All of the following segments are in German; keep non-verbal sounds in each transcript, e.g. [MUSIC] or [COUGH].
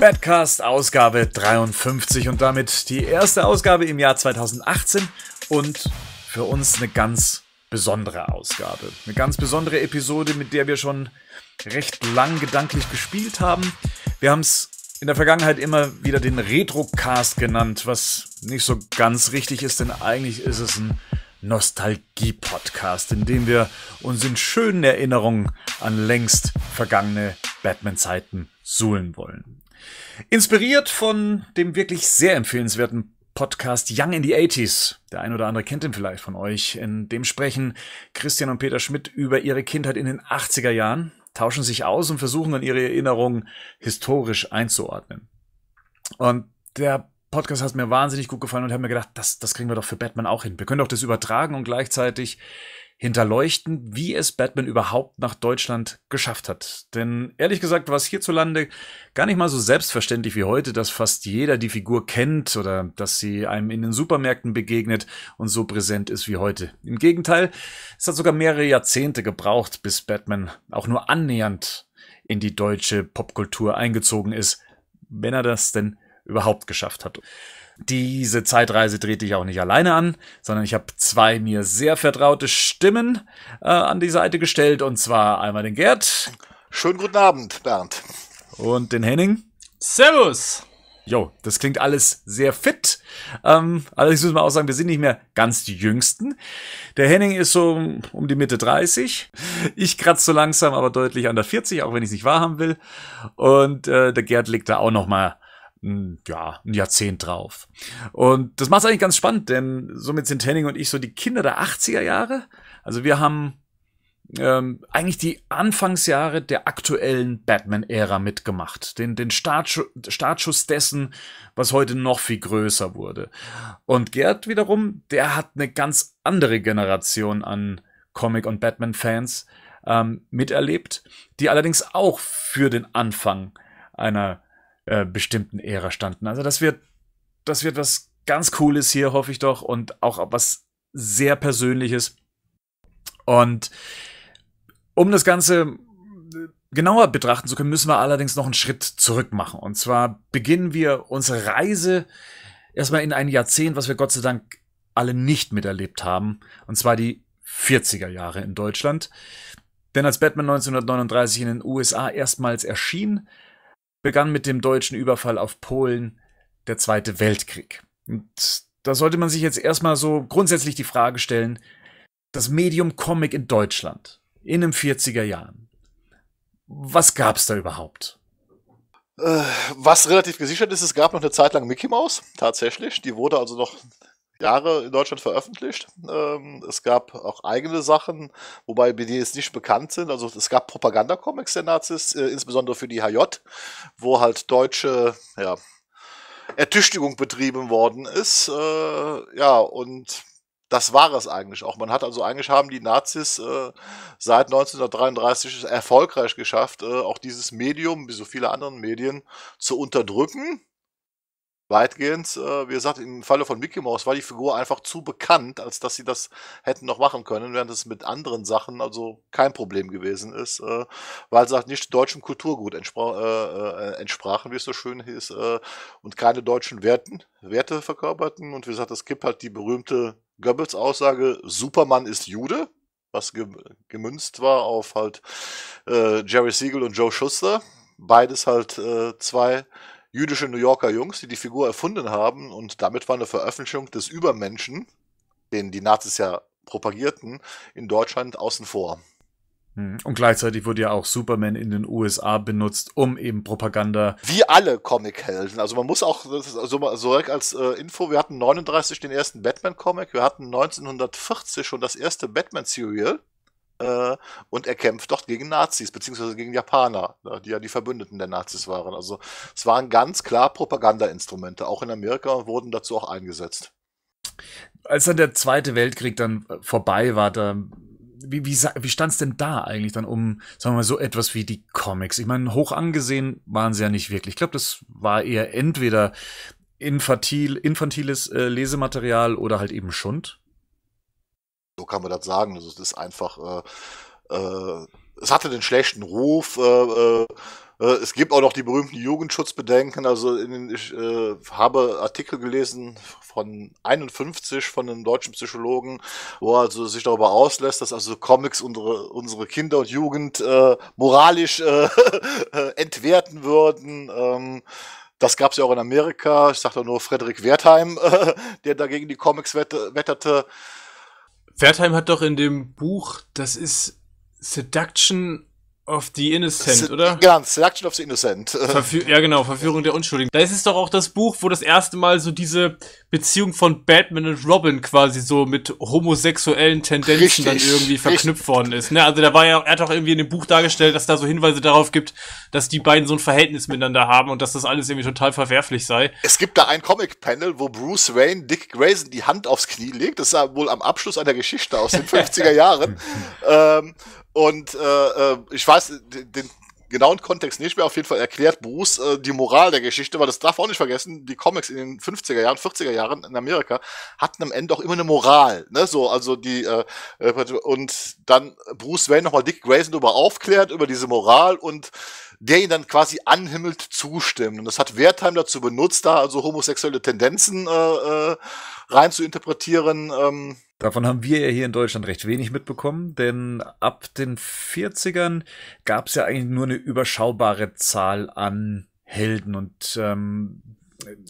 Badcast Ausgabe 53 und damit die erste Ausgabe im Jahr 2018 und für uns eine ganz besondere Ausgabe. Eine ganz besondere Episode, mit der wir schon recht lang gedanklich gespielt haben. Wir haben es in der Vergangenheit immer wieder den Retrocast genannt, was nicht so ganz richtig ist, denn eigentlich ist es ein Nostalgie-Podcast, in dem wir uns in schönen Erinnerungen an längst vergangene Batman-Zeiten suhlen wollen. Inspiriert von dem wirklich sehr empfehlenswerten Podcast Young in the 80s. Der ein oder andere kennt ihn vielleicht von euch. In dem sprechen Christian und Peter Schmidt über ihre Kindheit in den 80er Jahren, tauschen sich aus und versuchen dann ihre Erinnerungen historisch einzuordnen. Und der Podcast hat mir wahnsinnig gut gefallen und ich habe mir gedacht, das, das kriegen wir doch für Batman auch hin. Wir können doch das übertragen und gleichzeitig hinterleuchten, wie es Batman überhaupt nach Deutschland geschafft hat. Denn ehrlich gesagt war es hierzulande gar nicht mal so selbstverständlich wie heute, dass fast jeder die Figur kennt oder dass sie einem in den Supermärkten begegnet und so präsent ist wie heute. Im Gegenteil, es hat sogar mehrere Jahrzehnte gebraucht, bis Batman auch nur annähernd in die deutsche Popkultur eingezogen ist, wenn er das denn überhaupt geschafft hat. Diese Zeitreise drehte ich auch nicht alleine an, sondern ich habe zwei mir sehr vertraute Stimmen äh, an die Seite gestellt. Und zwar einmal den Gerd. Schönen guten Abend, Bernd. Und den Henning. Servus. Jo, das klingt alles sehr fit. Ähm, allerdings muss man auch sagen, wir sind nicht mehr ganz die Jüngsten. Der Henning ist so um die Mitte 30. Ich kratze so langsam, aber deutlich an der 40, auch wenn ich es nicht wahrhaben will. Und äh, der Gerd liegt da auch noch mal hm, ja, ein Jahrzehnt drauf. Und das macht es eigentlich ganz spannend, denn somit sind Henning und ich so die Kinder der 80er Jahre. Also wir haben ähm, eigentlich die Anfangsjahre der aktuellen Batman-Ära mitgemacht. Den, den Startschu Startschuss dessen, was heute noch viel größer wurde. Und Gerd wiederum, der hat eine ganz andere Generation an Comic- und Batman-Fans ähm, miterlebt, die allerdings auch für den Anfang einer äh, bestimmten Ära standen. Also das wird, das wird was ganz Cooles hier, hoffe ich doch, und auch was sehr Persönliches. Und um das Ganze äh, genauer betrachten zu können, müssen wir allerdings noch einen Schritt zurück machen. Und zwar beginnen wir unsere Reise erstmal in ein Jahrzehnt, was wir Gott sei Dank alle nicht miterlebt haben. Und zwar die 40er Jahre in Deutschland. Denn als Batman 1939 in den USA erstmals erschien, begann mit dem deutschen Überfall auf Polen der Zweite Weltkrieg. Und da sollte man sich jetzt erstmal so grundsätzlich die Frage stellen, das Medium Comic in Deutschland in den 40er Jahren. Was gab's da überhaupt? Äh, was relativ gesichert ist, es gab noch eine Zeit lang Mickey Mouse, tatsächlich. Die wurde also noch Jahre in Deutschland veröffentlicht. Ähm, es gab auch eigene Sachen, wobei die jetzt nicht bekannt sind. Also es gab Propaganda-Comics der Nazis, äh, insbesondere für die HJ, wo halt deutsche ja, Ertüchtigung betrieben worden ist. Äh, ja, und das war es eigentlich auch. Man hat also eigentlich haben die Nazis äh, seit 1933 erfolgreich geschafft, äh, auch dieses Medium, wie so viele anderen Medien, zu unterdrücken Weitgehend, äh, wie gesagt, im Falle von Mickey Mouse war die Figur einfach zu bekannt, als dass sie das hätten noch machen können, während es mit anderen Sachen also kein Problem gewesen ist, äh, weil sie halt nicht deutschem Kulturgut entspra äh, äh, entsprachen, wie es so schön hieß, äh, und keine deutschen Werten, Werte verkörperten. Und wie gesagt, es gibt halt die berühmte Goebbels-Aussage, Superman ist Jude, was gemünzt war auf halt äh, Jerry Siegel und Joe Schuster. Beides halt zwei jüdische New Yorker Jungs, die die Figur erfunden haben und damit war eine Veröffentlichung des Übermenschen, den die Nazis ja propagierten, in Deutschland außen vor. Hm. Und gleichzeitig wurde ja auch Superman in den USA benutzt, um eben Propaganda. Wie alle Comichelden. Also man muss auch, so, so als äh, Info, wir hatten 39 den ersten Batman-Comic, wir hatten 1940 schon das erste Batman-Serial. Äh, und er kämpft dort gegen Nazis, beziehungsweise gegen Japaner, ne, die ja die Verbündeten der Nazis waren. Also es waren ganz klar Propagandainstrumente, auch in Amerika wurden dazu auch eingesetzt. Als dann der Zweite Weltkrieg dann äh, vorbei war, da, wie, wie, wie stand es denn da eigentlich dann um, sagen wir mal, so etwas wie die Comics? Ich meine, hoch angesehen waren sie ja nicht wirklich. Ich glaube, das war eher entweder infantil, infantiles äh, Lesematerial oder halt eben Schund so kann man das sagen. Also es ist einfach, äh, äh, es hatte den schlechten Ruf. Äh, äh, äh es gibt auch noch die berühmten Jugendschutzbedenken. Also den, ich äh, habe Artikel gelesen von 51 von einem deutschen Psychologen, wo er also sich darüber auslässt, dass also Comics unsere, unsere Kinder und Jugend moralisch [LAUGHS] entwerten würden. Ähm, das gab es ja auch in Amerika. Ich sage da nur Frederik Wertheim, [LAUGHS] der dagegen die Comics wetterte. Wertheim hat doch in dem Buch, das ist Seduction of the Innocent, S oder? Genau, Seduction of the Innocent. Verfü ja, genau, Verführung der Unschuldigen. Da ist es doch auch das Buch, wo das erste Mal so diese Beziehung von Batman und Robin quasi so mit homosexuellen Tendenzen richtig, dann irgendwie verknüpft richtig. worden ist. Ne? Also da war ja, er hat auch irgendwie in dem Buch dargestellt, dass da so Hinweise darauf gibt, dass die beiden so ein Verhältnis miteinander haben und dass das alles irgendwie total verwerflich sei. Es gibt da ein Comic-Panel, wo Bruce Wayne Dick Grayson die Hand aufs Knie legt. Das ist ja wohl am Abschluss einer Geschichte aus den 50er [LAUGHS] Jahren. ähm, und äh, äh, ich weiß den genauen Kontext nicht mehr. Auf jeden Fall erklärt Bruce äh, die Moral der Geschichte, weil das darf auch nicht vergessen. Die Comics in den 50er Jahren, 40er Jahren in Amerika hatten am Ende auch immer eine Moral. Ne? So, also die, äh, äh, und dann Bruce Wayne nochmal Dick Grayson darüber aufklärt, über diese Moral und der ihn dann quasi anhimmelt, zustimmt. Und das hat Wertheim dazu benutzt, da also homosexuelle Tendenzen äh, äh rein zu interpretieren. Ähm, Davon haben wir ja hier in Deutschland recht wenig mitbekommen, denn ab den 40ern gab es ja eigentlich nur eine überschaubare Zahl an Helden und ähm,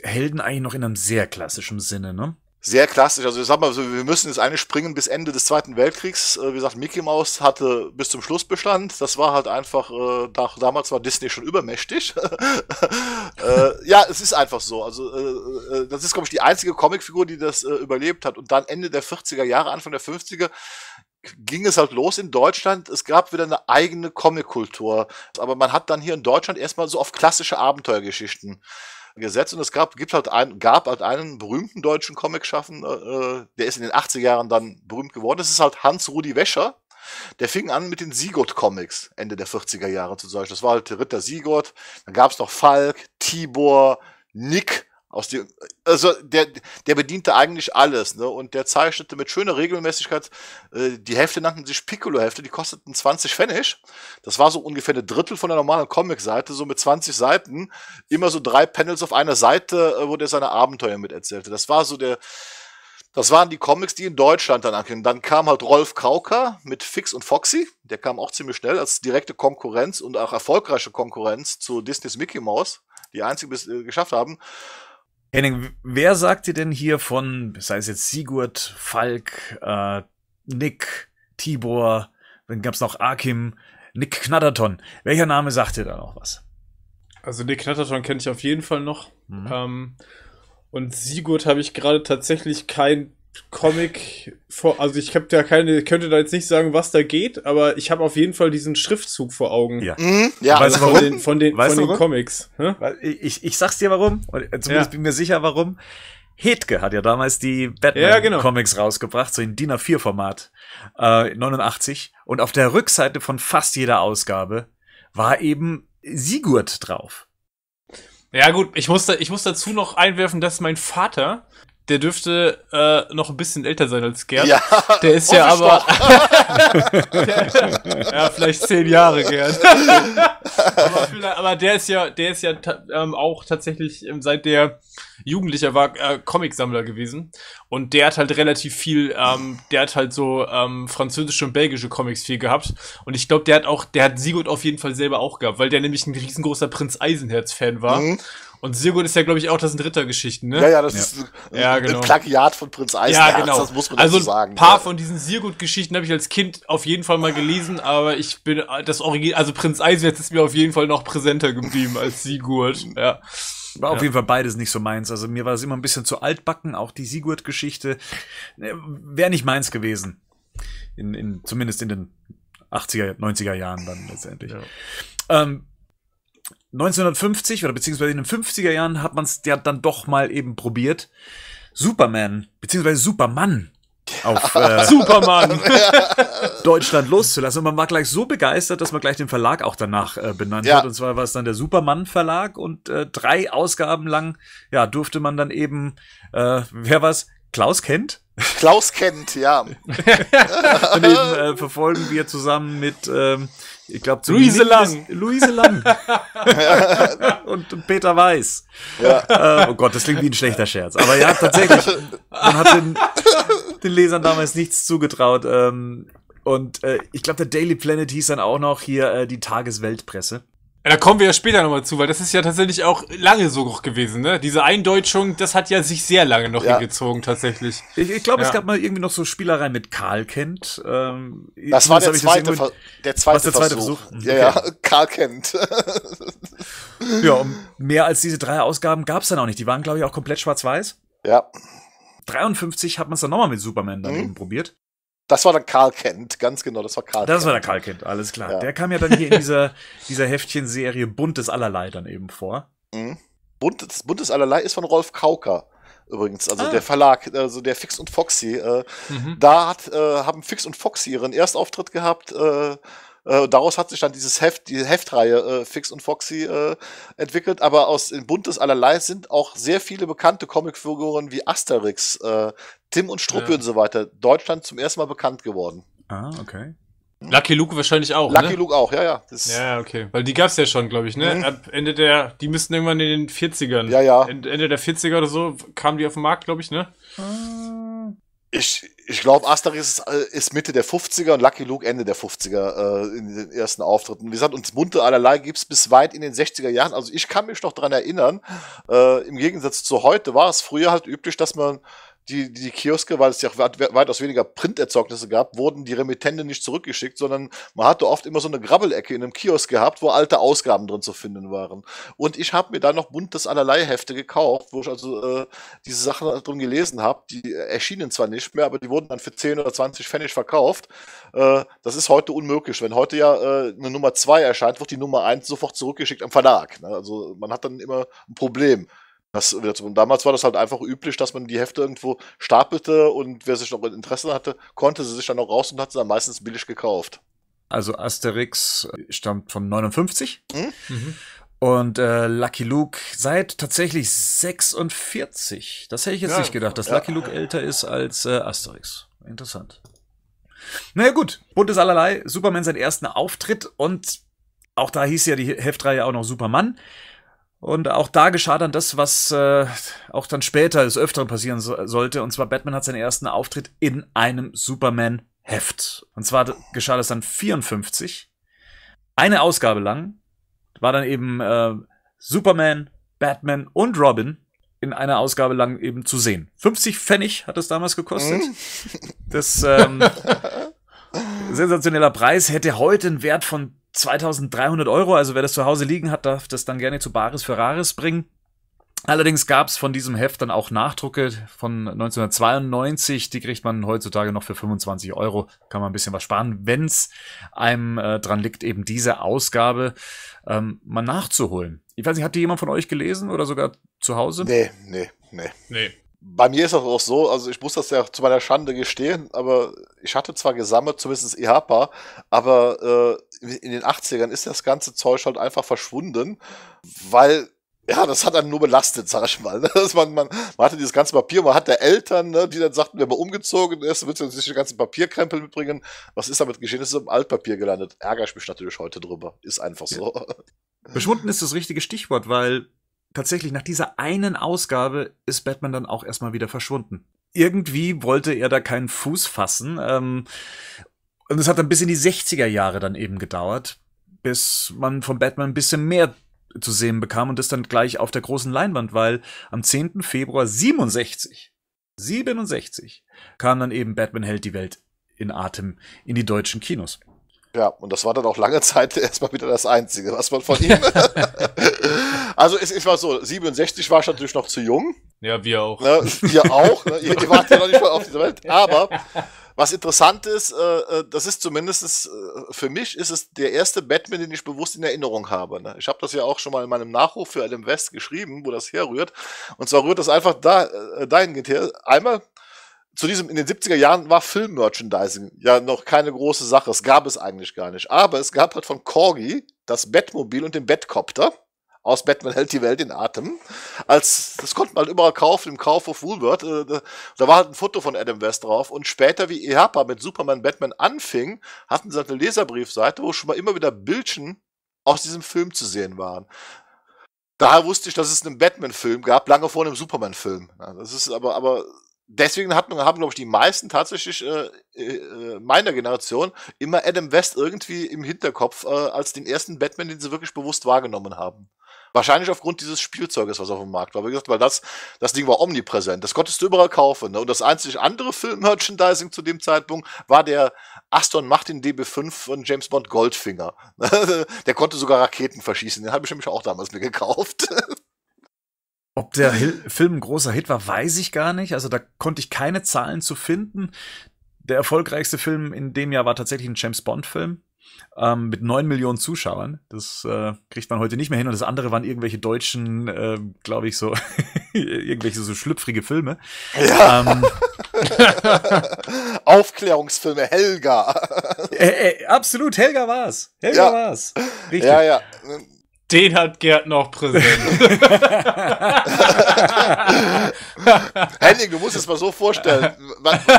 Helden eigentlich noch in einem sehr klassischen Sinne, ne? sehr klassisch. Also ich sag mal, wir müssen jetzt eine springen bis Ende des Zweiten Weltkriegs. Äh, wie gesagt, Mickey Mouse hatte bis zum Schluss Bestand. Das war halt einfach, äh, damals war Disney schon übermächtig. [LAUGHS] äh, ja, es ist einfach so. Also äh, äh das ist, glaube ich, die einzige Comicfigur, die das äh, überlebt hat. Und dann Ende der 40er Jahre, Anfang der 50er, ging es halt los in Deutschland. Es gab wieder eine eigene Comickultur. Aber man hat dann hier in Deutschland erstmal so auf klassische Abenteuergeschichten gesetzt. Und es gab, gibt halt ein, gab halt einen berühmten deutschen Comic-Schaffender, äh, äh, der ist in den 80er Jahren dann berühmt geworden. Das ist halt Hans-Rudi Wäscher. Der fing an mit den Sigurd-Comics Ende der 40er Jahre zu Beispiel. Das war halt Ritter Sigurd. Dann gab es noch Falk, Tibor, Nick aus die, also der, der bediente eigentlich alles, ne? Und der zeichnete mit schöner Regelmäßigkeit, äh, die Hefte nannten sich Piccolo-Hefte, die kosteten 20 Pfennig. Das war so ungefähr eine Drittel von der normalen Comic-Seite, so mit 20 Seiten, immer so drei Panels auf einer Seite, äh, wo der seine Abenteuer mit erzählte. Das war so der, das waren die Comics, die in Deutschland dann ankamen. Dann kam halt Rolf Kauker mit Fix und Foxy. Der kam auch ziemlich schnell als direkte Konkurrenz und auch erfolgreiche Konkurrenz zu Disneys Mickey Mouse, die einzige bis äh, geschafft haben. Henning, wer sagt dir denn hier von, sei es jetzt Sigurd, Falk, äh, Nick, Tibor, dann gab es noch Akim, Nick Knatterton. Welcher Name sagt dir da noch was? Also Nick Knatterton kenne ich auf jeden Fall noch. Mhm. Ähm, und Sigurd habe ich gerade tatsächlich kein Comic vor, also ich habe da keine, könnte da jetzt nicht sagen, was da geht, aber ich habe auf jeden Fall diesen Schriftzug vor Augen. Ja. Mhm, ja. Weißt du also warum? Von den, von den, weißt von den Comics. Ich, ich sag's dir warum, zumindest ja. bin mir sicher warum. Hetke hat ja damals die Batman-Comics ja, genau. rausgebracht, so in DIN A4-Format, äh, 89. Und auf der Rückseite von fast jeder Ausgabe war eben Sigurd drauf. Ja gut, ich muss, da, ich muss dazu noch einwerfen, dass mein Vater der dürfte äh, noch ein bisschen älter sein als Gerd. Ja, der ist oh, ja aber. [LAUGHS] ja, vielleicht zehn Jahre Gerd. [LAUGHS] aber, aber, der ist ja, der ist ja ähm, auch tatsächlich ähm, seit der Jugendlicher war äh, Comicsammler gewesen. Und der hat halt relativ viel, ähm, der hat halt so ähm, französische und belgische Comics viel gehabt. Und ich glaube, der hat auch, der hat Sigurd auf jeden Fall selber auch gehabt, weil der nämlich ein riesengroßer Prinz Eisenherz-Fan war. Mhm. Und Sigurd ist ja, glaube ich, auch, das sind Rittergeschichten, ne? Ja, ja, das ja. ist ein, ja, genau. ein Plagiat von Prinz Eisenherz, ja, genau. das muss man also dazu sagen. Ein paar ja. von diesen Sigurd-Geschichten habe ich als Kind auf jeden Fall mal gelesen, aber ich bin das Original, also Prinz Eisenherz ist mir auf jeden Fall noch präsenter geblieben als Sigurd, ja. War ja. auf jeden Fall beides nicht so meins. Also mir war das immer ein bisschen zu altbacken, auch die Sigurd-Geschichte äh, wäre nicht meins gewesen. In, in, zumindest in den 80er, 90er Jahren dann letztendlich. Ja. Ähm, 1950 oder beziehungsweise in den 50er Jahren hat man es ja dann doch mal eben probiert. Superman, beziehungsweise Superman auf [LAUGHS] äh, Superman [LAUGHS] Deutschland loszulassen. Und man war gleich so begeistert, dass man gleich den Verlag auch danach äh, benannt ja. hat. Und zwar war es dann der Superman Verlag und äh, drei Ausgaben lang, ja, durfte man dann eben, äh, wer was? Klaus Kent? Klaus Kent, ja. [LAUGHS] und eben äh, verfolgen wir zusammen mit ähm, ich glaube, Luise Lang. Luise Lang. [LAUGHS] und Peter Weiß. Ja. Äh, oh Gott, das klingt wie ein schlechter Scherz. Aber ja, tatsächlich, man hat den, den Lesern damals nichts zugetraut. Ähm, und äh, ich glaube, der Daily Planet hieß dann auch noch hier äh, die Tagesweltpresse. Ja, Da kommen wir ja später nochmal zu, weil das ist ja tatsächlich auch lange so gewesen, ne? Diese Eindeutschung, das hat ja sich sehr lange noch ja. hingezogen, tatsächlich. Ich, ich glaube, ja. es gab mal irgendwie noch so Spielereien mit Karl Kent. Ähm, das war der zweite, das der zweite, Versuch. der zweite Versuch. Versuch? Ja, ja, [LAUGHS] Karl Kent. [LAUGHS] ja, und mehr als diese drei Ausgaben gab es dann auch nicht. Die waren, glaube ich, auch komplett schwarz-weiß. Ja. 53 hat man es dann nochmal mit Superman daneben mhm. probiert. Das war dann Karl Kent, ganz genau, das war Karl Das Kent. war der Karl Kent, alles klar. Ja. Der kam ja dann hier in dieser, [LAUGHS] dieser Heftchenserie Buntes allerlei dann eben vor. Mhm. Buntes, Buntes allerlei ist von Rolf Kauker übrigens, also ah. der Verlag, also der Fix und Foxy. Äh, mhm. Da hat, äh, haben Fix und Foxy ihren Erstauftritt gehabt. Äh, äh daraus hat sich dann dieses Heft, die Heftreihe äh, Fix und Foxy äh, entwickelt. Aber aus in Buntes allerlei sind auch sehr viele bekannte Comicfiguren wie Asterix, Tim und Struppi ja. und so weiter. Deutschland zum ersten Mal bekannt geworden. Ah, okay. Lucky Luke wahrscheinlich auch. Lucky ne? Luke auch, ja, ja. Das ja, okay. Weil die gab's ja schon, glaube ich, ne? Mhm. Ab Ende der, die müssten irgendwann in den 40ern. Ja, ja. Ende der 40er oder so kamen die auf den Markt, glaube ich, ne? Ah. Ich, ich glaube, Asterix ist, äh, ist, Mitte der 50er und Lucky Luke Ende der 50er äh, in den ersten Auftritten. Wie gesagt, uns bunte allerlei gibt's bis weit in den 60er Jahren. Also ich kann mich noch dran erinnern, äh, im Gegensatz zu heute war es früher halt üblich, dass man die, die Kioske, weil es ja auch weitaus weniger Printerzeugnisse gab, wurden die Remittente nicht zurückgeschickt, sondern man hatte oft immer so eine Grabbelecke in einem Kiosk gehabt, wo alte Ausgaben drin zu finden waren. Und ich habe mir da noch buntes allerlei Hefte gekauft, wo ich also äh, diese Sachen drin gelesen habe. Die erschienen zwar nicht mehr, aber die wurden dann für 10 oder 20 Pfennig verkauft. Äh, das ist heute unmöglich. Wenn heute ja äh, eine Nummer 2 erscheint, wird die Nummer 1 sofort zurückgeschickt am Verlag. Ne? Also man hat dann immer ein Problem. Das, und damals war das halt einfach üblich, dass man die Hefte irgendwo stapelte und wer sich noch Interesse hatte, konnte sie sich dann auch raus und hat sie dann meistens billig gekauft. Also Asterix stammt von 59 hm? Mhm. und äh, Lucky Luke seit tatsächlich 46. Das hätte ich jetzt ja, nicht gedacht, dass ja. Lucky Luke älter ist als äh, Asterix. Interessant. Naja gut, buntes allerlei, Superman seinen ersten Auftritt und auch da hieß ja die Heftreihe auch noch Superman. Und auch da geschah dann das, was äh, auch dann später des Öfteren passieren so sollte. Und zwar Batman hat seinen ersten Auftritt in einem Superman-Heft. Und zwar geschah das dann 54. Eine Ausgabe lang war dann eben äh, Superman, Batman und Robin in einer Ausgabe lang eben zu sehen. 50 Pfennig hat das damals gekostet. Mhm. Das ähm, [LAUGHS] sensationeller Preis hätte heute einen Wert von 2300 Euro. Also wer das zu Hause liegen hat, darf das dann gerne zu Bares für Rares bringen. Allerdings gab es von diesem Heft dann auch Nachdrucke von 1992. Die kriegt man heutzutage noch für 25 Euro. Kann man ein bisschen was sparen, wenn es einem äh, dran liegt, eben diese Ausgabe ähm, mal nachzuholen. Ich weiß nicht, hat die jemand von euch gelesen oder sogar zu Hause? Nee, nee, nee. Nee bei mir ist das auch so, also ich muss das ja zu meiner Schande gestehen, aber ich hatte zwar gesammelt, zumindest EHPA, aber äh, in den 80ern ist das ganze Zeug halt einfach verschwunden, weil ja, das hat einen nur belastet, sag ich mal. Ne? [LAUGHS] Dass man, man, man hatte dieses ganze Papier, man hatte Eltern, ne, die dann sagten, wenn man umgezogen ist, willst du nicht den ganzen Papierkrempel mitbringen. Was ist damit geschehen? Das ist im Altpapier gelandet. Ärgere ich mich natürlich heute drüber. Ist einfach so. Ja. Verschwunden ist das richtige Stichwort, weil tatsächlich nach dieser einen Ausgabe ist Batman dann auch erstmal wieder verschwunden. Irgendwie wollte er da keinen Fuß fassen. Ähm, und es hat dann bis in die 60er Jahre dann eben gedauert, bis man von Batman ein bisschen mehr zu sehen bekam und das dann gleich auf der großen Leinwand, weil am 10. Februar 67, 67 kam dann eben Batman hält die Welt in Atem in die deutschen Kinos. Ja, und das war dann auch lange [LAUGHS] Zeit erstmal wieder das Einzige, was man von ihm. [LAUGHS] also es, es war so, 67 war ich natürlich noch zu jung. Ja, wir auch. Ne, wir auch. Ne? Ihr, ihr wart ja noch nicht mal auf dieser Welt. Aber [LAUGHS] was interessant ist, äh, äh, das ist zumindest äh, für mich ist es der erste Batman, den ich bewusst in Erinnerung habe. Ne? Ich habe das ja auch schon mal in meinem Nachruf für Adam West geschrieben, wo das herrührt. Und zwar rührt das einfach da, äh, dahingehend her. Einmal zu diesem, in den 70er Jahren war Filmmerchandising ja noch keine große Sache. Es gab es eigentlich gar nicht. Aber es gab halt von Corgi das Batmobil und den Batcopter aus Batman hält die Welt in Atem. Als das konnte man halt überall kaufen im Kauf Kaufhof Woolworth. Äh, da war halt ein Foto von Adam West drauf. Und später, wie EHPA mit Superman Batman anfing, hatten sie halt eine Leserbriefseite, wo schon mal immer wieder Bildchen aus diesem Film zu sehen waren. Daher wusste ich, dass es einen Batman-Film gab, lange vor einem Superman-Film. das ist aber, aber deswegen hatten, haben, glaube ich, die meisten tatsächlich äh, äh, meiner Generation immer Adam West irgendwie im Hinterkopf äh, als den ersten Batman, den sie wirklich bewusst wahrgenommen haben. Wahrscheinlich aufgrund dieses Spielzeuges, was auf dem Markt war. Wie gesagt, weil das, das Ding war omnipräsent. Das konntest du überall kaufen. Ne? Und das einzig andere Film-Merchandising zu dem Zeitpunkt war der Aston Martin DB5 von James Bond Goldfinger. [LAUGHS] der konnte sogar Raketen verschießen. Den habe ich nämlich auch damals mir gekauft. [LAUGHS] Ob der Film ein großer Hit war, weiß ich gar nicht. Also da konnte ich keine Zahlen zu finden. Der erfolgreichste Film in dem Jahr war tatsächlich ein James Bond-Film ähm, mit neun Millionen Zuschauern. Das äh, kriegt man heute nicht mehr hin. Und das andere waren irgendwelche deutschen, äh, glaube ich, so [LAUGHS] irgendwelche so schlüpfrige Filme. Ja. Ähm, [LAUGHS] Aufklärungsfilme, Helga. Äh, äh, absolut, Helga war's. Helga ja. war's. Richtig. Ja, ja. Den hat Gerd noch präsent. [LAUGHS] Henning, du musst es mal so vorstellen.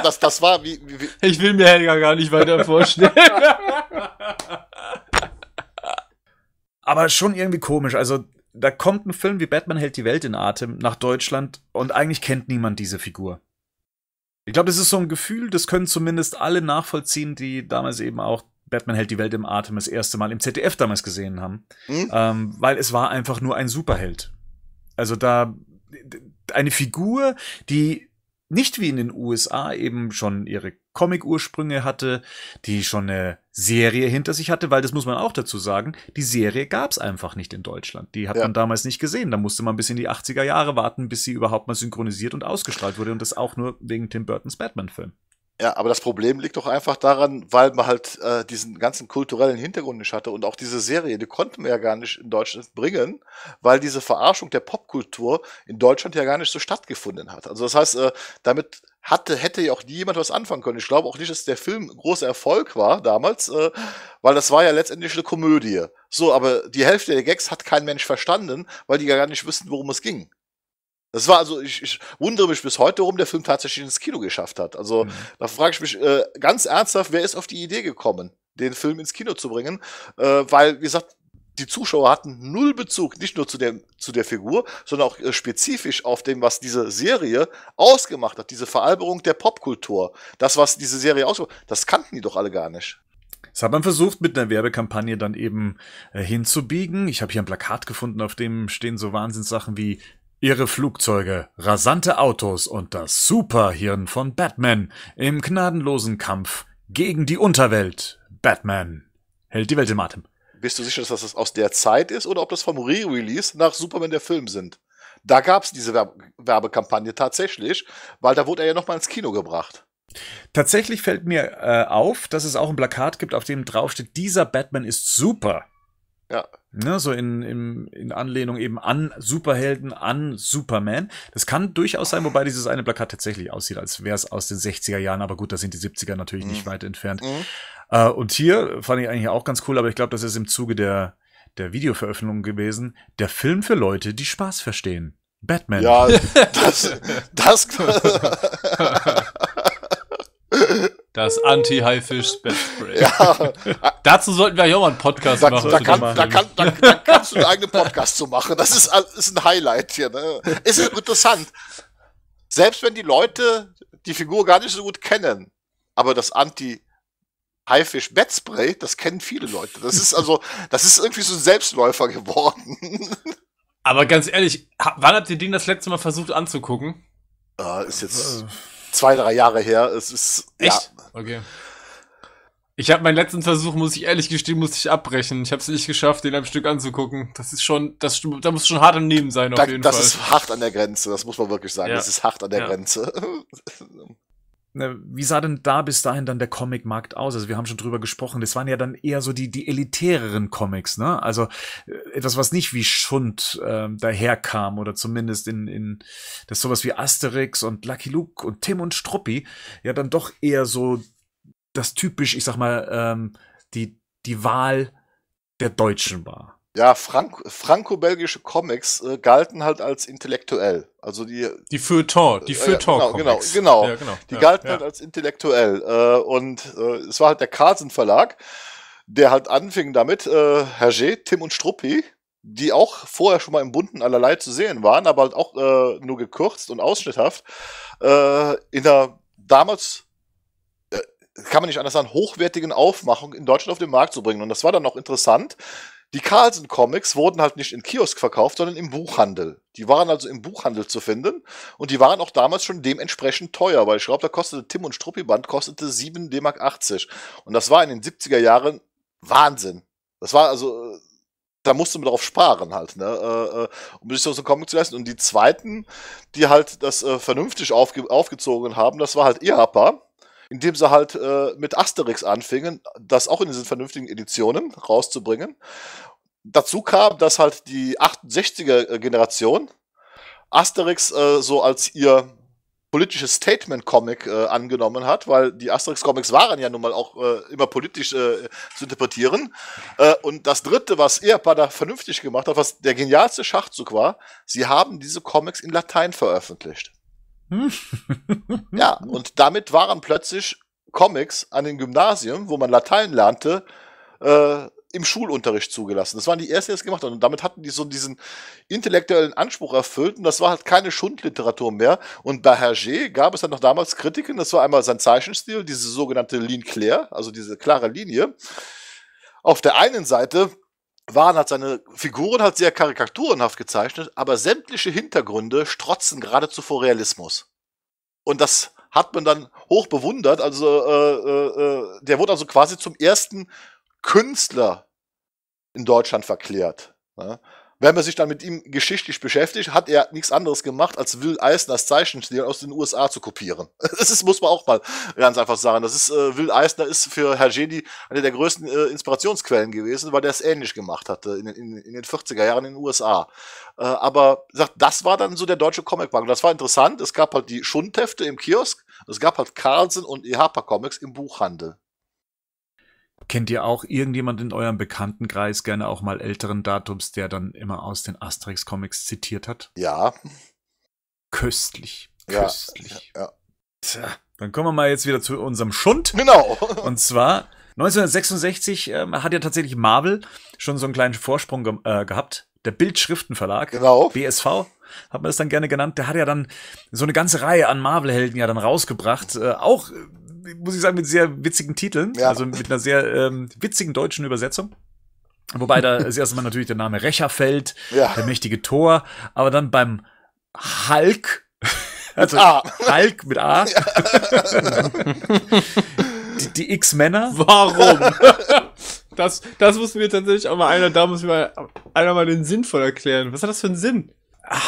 Das, das war wie, wie, wie. Ich will mir Helga gar nicht weiter vorstellen. [LAUGHS] Aber schon irgendwie komisch. Also, da kommt ein Film wie Batman hält die Welt in Atem nach Deutschland und eigentlich kennt niemand diese Figur. Ich glaube, das ist so ein Gefühl, das können zumindest alle nachvollziehen, die damals eben auch Batman hält die Welt im Atem das erste Mal im ZDF damals gesehen haben, mhm. ähm, weil es war einfach nur ein Superheld. Also da eine Figur, die nicht wie in den USA eben schon ihre Comic-Ursprünge hatte, die schon eine Serie hinter sich hatte, weil das muss man auch dazu sagen, die Serie gab es einfach nicht in Deutschland. Die hat ja. man damals nicht gesehen. Da musste man bis in die 80er Jahre warten, bis sie überhaupt mal synchronisiert und ausgestrahlt wurde und das auch nur wegen Tim Burtons Batman-Film. Ja, aber das Problem liegt doch einfach daran, weil man halt äh, diesen ganzen kulturellen Hintergrund nicht hatte und auch diese Serie, die konnten wir ja gar nicht in Deutschland bringen, weil diese Verarschung der Popkultur in Deutschland ja gar nicht so stattgefunden hat. Also das heißt, äh, damit hatte, hätte ja auch nie jemand was anfangen können. Ich glaube auch nicht, dass der Film ein großer Erfolg war damals, äh, weil das war ja letztendlich eine Komödie. So, aber die Hälfte der Gags hat kein Mensch verstanden, weil die gar nicht wüssten, worum es ging. Das war also, ich, ich wundere mich bis heute, warum der Film tatsächlich ins Kino geschafft hat. Also mhm. da frage ich mich äh, ganz ernsthaft, wer ist auf die Idee gekommen, den Film ins Kino zu bringen? Äh, weil, wie gesagt, die Zuschauer hatten null Bezug, nicht nur zu der, zu der Figur, sondern auch äh, spezifisch auf dem, was diese Serie ausgemacht hat, diese Veralberung der Popkultur. Das, was diese Serie ausgemacht hat, das kannten die doch alle gar nicht. Das hat man versucht, mit einer Werbekampagne dann eben äh, hinzubiegen. Ich habe hier ein Plakat gefunden, auf dem stehen so Wahnsinnssachen wie Ihre Flugzeuge, rasante Autos und das Superhirn von Batman im gnadenlosen Kampf gegen die Unterwelt. Batman hält die Welt im Atem. Bist du sicher, dass das aus der Zeit ist oder ob das vom Re-Release nach Superman der Film sind? Da gab es diese Werbe Werbekampagne tatsächlich, weil da wurde er ja nochmal ins Kino gebracht. Tatsächlich fällt mir äh, auf, dass es auch ein Plakat gibt, auf dem draufsteht, dieser Batman ist super. Ja, Ne, so in, in, in Anlehnung eben an Superhelden, an Superman. Das kann durchaus sein, wobei dieses eine Plakat tatsächlich aussieht, als wäre es aus den 60er Jahren, aber gut, da sind die 70er natürlich mhm. nicht weit entfernt. Mhm. Äh, und hier fand ich eigentlich auch ganz cool, aber ich glaube, das ist im Zuge der, der Videoveröffentlichung gewesen, der Film für Leute, die Spaß verstehen. Batman. Ja, [LAUGHS] das, das [LAUGHS] [LAUGHS] Das Anti-Haifisch-Spray. Ja. Dazu sollten wir ja auch mal einen Podcast da, machen. Da, kann, Da, kann, da, kannst du einen eigenen Podcast zu machen. Das ist, ist ein Highlight hier. Ne? Ist interessant. Selbst wenn die Leute die Figur gar nicht so gut kennen, aber das Anti- Haifisch Bettspray, das kennen viele Leute. Das ist also, das ist irgendwie so ein Selbstläufer geworden. Aber ganz ehrlich, wann habt ihr den das letzte Mal versucht anzugucken? Ah, ist jetzt. Äh, zwei, drei Jahre her. Es ist. Echt? Ja. Okay. Ich habe meinen letzten Versuch, muss ich ehrlich gestehen, muss ich abbrechen. Ich habe es nicht geschafft, den ein Stück anzugucken. Das ist schon, das, da muss schon hart am Neben sein, auf da, jeden das Fall. Das ist hart an der Grenze, das muss man wirklich sagen. Ja. Das ist hart an der ja. Grenze. [LAUGHS] Ne, wie sah denn da bis dahin dann der Comicmarkt aus? Also wir haben schon drüber gesprochen, das waren ja dann eher so die, die elitäreren Comics, ne? Also äh, etwas, was nicht wie Schund äh, daherkam oder zumindest in, in das sowas wie Asterix und Lucky Luke und Tim und Struppi, ja dann doch eher so das typisch, ich sag mal, ähm, die, die Wahl der Deutschen war. Ja, Frank franco-belgische Comics äh, galten halt als intellektuell. Also die die Feuilleton, die äh, Feuilleton äh, genau, Comics. Genau, genau. Ja, genau. Die ja, galten ja. halt als intellektuell äh, und äh, es war halt der Carlsen Verlag, der halt anfing damit äh, Hergé, Tim und Struppi, die auch vorher schon mal im bunten allerlei zu sehen waren, aber halt auch äh, nur gekürzt und ausschnitthaft äh, in der damals äh, kann man nicht anders sagen, hochwertigen Aufmachung in Deutschland auf den Markt zu bringen. Und das war dann auch interessant, die Carlsen Comics wurden halt nicht in Kiosk verkauft, sondern im Buchhandel. Die waren also im Buchhandel zu finden und die waren auch damals schon dementsprechend teuer, weil ich glaube, da kostete Tim und Struppi Band kostete 7 DM 80 und das war in den 70er Jahren Wahnsinn. Das war also äh, da musste man drauf sparen halt, ne, äh, äh um sich so einen Comic zu leisten. Und die zweiten, die halt das äh, vernünftig aufge aufgezogen haben, das war halt Ehapa indem sie halt äh, mit Asterix anfingen, das auch in diesen vernünftigen Editionen rauszubringen. Dazu kam, dass halt die 68er-Generation äh, Asterix äh, so als ihr politisches Statement-Comic äh, angenommen hat, weil die Asterix-Comics waren ja nun mal auch äh, immer politisch äh, zu interpretieren. Äh, und das Dritte, was Ehepaar da vernünftig gemacht hat, was der genialste Schachzug war, sie haben diese Comics in Latein veröffentlicht. Hm. ja, und damit waren plötzlich Comics an den Gymnasien, wo man Latein lernte, äh, im Schulunterricht zugelassen. Das waren die ersten, die das gemacht haben. Und damit hatten die so diesen intellektuellen Anspruch erfüllt. Und das war halt keine Schundliteratur mehr. Und bei Hergé gab es dann noch damals Kritiken. Das war einmal sein Zeichenstil, diese sogenannte Line claire, also diese klare Linie. Auf der einen Seite waren hat seine Figuren halt sehr karikaturenhaft gezeichnet, aber sämtliche Hintergründe strotzen geradezu vor Realismus. Und das hat man dann hoch bewundert. Also äh, äh, äh der wurde also quasi zum ersten Künstler in Deutschland verklärt. Ne? Wenn man sich dann mit ihm geschichtlich beschäftigt, hat er nichts anderes gemacht, als Will Eisners Zeichenstil aus den USA zu kopieren. [LAUGHS] Das ist, muss man auch mal ganz einfach sagen. Das ist, äh, Will Eisner ist für Herr Gedi eine der größten äh, Inspirationsquellen gewesen, weil der es ähnlich gemacht hatte in, in, in, den 40er Jahren in den USA. Äh, aber sagt, das war dann so der deutsche Comicmarkt. Und das war interessant. Es gab halt die Schundhefte im Kiosk. Es gab halt Carlsen und E. Comics im Buchhandel. Kennt ihr auch irgendjemand in eurem Bekanntenkreis, gerne auch mal älteren Datums, der dann immer aus den Asterix-Comics zitiert hat? Ja. Köstlich. Köstlich. Ja, ja. Tja, dann kommen wir mal jetzt wieder zu unserem Schund. Genau. [LAUGHS] Und zwar 1966 ähm, hat ja tatsächlich Marvel schon so einen kleinen Vorsprung ge äh, gehabt. Der Bildschriftenverlag, genau. BSV, hat man das dann gerne genannt. Der hat ja dann so eine ganze Reihe an Marvel-Helden ja dann rausgebracht. Äh, auch äh, muss ich sagen, mit sehr witzigen Titeln, ja. also mit einer sehr ähm, witzigen deutschen Übersetzung. Wobei da ist erstmal natürlich der Name Rächer fällt, ja. der mächtige Tor, aber dann beim Hulk, also A. Hulk mit A, ja. [LAUGHS] die, die X-Männer. Warum? [LAUGHS] Das, das muss mir tatsächlich auch mal einer, da muss mir mal, einer mal den Sinn voll erklären. Was hat das für einen Sinn?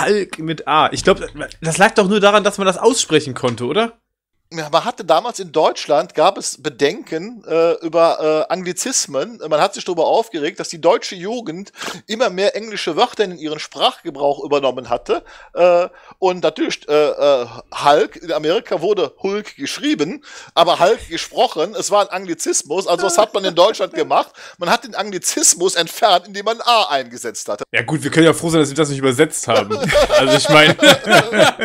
Hulk mit A. Ich glaube, das lag doch nur daran, dass man das aussprechen konnte, oder? man hatte damals in Deutschland, gab es Bedenken äh, über äh, Anglizismen. Man hat sich darüber aufgeregt, dass die deutsche Jugend immer mehr englische Wörter in ihren Sprachgebrauch übernommen hatte. Äh, und natürlich, äh, äh, Hulk in Amerika wurde Hulk geschrieben, aber Hulk gesprochen. Es war ein Anglizismus. Also was hat man in Deutschland gemacht? Man hat den Anglizismus entfernt, indem man A eingesetzt hatte. Ja gut, wir können ja froh sein, dass wir das nicht übersetzt haben. [LAUGHS] also ich meine,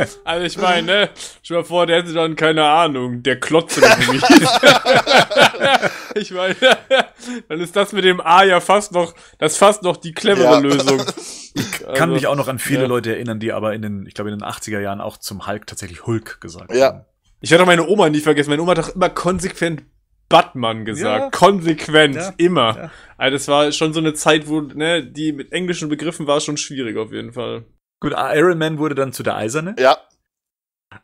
[LAUGHS] also ich meine, ne? Stell mal vor, der hätte dann keine Ahnung Ahnung, der Klotz oder wie [LAUGHS] Ich meine, dann ist das mit dem A ja fast noch, das fast noch die clevere ja. Lösung. Ich kann mich also, auch noch an viele ja. Leute erinnern, die aber in den, ich glaube, in den 80er Jahren auch zum Hulk tatsächlich Hulk gesagt ja. haben. Ich werde auch meine Oma nicht vergessen. Meine Oma hat doch immer konsequent Batman gesagt. Ja. Konsequent, ja. immer. Ja. Also das war schon so eine Zeit, wo ne, die mit englischen Begriffen war schon schwierig auf jeden Fall. Gut, Iron Man wurde dann zu der Eiserne. Ja.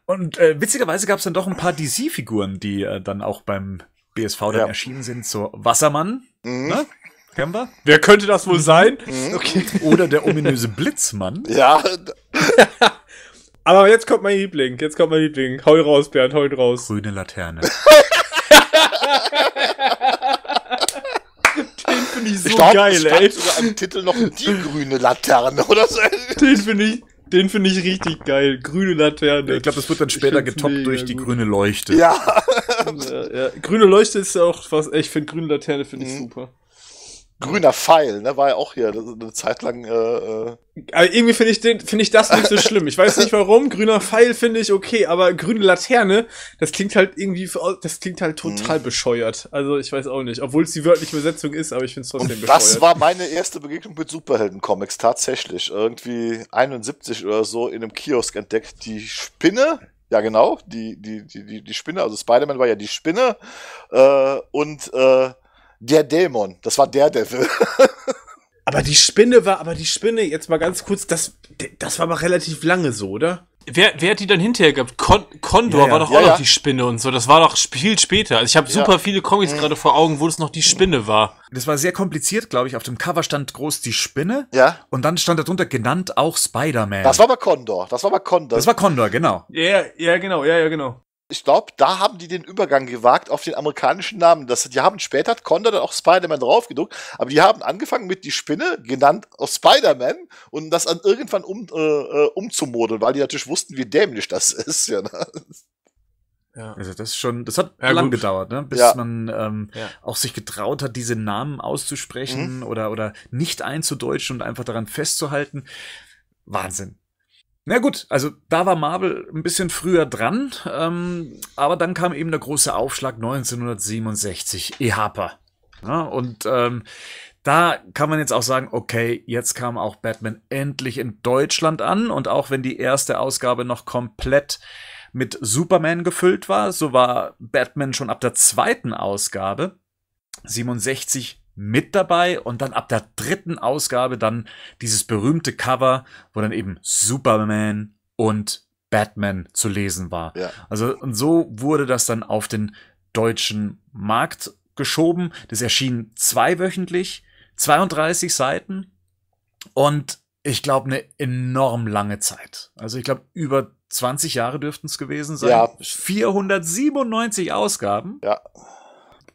Und äh, witzigerweise gab es dann doch ein paar DC-Figuren, die äh, dann auch beim BSV dann ja. erschienen sind. So Wassermann, mhm. ne? Kennen wir? Wer könnte das wohl mhm. sein? Mhm. Okay. Oder der ominöse Blitzmann. [LAUGHS] Ja. [LAUGHS] Aber jetzt kommt mein Liebling. Jetzt kommt mein Liebling. Hau raus, Bernd, hau raus. Grüne Laterne. [LAUGHS] Den finde ich so ich glaub, geil, ey. sogar im Titel noch die grüne Laterne oder so. Den finde ich den finde ich richtig geil. Grüne Laterne. Ich glaube, das wird dann später getoppt durch die grüne Leuchte. Ja. ja, ja. Grüne Leuchte ist ja auch was. Ich finde grüne Laterne finde ich mhm. super grüner Pfeil, ne? War ja auch hier eine Zeit lang. Äh, äh. aber also irgendwie finde ich, den, find ich das nicht so schlimm. Ich weiß nicht warum. Grüner Pfeil finde ich okay, aber grüne Laterne, das klingt halt irgendwie, das klingt halt total mhm. bescheuert. Also ich weiß auch nicht. Obwohl es die wörtliche Übersetzung ist, aber ich finde es trotzdem Und bescheuert. Das war meine erste Begegnung mit Superhelden-Comics tatsächlich. Irgendwie 71 oder so in einem Kiosk entdeckt. Die Spinne, ja, genau. Die, die, die, die, Spinne, also Spider-Man war ja die Spinne. Äh, und äh, der Dämon. Das war der Devil. [LAUGHS] aber die Spinne war, aber die Spinne, jetzt mal ganz kurz, das, das war aber relativ lange so, oder? Wer, wer hat die dann hinterher gehabt? Kon Kondor ja, ja. war doch ja, auch noch die Spinne und so. Das war doch viel später. Also ich habe super viele Comics mhm. gerade vor Augen, wo es noch die Spinne war. Das war sehr kompliziert, glaube ich. Auf dem Cover stand groß die Spinne. Ja. Und dann stand darunter genannt auch Spider-Man. Das war aber Kondor. Das war aber Kondor. Das war Kondor, genau. Ja, ja, genau. Ja, ja, genau ich glaube, da haben die den Übergang gewagt auf den amerikanischen Namen. Das, die haben später hat Conda dann auch Spider-Man draufgedruckt, aber die haben angefangen mit die Spinne, genannt Spider-Man, und das dann irgendwann um, äh, äh, umzumodeln, weil die natürlich wussten, wie dämlich das [LAUGHS] ist. Ja, ne? Ja. Also das ist schon, das hat ja, lang gedauert, ne? bis ja. man ähm, ja. auch sich getraut hat, diese Namen auszusprechen mhm. oder, oder nicht einzudeutschen und einfach daran festzuhalten. Wahnsinn. Na gut, also da war Marvel ein bisschen früher dran, ähm, aber dann kam eben der große Aufschlag 1967, EHAPA. Ja, und ähm, da kann man jetzt auch sagen, okay, jetzt kam auch Batman endlich in Deutschland an und auch wenn die erste Ausgabe noch komplett mit Superman gefüllt war, so war Batman schon ab der zweiten Ausgabe 67 mit dabei und dann ab der dritten Ausgabe dann dieses berühmte Cover, wo dann eben Superman und Batman zu lesen war. Ja. Also und so wurde das dann auf den deutschen Markt geschoben. Das erschien zweiwöchentlich, 32 Seiten und ich glaube eine enorm lange Zeit. Also ich glaube über 20 Jahre dürften es gewesen sein. Ja. 497 Ausgaben. Ja.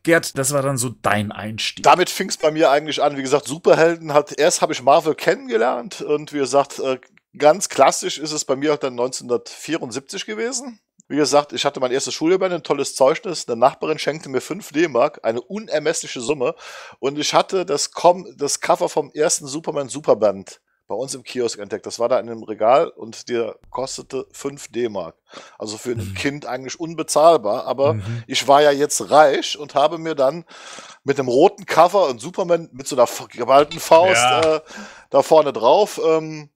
Gerd, das war dann so dein Einstieg. Damit fing es bei mir eigentlich an. Wie gesagt, Superhelden hat erst habe ich Marvel kennengelernt und wie gesagt, äh, ganz klassisch ist es bei mir auch dann 1974 gewesen. Wie gesagt, ich hatte mein erstes Schuljahr, ein tolles Zeugnis. Eine Nachbarin schenkte mir 5 D-Mark, eine unermessliche Summe. Und ich hatte das, Com das Cover vom ersten Superman Superband bei uns im Kiosk entdeckt. Das war da in einem Regal und der kostete 5 D-Mark. Also für ein mhm. Kind eigentlich unbezahlbar, aber mhm. ich war ja jetzt reich und habe mir dann mit einem roten Cover und Superman mit so einer geballten Faust ja. äh, da vorne drauf ähm,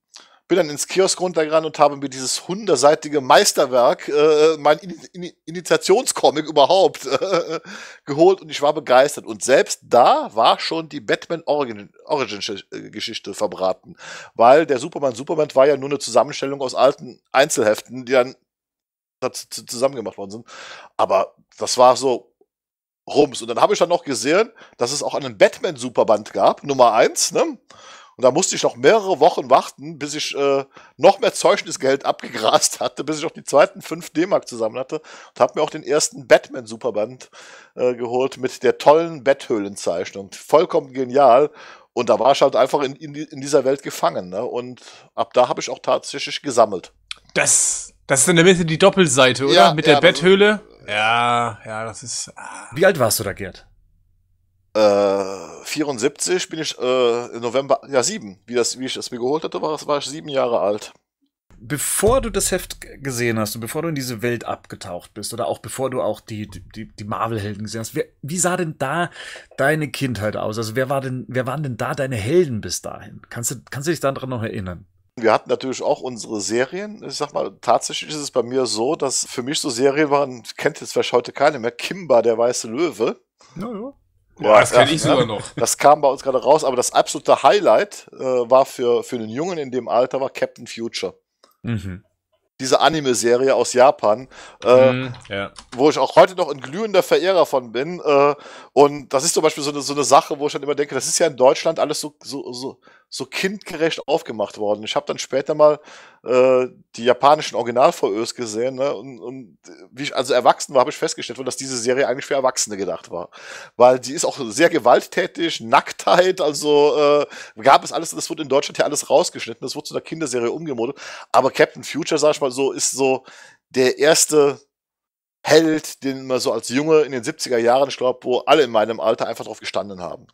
bin dann ins Kiosk runtergerannt und habe mir dieses hunderseitige Meisterwerk, äh, äh mein In In Initiationscomic überhaupt, [LAUGHS] äh, geholt und ich war begeistert. Und selbst da war schon die Batman-Origin-Geschichte -Origin verbraten, weil der Superman-Superman war ja nur eine Zusammenstellung aus alten Einzelheften, die dann zusammen gemacht worden sind. Aber das war so, Rums. Und dann habe ich dann noch gesehen, dass es auch einen Batman-Superband gab, Nummer 1, ne? Und da musste ich noch mehrere Wochen warten, bis ich äh, noch mehr Zeugnisgeld [LAUGHS] abgegrast hatte, bis ich auch die zweiten 5 D-Mark zusammen hatte und habe mir auch den ersten Batman-Superband äh, geholt mit der tollen Betthöhlenzeichnung. Vollkommen genial. Und da war ich halt einfach in, in, in dieser Welt gefangen. Ne? Und ab da habe ich auch tatsächlich gesammelt. Das, das ist in der Mitte die Doppelseite, oder? Ja, mit der ja, Betthöhle? Äh, ja, ja, das ist. Ah. Wie alt warst du da, Gerd? 74 äh, bin ich äh, im November, ja sieben, wie, das, wie ich das mir geholt hatte, war, war ich sieben Jahre alt. Bevor du das Heft gesehen hast und bevor du in diese Welt abgetaucht bist oder auch bevor du auch die, die, die Marvel-Helden gesehen hast, wer, wie sah denn da deine Kindheit aus? Also wer, war denn, wer waren denn da deine Helden bis dahin? Kannst du, kannst du dich daran noch erinnern? Wir hatten natürlich auch unsere Serien. Ich sag mal, tatsächlich ist es bei mir so, dass für mich so Serien waren, kennt jetzt vielleicht heute keine mehr, Kimba, der weiße Löwe. Ja, ja. Boah, das kenne ich sogar ja. noch. Das kam bei uns gerade raus, aber das absolute Highlight äh, war für, für einen Jungen in dem Alter war Captain Future. Mhm. Diese Anime-Serie aus Japan, äh, mhm, ja. wo ich auch heute noch ein glühender Verehrer von bin. Äh, und das ist zum Beispiel so eine, so eine Sache, wo ich dann immer denke, das ist ja in Deutschland alles so, so, so, so kindgerecht aufgemacht worden. Ich habe dann später mal äh, die japanischen Original-VÖs gesehen ne? und, und wie ich also erwachsen war, habe ich festgestellt, dass diese Serie eigentlich für Erwachsene gedacht war. Weil die ist auch sehr gewalttätig, Nacktheit, also äh, gab es alles, das wurde in Deutschland ja alles rausgeschnitten, das wurde zu einer Kinderserie umgemodelt. Aber Captain Future, sag ich mal so, ist so der erste Held, den man so als Junge in den 70er Jahren, ich glaube, wo alle in meinem Alter einfach drauf gestanden haben.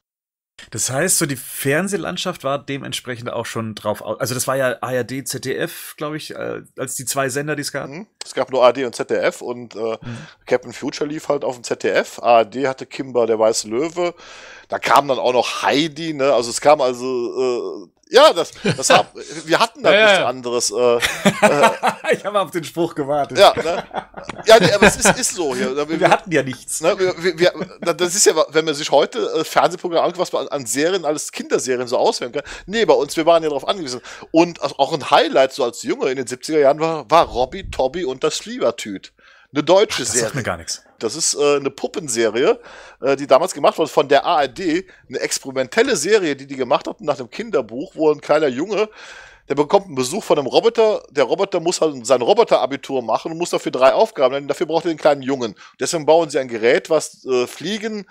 Das heißt, so die Fernsehlandschaft war dementsprechend auch schon drauf. Also das war ja ARD, ZDF, glaube ich, äh, als die zwei Sender, die es gab. Mhm. Es gab nur ARD und ZDF und äh, mhm. Captain Future lief halt auf dem ZDF. ARD hatte Kimber, der weiße Löwe. Da kam dann auch noch Heidi. Ne? Also es kam also äh, ja, das, das hab, [LAUGHS] wir hatten da ja, nichts ja. anderes. Äh, äh, [LAUGHS] ich habe auf den Spruch gewartet. Ja, ne? ja nee, aber es ist, ist so hier. Wir, ne? wir, hatten ja nichts. Ne? Wir, wir, das ist ja, wenn man sich heute äh, Fernsehprogramme anguckt, was man an, Serien, alles Kinderserien so auswählen kann. Nee, bei uns, wir waren ja darauf angewiesen. Und auch ein Highlight so als Junge in den 70er Jahren war, war Robbie, Tobby und das Schliebertüt. Eine deutsche Ach, das Serie. Sagt mir gar nichts. Das ist äh, eine Puppenserie, äh, die damals gemacht wurde von der ARD. Eine experimentelle Serie, die die gemacht hatten nach dem Kinderbuch, wo ein kleiner Junge, der bekommt einen Besuch von einem Roboter. Der Roboter muss halt sein Roboterabitur machen und muss dafür drei Aufgaben lernen. Dafür braucht er den kleinen Jungen. Deswegen bauen sie ein Gerät, was äh, Fliegen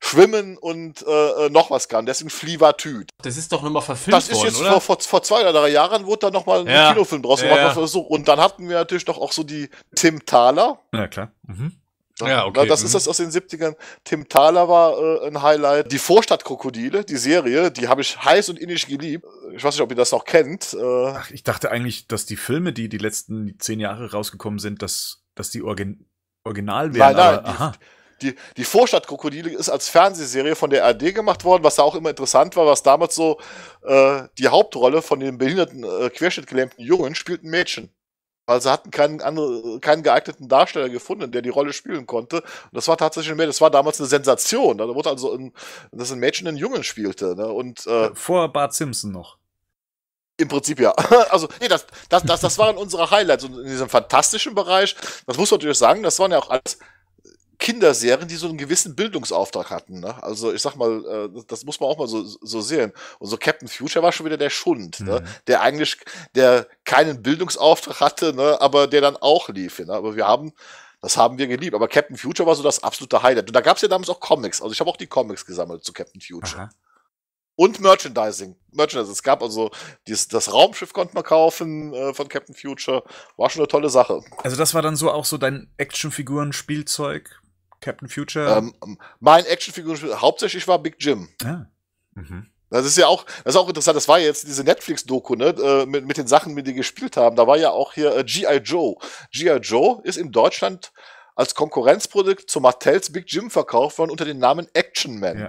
Schwimmen und äh, äh, noch was kann. Deswegen Flivatüt. Das ist doch nochmal verfilmt worden, Das ist jetzt worden, vor, vor, vor, zwei oder drei Jahren wurde da nochmal ein ja. Kinofilm draus gemacht. Ja. Und dann hatten wir natürlich doch auch so die Tim Thaler. Ja, klar. Mhm. Da, ja, okay. Das mhm. ist das aus den 70ern. Tim Thaler war äh, ein Highlight. Die Vorstadtkrokodile, die Serie, die habe ich heiß und innig geliebt. Ich weiß nicht, ob ihr das noch kennt. Äh, Ach, ich dachte eigentlich, dass die Filme, die die letzten zehn Jahre rausgekommen sind, dass, dass die Origin original wären. Nein, nein. Aber, aha. Die, die, die Vorstadtkrokodile ist als Fernsehserie von der RD gemacht worden, was auch immer interessant war, was damals so äh, die Hauptrolle von den behinderten, äh, querschnittgelähmten Jungen spielten Mädchen. Weil also sie hatten keinen, andere, keinen geeigneten Darsteller gefunden, der die Rolle spielen konnte. Und das war tatsächlich mehr, das war damals eine Sensation. Da wurde also, ein, dass ein Mädchen einen Jungen spielte. Ne? Und, äh, Vor Bart Simpson noch. Im Prinzip ja. [LAUGHS] Also, nee, das, das, das, das waren unsere Highlights und in diesem fantastischen Bereich. Das muss man natürlich sagen, das waren ja auch alles Kinderserien, die so einen gewissen Bildungsauftrag hatten. Ne? Also ich sag mal, äh, das muss man auch mal so, so sehen. Und so Captain Future war schon wieder der Schund, ne? mhm. ne? der eigentlich, der keinen Bildungsauftrag hatte, ne? aber der dann auch lief. Ne? Aber wir haben, das haben wir geliebt. Aber Captain Future war so das absolute Highlight. Und da gab es ja damals auch Comics. Also ich habe auch die Comics gesammelt zu Captain Future. Aha. Und Merchandising. Merchandising. Es gab also dieses, das Raumschiff konnte man kaufen äh, von Captain Future. War schon eine tolle Sache. Also das war dann so auch so dein Actionfiguren-Spielzeug Captain Future? Ähm, mein Actionfigur hauptsächlich war Big Jim. Ah. Mhm. Das ist ja auch, das ist auch interessant. Das war jetzt diese Netflix-Doku, ne, äh, mit, mit den Sachen, mit die gespielt haben. Da war ja auch hier äh, G.I. Joe. G.I. Joe ist in Deutschland als Konkurrenzprodukt zu Martells Big Jim verkauft worden unter dem Namen Action Man. Ja.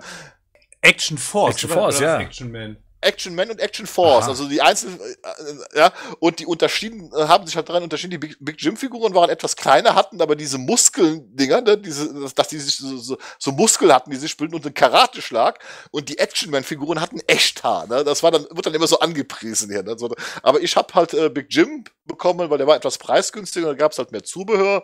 Action Force. Action Force, ja. Action Man. Action Man und Action Force, Aha. also die einzelnen, äh, äh ja, und die unterschieden, äh, haben sich halt daran unterschieden, die Big, Jim-Figuren waren etwas kleiner, hatten aber diese Muskeldinger, ne, diese, dass die sich so, so, so Muskel hatten, die sich bilden und einen Karateschlag und die Action Man-Figuren hatten echt Haar, ne, das war dann, wird dann immer so angepriesen hier, ne, so, aber ich habe halt äh, Big Jim bekommen, weil der war etwas preisgünstiger, da gab es halt mehr Zubehör,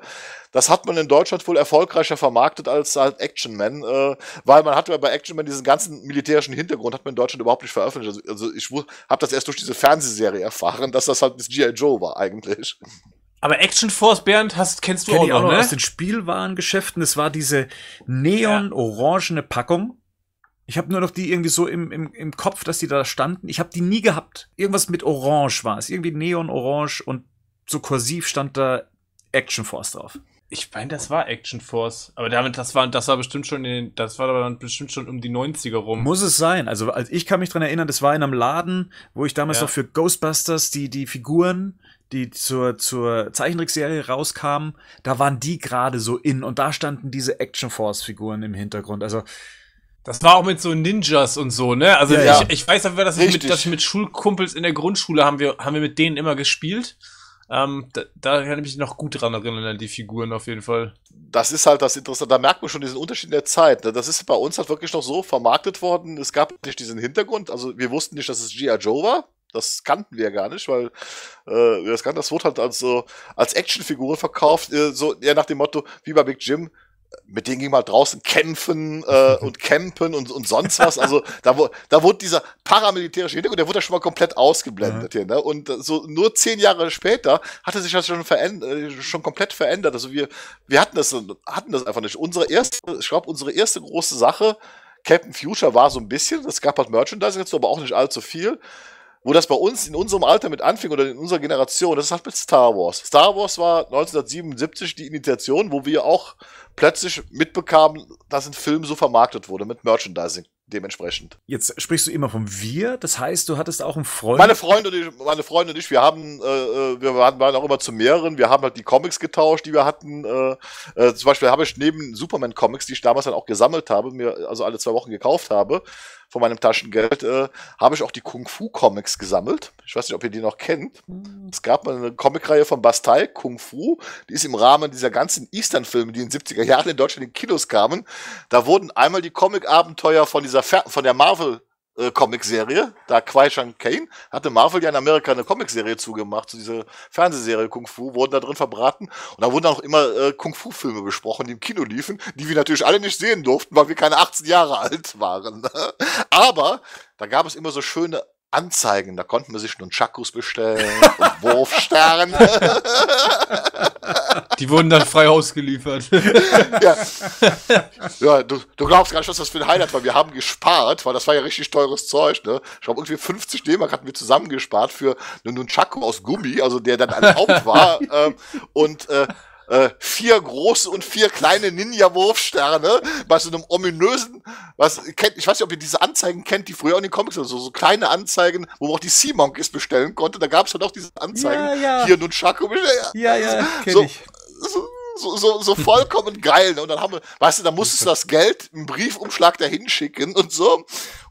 das hat man in Deutschland wohl erfolgreicher vermarktet als halt Action Man, äh, weil man hatte ja bei Action Man diesen ganzen militärischen Hintergrund, hat man in Deutschland überhaupt nicht veröffentlicht, nicht. Also, also ich habe das erst durch diese Fernsehserie erfahren, dass das halt das G.I. Joe war eigentlich. Aber Action Force Bernd hast, kennst du Kenn auch, auch noch, ne? aus den Spielwarengeschäften. Es war diese neon-orangene Packung. Ich habe nur noch die irgendwie so im, im, im Kopf, dass die da standen. Ich habe die nie gehabt. Irgendwas mit Orange war es. Irgendwie Neon-Orange und so kursiv stand da Action Force drauf. Ich meine, das war Action Force. Aber damit, das war, das war bestimmt schon in den, das war aber dann bestimmt schon um die 90er rum. Muss es sein. Also, also ich kann mich dran erinnern, das war in einem Laden, wo ich damals ja. noch für Ghostbusters die, die Figuren, die zur, zur Zeichentrickserie rauskamen, da waren die gerade so in und da standen diese Action Force-Figuren im Hintergrund. Also. Das war auch mit so Ninjas und so, ne? Also ja, ich, ja. ich weiß, dass ich, mit, dass ich mit Schulkumpels in der Grundschule haben wir, haben wir mit denen immer gespielt. Ähm, da, da, kann ich mich noch gut dran erinnern an die Figuren auf jeden Fall. Das ist halt das Interessante. Da merkt man schon diesen Unterschied in der Zeit. Ne? Das ist bei uns halt wirklich noch so vermarktet worden. Es gab nicht diesen Hintergrund. Also wir wussten nicht, dass es G.I. Joe war. Das kannten wir ja gar nicht, weil äh, das, kann, das wurde halt als, so, als Actionfigur verkauft, äh, so eher nach dem Motto, wie bei Big Jim, mit denen ging mal draußen kämpfen äh, und campen und, und sonst was. Also da, wo, da wurde dieser paramilitärische Hintergrund, der wurde ja schon mal komplett ausgeblendet ja. hier. Ne? Und äh, so nur zehn Jahre später hatte sich das schon verändert, äh, schon komplett verändert. Also wir, wir hatten das, hatten das einfach nicht. Unsere erste, ich glaube, unsere erste große Sache, Captain Future war so ein bisschen, es gab halt Merchandise dazu, aber auch nicht allzu viel wo das bei uns in unserem Alter mit anfing oder in unserer Generation, das ist halt mit Star Wars. Star Wars war 1977 die Initiation, wo wir auch plötzlich mitbekamen, dass ein Film so vermarktet wurde mit Merchandising dementsprechend. Jetzt sprichst du immer vom Wir, das heißt, du hattest auch einen Freund. Meine Freunde und ich, meine Freunde und ich wir haben, äh, äh wir waren, waren, auch immer zu mehreren, wir haben halt die Comics getauscht, die wir hatten. Äh, äh, zum Beispiel habe ich neben Superman-Comics, die ich damals dann auch gesammelt habe, mir also alle zwei Wochen gekauft habe, von meinem Taschengeld, äh, habe ich auch die Kung-Fu-Comics gesammelt. Ich weiß nicht, ob ihr die noch kennt. Hm. Es gab mal eine Comicreihe von Bastei, Kung-Fu, die ist im Rahmen dieser ganzen Eastern-Filme, die in den 70er Jahren in Deutschland in Kinos kamen. Da wurden einmal die Comic-Abenteuer von, von der Marvel- äh, Comicserie. Da Kwai Shang Kane hatte Marvel ja in Amerika eine Comicserie zugemacht, so diese Fernsehserie Kung Fu, wurden da drin verbraten. Und da wurden auch immer äh, Kung Fu-Filme besprochen, die im Kino liefen, die wir natürlich alle nicht sehen durften, weil wir keine 18 Jahre alt waren. Ne? Aber da gab es immer so schöne Anzeigen, da konnten wir sich nun Chakus bestellen [LAUGHS] und Wurfsterne. [LAUGHS] Die wurden dann frei ausgeliefert. [LAUGHS] Ja, ja du, du, glaubst gar nicht, was das für ein Highlight war. Wir haben gespart, weil das war ja richtig teures Zeug. Ne? Ich glaube, irgendwie 50 d hatten wir zusammengespart für einen Nunchaku aus Gummi, also der dann ein Haupt war. ähm, und äh, äh, vier große und vier kleine Ninja-Wurfsterne bei so einem ominösen, was kennt, ich weiß nicht, ob ihr diese Anzeigen kennt, die früher in den Comics oder so, so kleine Anzeigen, wo man auch die Sea Monkeys bestellen konnte. Da gab es halt auch diese Anzeigen. Ja, ja. Hier nun Chaco. Ja, ja, ja so, ich. So, so, so, so mhm. vollkommen geil. Ne? Und dann haben wir, weißt du, dann musstest du das Geld im Briefumschlag dahin schicken und so.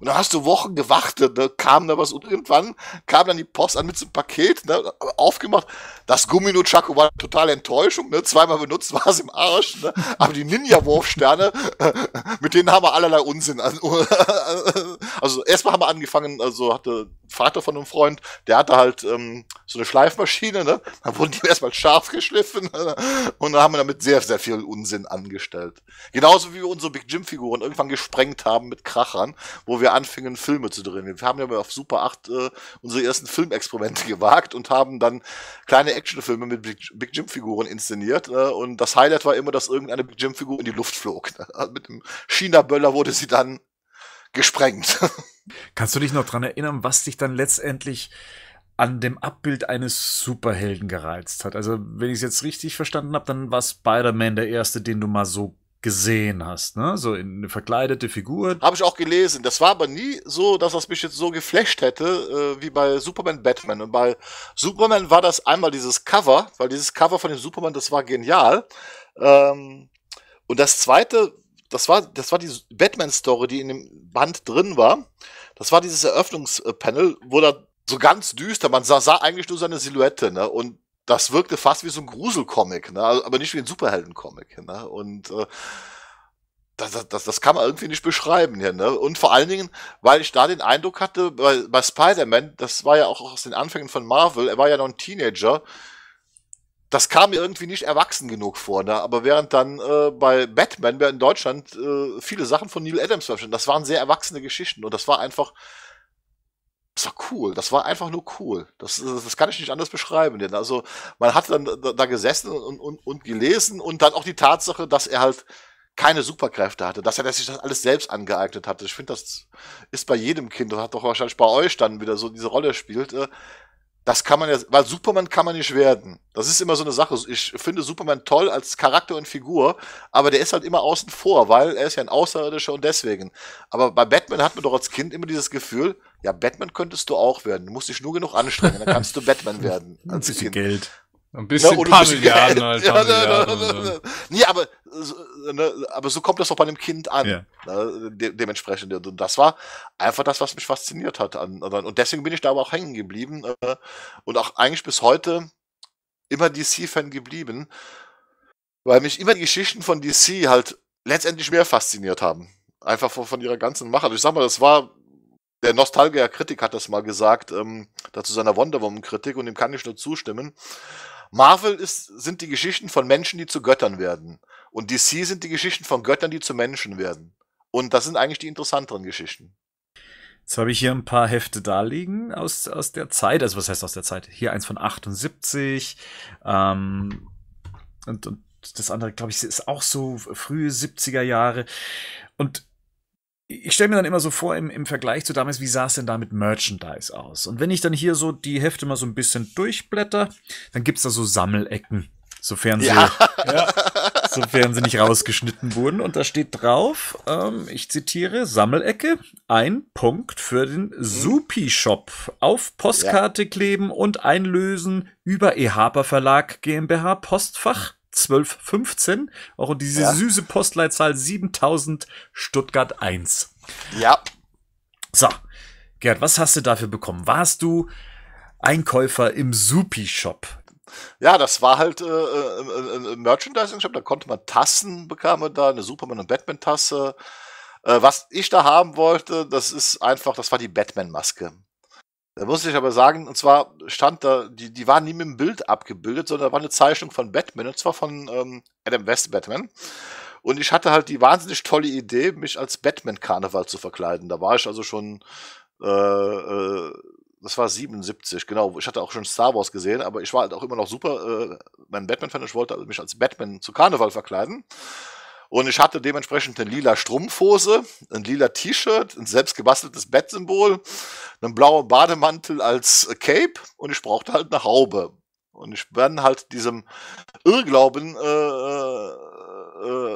Und dann hast du Wochen gewartet, ne? kam da was und irgendwann kam dann die Post an mit so einem Paket, ne? aufgemacht. Das Gummi Chaco war eine totale Enttäuschung, ne? zweimal benutzt [LAUGHS] war es im Arsch. Ne? Aber die Ninja-Wurfsterne, [LAUGHS] mit denen haben wir allerlei Unsinn. [LAUGHS] Also erstmal haben wir angefangen, also hatte Vater von einem Freund, der hatte halt ähm, so eine Schleifmaschine, ne? dann wurden die erstmal scharf geschliffen ne? und dann haben haben damit sehr, sehr viel Unsinn angestellt. Genauso wie wir unsere Big Jim-Figuren irgendwann gesprengt haben mit Krachern, wo wir anfingen, Filme zu drehen. Wir haben ja auf Super 8 äh, unsere ersten Filmexperimente [LAUGHS] gewagt und haben dann kleine Actionfilme mit Big, Big Jim-Figuren inszeniert. Äh, und das Highlight war immer, dass irgendeine Big Jim-Figur in die Luft flog. [LAUGHS] Also mit dem China-Böller wurde sie dann gesprengt. [LAUGHS] Kannst du dich noch daran erinnern, was dich dann letztendlich an dem Abbild eines Superhelden gereizt hat. Also, wenn ich es jetzt richtig verstanden habe, dann war Spider-Man der erste, den du mal so gesehen hast, ne? So in eine verkleidete Figur. Habe ich auch gelesen. Das war aber nie so, dass das mich jetzt so geflasht hätte, äh, wie bei Superman Batman. Und bei Superman war das einmal dieses Cover, weil dieses Cover von dem Superman, das war genial. Ähm, und das zweite, das war, das war die Batman-Story, die in dem Band drin war. Das war dieses Eröffnungspanel, wo da so ganz düster. Man sah, sah eigentlich nur seine Silhouette, ne? Und das wirkte fast wie so ein Gruselcomic, ne? Also, aber nicht wie ein Superheldencomic. Ne? Und äh, das, das, das kann man irgendwie nicht beschreiben hier. Ne? Und vor allen Dingen, weil ich da den Eindruck hatte, bei, bei Spider-Man, das war ja auch aus den Anfängen von Marvel, er war ja noch ein Teenager, das kam mir irgendwie nicht erwachsen genug vor. Ne? Aber während dann äh, bei Batman, wir in Deutschland äh, viele Sachen von Neil Adams verstanden, das waren sehr erwachsene Geschichten und das war einfach das war cool. Das war einfach nur cool. Das, das kann ich nicht anders beschreiben. Denn also man hat dann da gesessen und, und, und gelesen und dann auch die Tatsache, dass er halt keine Superkräfte hatte, dass er sich das alles selbst angeeignet hatte. Ich finde, das ist bei jedem Kind und hat doch wahrscheinlich bei euch dann wieder so diese Rolle spielt. Äh, das kann man ja, weil Superman kann man nicht werden. Das ist immer so eine Sache. Ich finde Superman toll als Charakter und Figur, aber der ist halt immer außen vor, weil er ist ja ein Außerirdischer und deswegen. Aber bei Batman hat man doch als Kind immer dieses Gefühl, ja, Batman könntest du auch werden. Du musst dich nur genug anstrengen, dann kannst du Batman [LAUGHS] werden. Als ein bisschen kind. Geld. Ein bisschen ne, paar Milliarden halt. Paar ja, Milliarden ne, ne, ne. Nee, aber, ne, aber so kommt das doch bei einem Kind an. Ja. Ne, de dementsprechend. Und das war einfach das, was mich fasziniert hat. An, an, und deswegen bin ich da aber auch hängen geblieben. Äh, und auch eigentlich bis heute immer DC-Fan geblieben. Weil mich immer die Geschichten von DC halt letztendlich mehr fasziniert haben. Einfach von, von ihrer ganzen Macht. ich sag mal, das war der nostalgia kritik hat das mal gesagt, ähm, dazu seiner Wonder Woman-Kritik, und dem kann ich nur zustimmen. Marvel ist, sind die Geschichten von Menschen, die zu Göttern werden. Und DC sind die Geschichten von Göttern, die zu Menschen werden. Und das sind eigentlich die interessanteren Geschichten. Jetzt habe ich hier ein paar Hefte da liegen aus, aus der Zeit. Also was heißt aus der Zeit? Hier eins von 78. Ähm, und, und das andere, glaube ich, ist auch so frühe 70er Jahre. Und ich stelle mir dann immer so vor, im, im Vergleich zu damals, wie sah es denn da mit Merchandise aus? Und wenn ich dann hier so die Hefte mal so ein bisschen durchblätter, dann gibt's da so Sammelecken, sofern sie, ja. [LAUGHS] ja. sofern sie nicht rausgeschnitten wurden. Und da steht drauf, ähm, ich zitiere, Sammelecke, ein Punkt für den mhm. Supi-Shop. Auf Postkarte kleben und einlösen über Ehaber Verlag GmbH Postfach 1215, auch diese ja. süße Postleitzahl 7000 Stuttgart 1. Ja. So, Gerd, was hast du dafür bekommen? Warst du Einkäufer im Supi-Shop? Ja, das war halt äh, ein, äh, ein äh, äh, Merchandising-Shop, da konnte man Tassen bekam da, eine Superman- und Batman-Tasse. Äh, was ich da haben wollte, das ist einfach, das war die Batman-Maske. Da muss ich aber sagen, und zwar stand da, die, die war nie mit dem Bild abgebildet, sondern da war eine Zeichnung von Batman, und zwar von ähm, Adam West Batman. Und ich hatte halt die wahnsinnig tolle Idee, mich als Batman-Karneval zu verkleiden. Da war ich also schon, äh, äh, das war 77, genau. Ich hatte auch schon Star Wars gesehen, aber ich war halt auch immer noch super, äh, mein Batman-Fan, ich wollte also mich als Batman zu Karneval verkleiden. Und ich hatte dementsprechend eine lila Strumpfhose, ein lila T-Shirt, ein selbstgebasteltes Bettsymbol, einen blauen Bademantel als Cape und ich brauchte halt eine Haube. Und ich bin halt diesem Irrglauben äh, äh,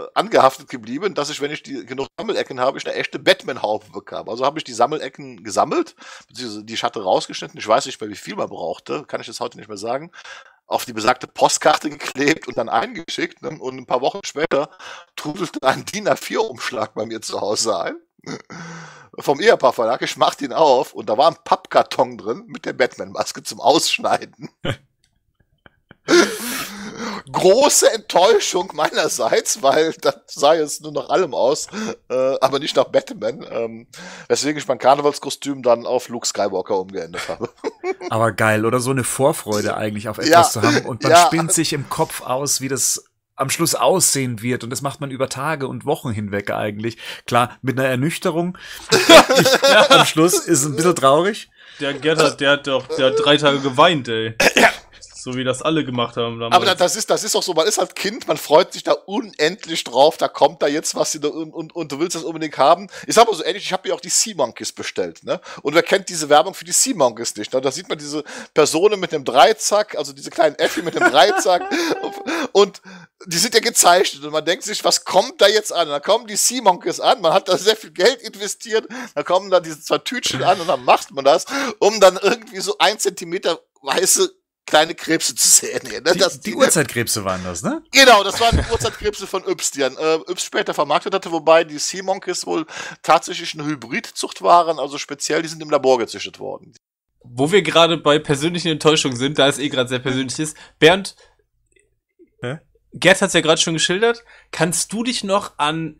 äh angehaftet geblieben, dass ich, wenn ich die, genug Sammelecken habe, ich eine echte Batman-Haube bekam. Also habe ich die Sammelecken gesammelt, beziehungsweise die Schatte rausgeschnitten. Ich weiß nicht mehr, wie viel man brauchte, kann ich das heute nicht mehr sagen auf die besagte Postkarte geklebt und dann eingeschickt. Ne? Und ein paar Wochen später trudelte ein DIN A4-Umschlag bei mir zu Hause ein. [LAUGHS] Vom Ehepaar Verlag. Ich mach den auf und da war ein Pappkarton drin mit der Batman-Maske zum Ausschneiden. [LAUGHS] große Enttäuschung meinerseits, weil das sah jetzt nur nach allem aus, äh, aber nicht nach Batman, ähm, weswegen ich mein Karnevalskostüm dann auf Luke Skywalker umgeändert habe. [LAUGHS] aber geil, oder so eine Vorfreude eigentlich auf etwas ja, zu haben und man ja. spinnt sich im Kopf aus, wie das am Schluss aussehen wird. Und das macht man über Tage und Wochen hinweg eigentlich. Klar, mit einer Ernüchterung [LAUGHS] ja, am Schluss ist es ein bisschen traurig. Der Gerhard, der hat doch der hat drei Tage geweint, ey. So wie das alle gemacht haben. Damals. Aber das ist, das ist auch so, man ist halt Kind, man freut sich da unendlich drauf, da kommt da jetzt was und, und, und du willst das unbedingt haben. Ich sag mal so ehrlich, ich habe mir auch die Sea Monkeys bestellt, ne? Und wer kennt diese Werbung für die Sea Monkeys nicht? Ne? Da sieht man diese Personen mit einem Dreizack, also diese kleinen Effi mit einem Dreizack [LAUGHS] und die sind ja gezeichnet und man denkt sich, was kommt da jetzt an? Da kommen die Sea Monkeys an, man hat da sehr viel Geld investiert, da kommen da diese zwei Tütchen an und dann macht man das, um dann irgendwie so ein Zentimeter weiße kleine Krebse zu sehen. Ne? Das, die, die ne? Urzeitkrebse waren das, ne? Genau, das waren die Urzeitkrebse von Yps, die dann äh, Yps später vermarktet hatte, wobei die Sea Monkeys wohl tatsächlich eine Hybridzucht waren, also speziell, die sind im Labor gezüchtet worden. Wo wir gerade bei persönlichen Enttäuschungen sind, da es eh gerade sehr persönlich ist, Bernd, Hä? Gerd hat es ja gerade schon geschildert, kannst du dich noch an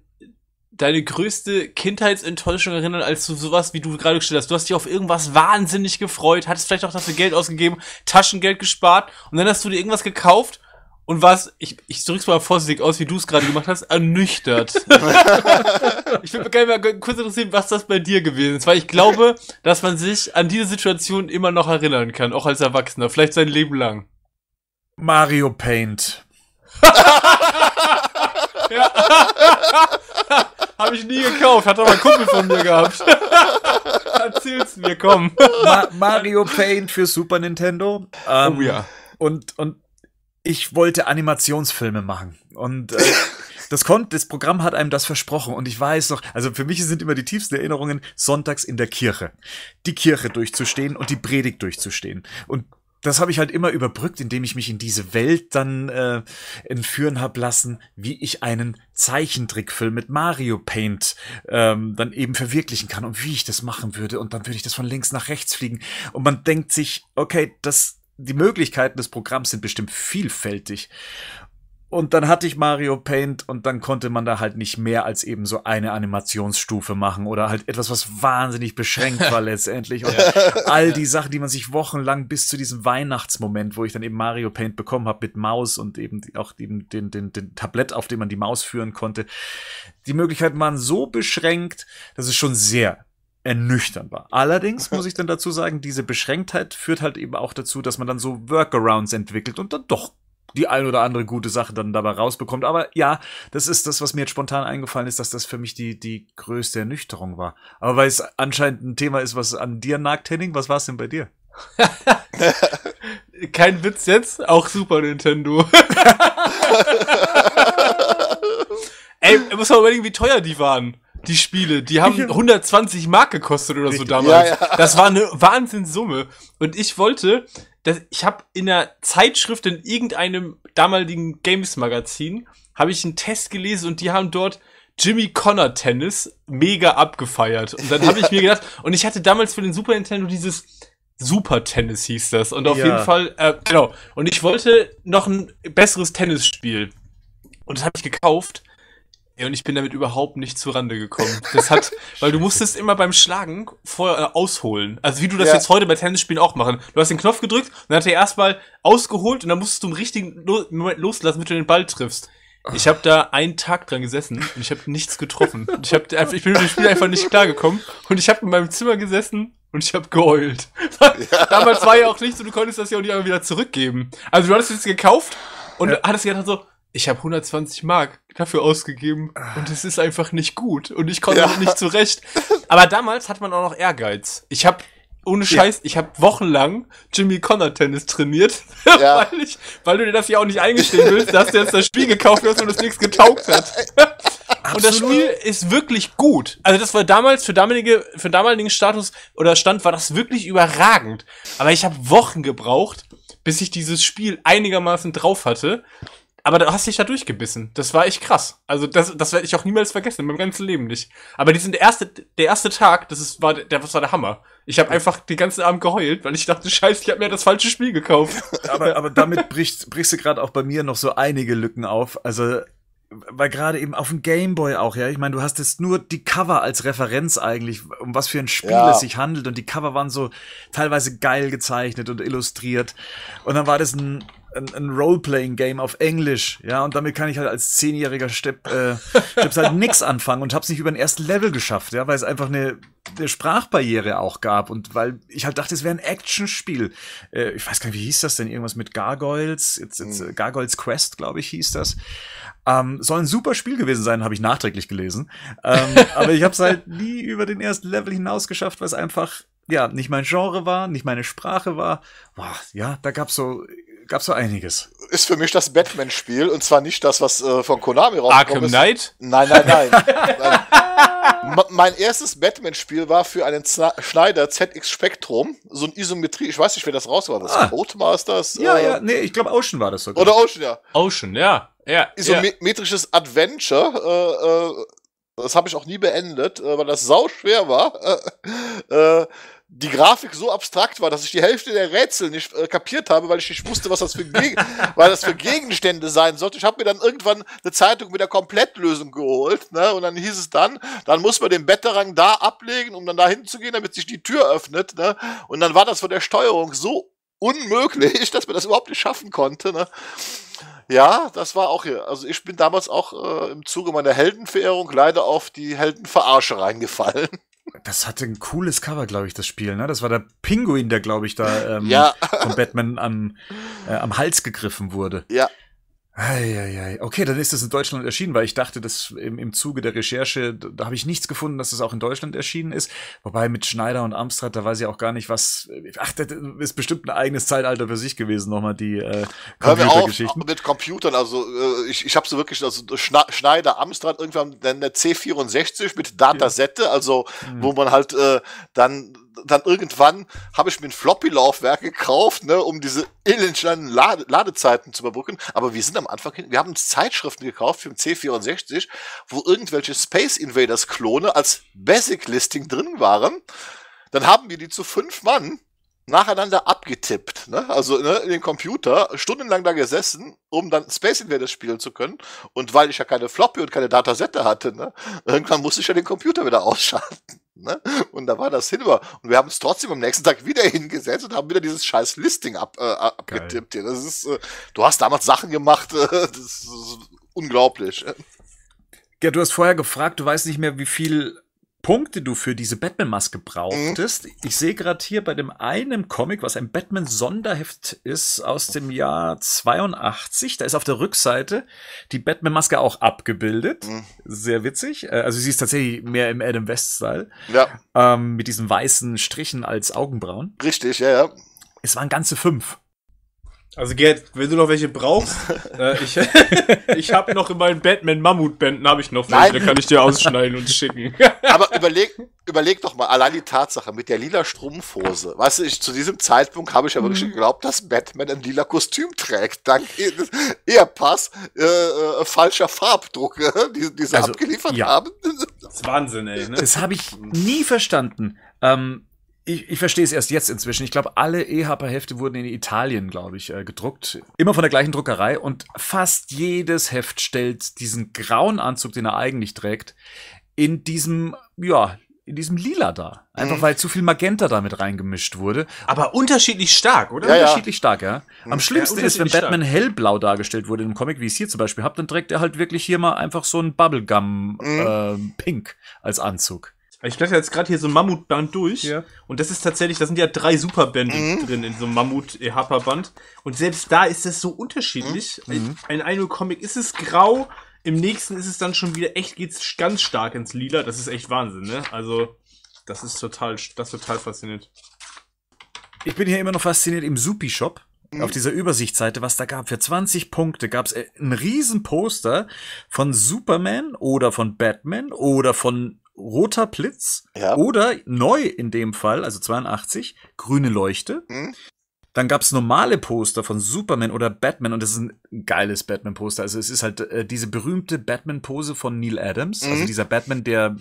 deine größte Kindheitsenttäuschung erinnern, als du sowas, wie du gerade gestellt hast? Du hast dich auf irgendwas wahnsinnig gefreut, hattest vielleicht auch dafür Geld ausgegeben, Taschengeld gespart und dann hast du dir irgendwas gekauft und warst, ich, ich drück's mal vorsichtig aus, wie du es gerade gemacht hast, ernüchtert. [LAUGHS] ich würde mich gerne mal kurz interessieren, was das bei dir gewesen ist, weil ich glaube, dass man sich an diese Situation immer noch erinnern kann, auch als Erwachsener, vielleicht sein Leben lang. Mario Paint. [LAUGHS] Ja. [LAUGHS] Habe ich nie gekauft, hat aber ein Kumpel von mir gehabt. [LAUGHS] Erzähl's mir, komm. Ma Mario Paint für Super Nintendo. Ähm, oh ja. Und, und ich wollte Animationsfilme machen. Und äh, [LAUGHS] das konnte, das Programm hat einem das versprochen. Und ich weiß noch, also für mich sind immer die tiefsten Erinnerungen sonntags in der Kirche. Die Kirche durchzustehen und die Predigt durchzustehen. Und das habe ich halt immer überbrückt, indem ich mich in diese Welt dann äh, entführen hab lassen, wie ich einen Zeichentrickfilm mit Mario Paint ähm, dann eben verwirklichen kann und wie ich das machen würde. Und dann würde ich das von links nach rechts fliegen. Und man denkt sich, okay, das, die Möglichkeiten des Programms sind bestimmt vielfältig. Und dann hatte ich Mario Paint und dann konnte man da halt nicht mehr als eben so eine Animationsstufe machen oder halt etwas, was wahnsinnig beschränkt war [LAUGHS] letztendlich. Und all die Sachen, die man sich wochenlang bis zu diesem Weihnachtsmoment, wo ich dann eben Mario Paint bekommen habe mit Maus und eben auch eben den, den, den Tablett, auf dem man die Maus führen konnte. Die Möglichkeiten waren so beschränkt, dass es schon sehr ernüchternd war. Allerdings muss ich dann dazu sagen, diese Beschränktheit führt halt eben auch dazu, dass man dann so Workarounds entwickelt und dann doch die ein oder andere gute Sache dann dabei rausbekommt. Aber ja, das ist das, was mir jetzt spontan eingefallen ist, dass das für mich die, die größte Ernüchterung war. Aber weil es anscheinend ein Thema ist, was an dir nagt, Henning, was war es denn bei dir? [LAUGHS] Kein Witz jetzt, auch Super Nintendo. [LAUGHS] Ey, muss man überlegen, wie teuer die waren die Spiele, die haben 120 Mark gekostet oder so damals. Ja, ja. Das war eine Wahnsinnssumme. Und ich wollte, dass, ich habe in einer Zeitschrift in irgendeinem damaligen Games-Magazin, habe ich einen Test gelesen und die haben dort Jimmy Connor Tennis mega abgefeiert. Und dann habe ich mir gedacht, und ich hatte damals für den Super Nintendo dieses Super Tennis hieß das. Und auf ja. jeden Fall, äh, genau. Und ich wollte noch ein besseres Tennisspiel. Und das habe ich gekauft. Ja, und ich bin damit überhaupt nicht zurande gekommen. Das hat, [LAUGHS] weil du musstest immer beim Schlagen vorher äh, ausholen. Also wie du das ja. jetzt heute bei Tennisspielen auch machen. Du hast den Knopf gedrückt, und dann hat er erstmal ausgeholt und dann musstest du im richtigen Moment loslassen, damit du den Ball triffst. Ich habe da einen Tag dran gesessen und ich habe nichts getroffen. Ich, hab, ich bin mit dem Spiel einfach nicht klargekommen und ich habe in meinem Zimmer gesessen und ich habe geheult. [LAUGHS] Ja. Damals war ja auch nichts und du konntest das ja auch nicht einmal wieder zurückgeben. Also du hattest es gekauft und ja. hattest gedacht so, ich habe 120 Mark dafür ausgegeben und es ist einfach nicht gut und ich komme ja. nicht zurecht. Aber damals hat man auch noch Ehrgeiz. Ich habe ohne Scheiß, ja. ich habe wochenlang Jimmy Connor Tennis trainiert, [LAUGHS] ja. weil, ich, weil du dir das ja auch nicht eingestehen willst, dass du jetzt das Spiel gekauft hast und es nichts getaugt hat. Absolut. [LAUGHS] Und das Spiel ist wirklich gut. Also das war damals für damalige für damaligen Status oder Stand war das wirklich überragend. Aber ich habe Wochen gebraucht, bis ich dieses Spiel einigermaßen drauf hatte aber du hast dich da durchgebissen. Das war echt krass. Also das, das werde ich auch niemals vergessen, in meinem ganzen Leben nicht. Aber diesen der erste, der erste Tag, das ist, war der, was war der Hammer. Ich habe einfach den ganzen Abend geheult, weil ich dachte, scheiße, ich habe mir das falsche Spiel gekauft. [LAUGHS] aber, aber damit brichst, brichst du gerade auch bei mir noch so einige Lücken auf. Also weil gerade eben auf dem Gameboy auch, ja. Ich meine, du hast jetzt nur die Cover als Referenz eigentlich, um was für ein Spiel ja. es sich handelt. Und die Cover waren so teilweise geil gezeichnet und illustriert. Und dann war das ein ein, ein Role-Playing-Game auf Englisch, ja, und damit kann ich halt als zehnjähriger Stepp, äh, Stepps halt nix anfangen und hab's nicht über den ersten Level geschafft, ja, weil es einfach eine, eine Sprachbarriere auch gab und weil ich halt dachte, es wäre ein Actionspiel. Äh, ich weiß gar nicht, wie hieß das denn? Irgendwas mit Gargoyles, jetzt, jetzt äh, Gargoyles Quest, glaube ich, hieß das. Ähm, soll ein super Spiel gewesen sein, habe ich nachträglich gelesen. Ähm, [LAUGHS] aber ich hab's halt nie über den ersten Level hinaus geschafft, weil es einfach ja, nicht mein Genre war, nicht meine Sprache war. Boah, ja, da gab's so gab's so einiges. Ist für mich das Batman-Spiel und zwar nicht das, was äh, von Konami rausgekommen ist. Arkham Knight? Nein, nein, nein. [LAUGHS] nein. Mein erstes Batman-Spiel war für einen Z Schneider ZX Spectrum, so ein Isometrie, ich weiß nicht, wer das raus war, das ah. Codemasters? Ja, äh, ja, nee, ich glaube Ocean war das sogar. Oder Ocean, ja. Ocean, ja. ja Isometrisches ja. Adventure, äh, äh, das habe ich auch nie beendet, äh, weil das sau schwer war. [LAUGHS] Äh, äh, die Grafik so abstrakt war, dass ich die Hälfte der Rätsel nicht äh, kapiert habe, weil ich nicht wusste, was das für, [LAUGHS] weil das für Gegenstände sein sollte. Ich habe mir dann irgendwann eine Zeitung mit der Komplettlösung geholt, ne? Und dann hieß es dann, dann muss man den Betterang da ablegen, um dann da hinzugehen, damit sich die Tür öffnet, ne? Und dann war das von der Steuerung so unmöglich, [LAUGHS] dass man das überhaupt nicht schaffen konnte, ne? Ja, das war auch hier. Also ich bin damals auch äh, im Zuge meiner Heldenverehrung leider auf die Heldenverarsche reingefallen. Das hatte ein cooles Cover, glaube ich, das Spiel. Ne? Das war der Pinguin, der, glaube ich, da [LAUGHS] ähm, ja. von Batman am, äh, am Hals gegriffen wurde. Ja, Eieiei. Okay, dann ist das in Deutschland erschienen, weil ich dachte, dass im, im Zuge der Recherche, da, da habe ich nichts gefunden, dass das auch in Deutschland erschienen ist. Wobei mit Schneider und Amstrad, da weiß ich auch gar nicht, was. Ach, das ist bestimmt ein eigenes Zeitalter für sich gewesen, nochmal die äh, Computergeschichte. Computergeschichten. Mit Computern, also äh, ich, ich habe so wirklich, also Schneider, Amstrad, irgendwann dann der C64 mit Datasette, also hm. wo mhm. man halt äh, dann dann irgendwann habe ich mir ein Floppy-Laufwerk gekauft, ne, um diese elendlangen Lade Ladezeiten zu überbrücken. Aber wir sind am Anfang hin, wir haben Zeitschriften gekauft für den C64, wo irgendwelche Space Invaders-Klone als Basic-Listing drin waren. Dann haben wir die zu fünf Mann nacheinander abgetippt, ne? also ne, in den Computer, stundenlang da gesessen, um dann Space Invaders spielen zu können. Und weil ich ja keine Floppy und keine Datasette hatte, ne, irgendwann musste ich ja den Computer wieder ausschalten. Ne? Und da war das Silber. Und wir haben es trotzdem am nächsten Tag wieder hingesetzt und haben wieder dieses scheiß Listing ab, äh, äh abgetippt. Geil. Das ist, äh, du hast damals Sachen gemacht, [LAUGHS] äh, das ist unglaublich. Ja, du hast vorher gefragt, du weißt nicht mehr, wie viel Punkte du für diese Batman-Maske brauchtest. Mhm. Ich sehe gerade hier bei dem einen Comic, was ein Batman-Sonderheft ist aus dem Jahr 82. Da ist auf der Rückseite die Batman-Maske auch abgebildet. Mhm. Sehr witzig. Äh, also sie ist tatsächlich mehr im Adam West-Style. Ja. Ähm, mit diesen weißen Strichen als Augenbrauen. Richtig, ja, ja. Es waren ganze fünf. Also Gerd, wenn du noch welche brauchst, [LAUGHS] äh, ich, [LAUGHS] ich habe noch in meinen Batman-Mammut-Bänden habe ich noch welche, da kann ich dir ausschneiden und schicken. [LAUGHS] Aber überleg, überleg doch mal, allein die Tatsache mit der lila Strumpfhose. Weißt du, ich, zu diesem Zeitpunkt habe ich ja wirklich mhm. geglaubt, dass Batman ein lila Kostüm trägt. Dank Ehepass, äh, äh, falscher Farbdruck, äh, die, die sie also, abgeliefert ja. haben. Das ist Wahnsinn, ey. Ne? Das habe ich nie verstanden. Ähm, ich, ich verstehe es erst jetzt inzwischen. Ich glaube, alle E-Harper-Hefte wurden in Italien, glaube ich, äh, gedruckt. Immer von der gleichen Druckerei und fast jedes Heft stellt diesen grauen Anzug, den er eigentlich trägt, in diesem, ja, in diesem Lila da. Einfach mhm. weil zu viel Magenta damit reingemischt wurde. Aber unterschiedlich stark, oder? Ja, unterschiedlich ja. stark, ja. Am mhm. schlimmsten ja, ist, wenn Batman stark. hellblau dargestellt wurde in einem Comic, wie ich es hier zum Beispiel habe, dann trägt er halt wirklich hier mal einfach so ein Bubblegum-Pink mhm. äh, als Anzug. Ich blätter jetzt gerade hier so ein Mammutband durch. Ja. Und das ist tatsächlich, da sind ja drei Superbände mhm. drin in so einem Mammut-Ehapa-Band. Und selbst da ist das so unterschiedlich. Mhm. In einem Comic ist es grau, im nächsten ist es dann schon wieder echt, geht's ganz stark ins Lila. Das ist echt Wahnsinn, ne? Also, das ist total, das ist total faszinierend. Ich bin hier immer noch fasziniert im Supi-Shop mhm. auf dieser Übersichtsseite, was da gab. Für 20 Punkte gab es äh, ein riesen Poster von Superman oder von Batman oder von roter Blitz ja. oder neu in dem Fall, also 82, grüne Leuchte. Mhm. Dann gab es normale Poster von Superman oder Batman und das ist ein geiles Batman-Poster. Also es ist halt äh, diese berühmte Batman-Pose von Neil Adams, also mhm. also dieser Batman, der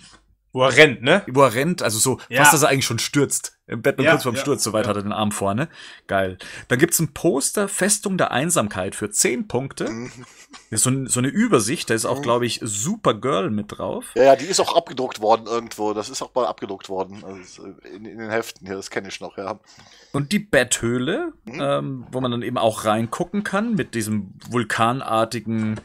wo er rennt, ne? Wo er rennt, also so, ja. fast, dass er eigentlich schon stürzt. Im Bett nur ja, kurz vorm ja, Sturz, soweit ja. hat er den Arm vorne. Geil. Dann gibt es ein Poster Festung der Einsamkeit für 10 Punkte. Mhm. So, so, eine Übersicht, da ist auch, mhm. glaube ich, Supergirl mit drauf. Ja, ja, die ist auch abgedruckt worden irgendwo. Das ist auch mal abgedruckt worden. Also in, in, den Heften hier, das kenne ich noch, ja. Und die Betthöhle, mhm. ähm, wo man dann eben auch reingucken kann mit diesem vulkanartigen,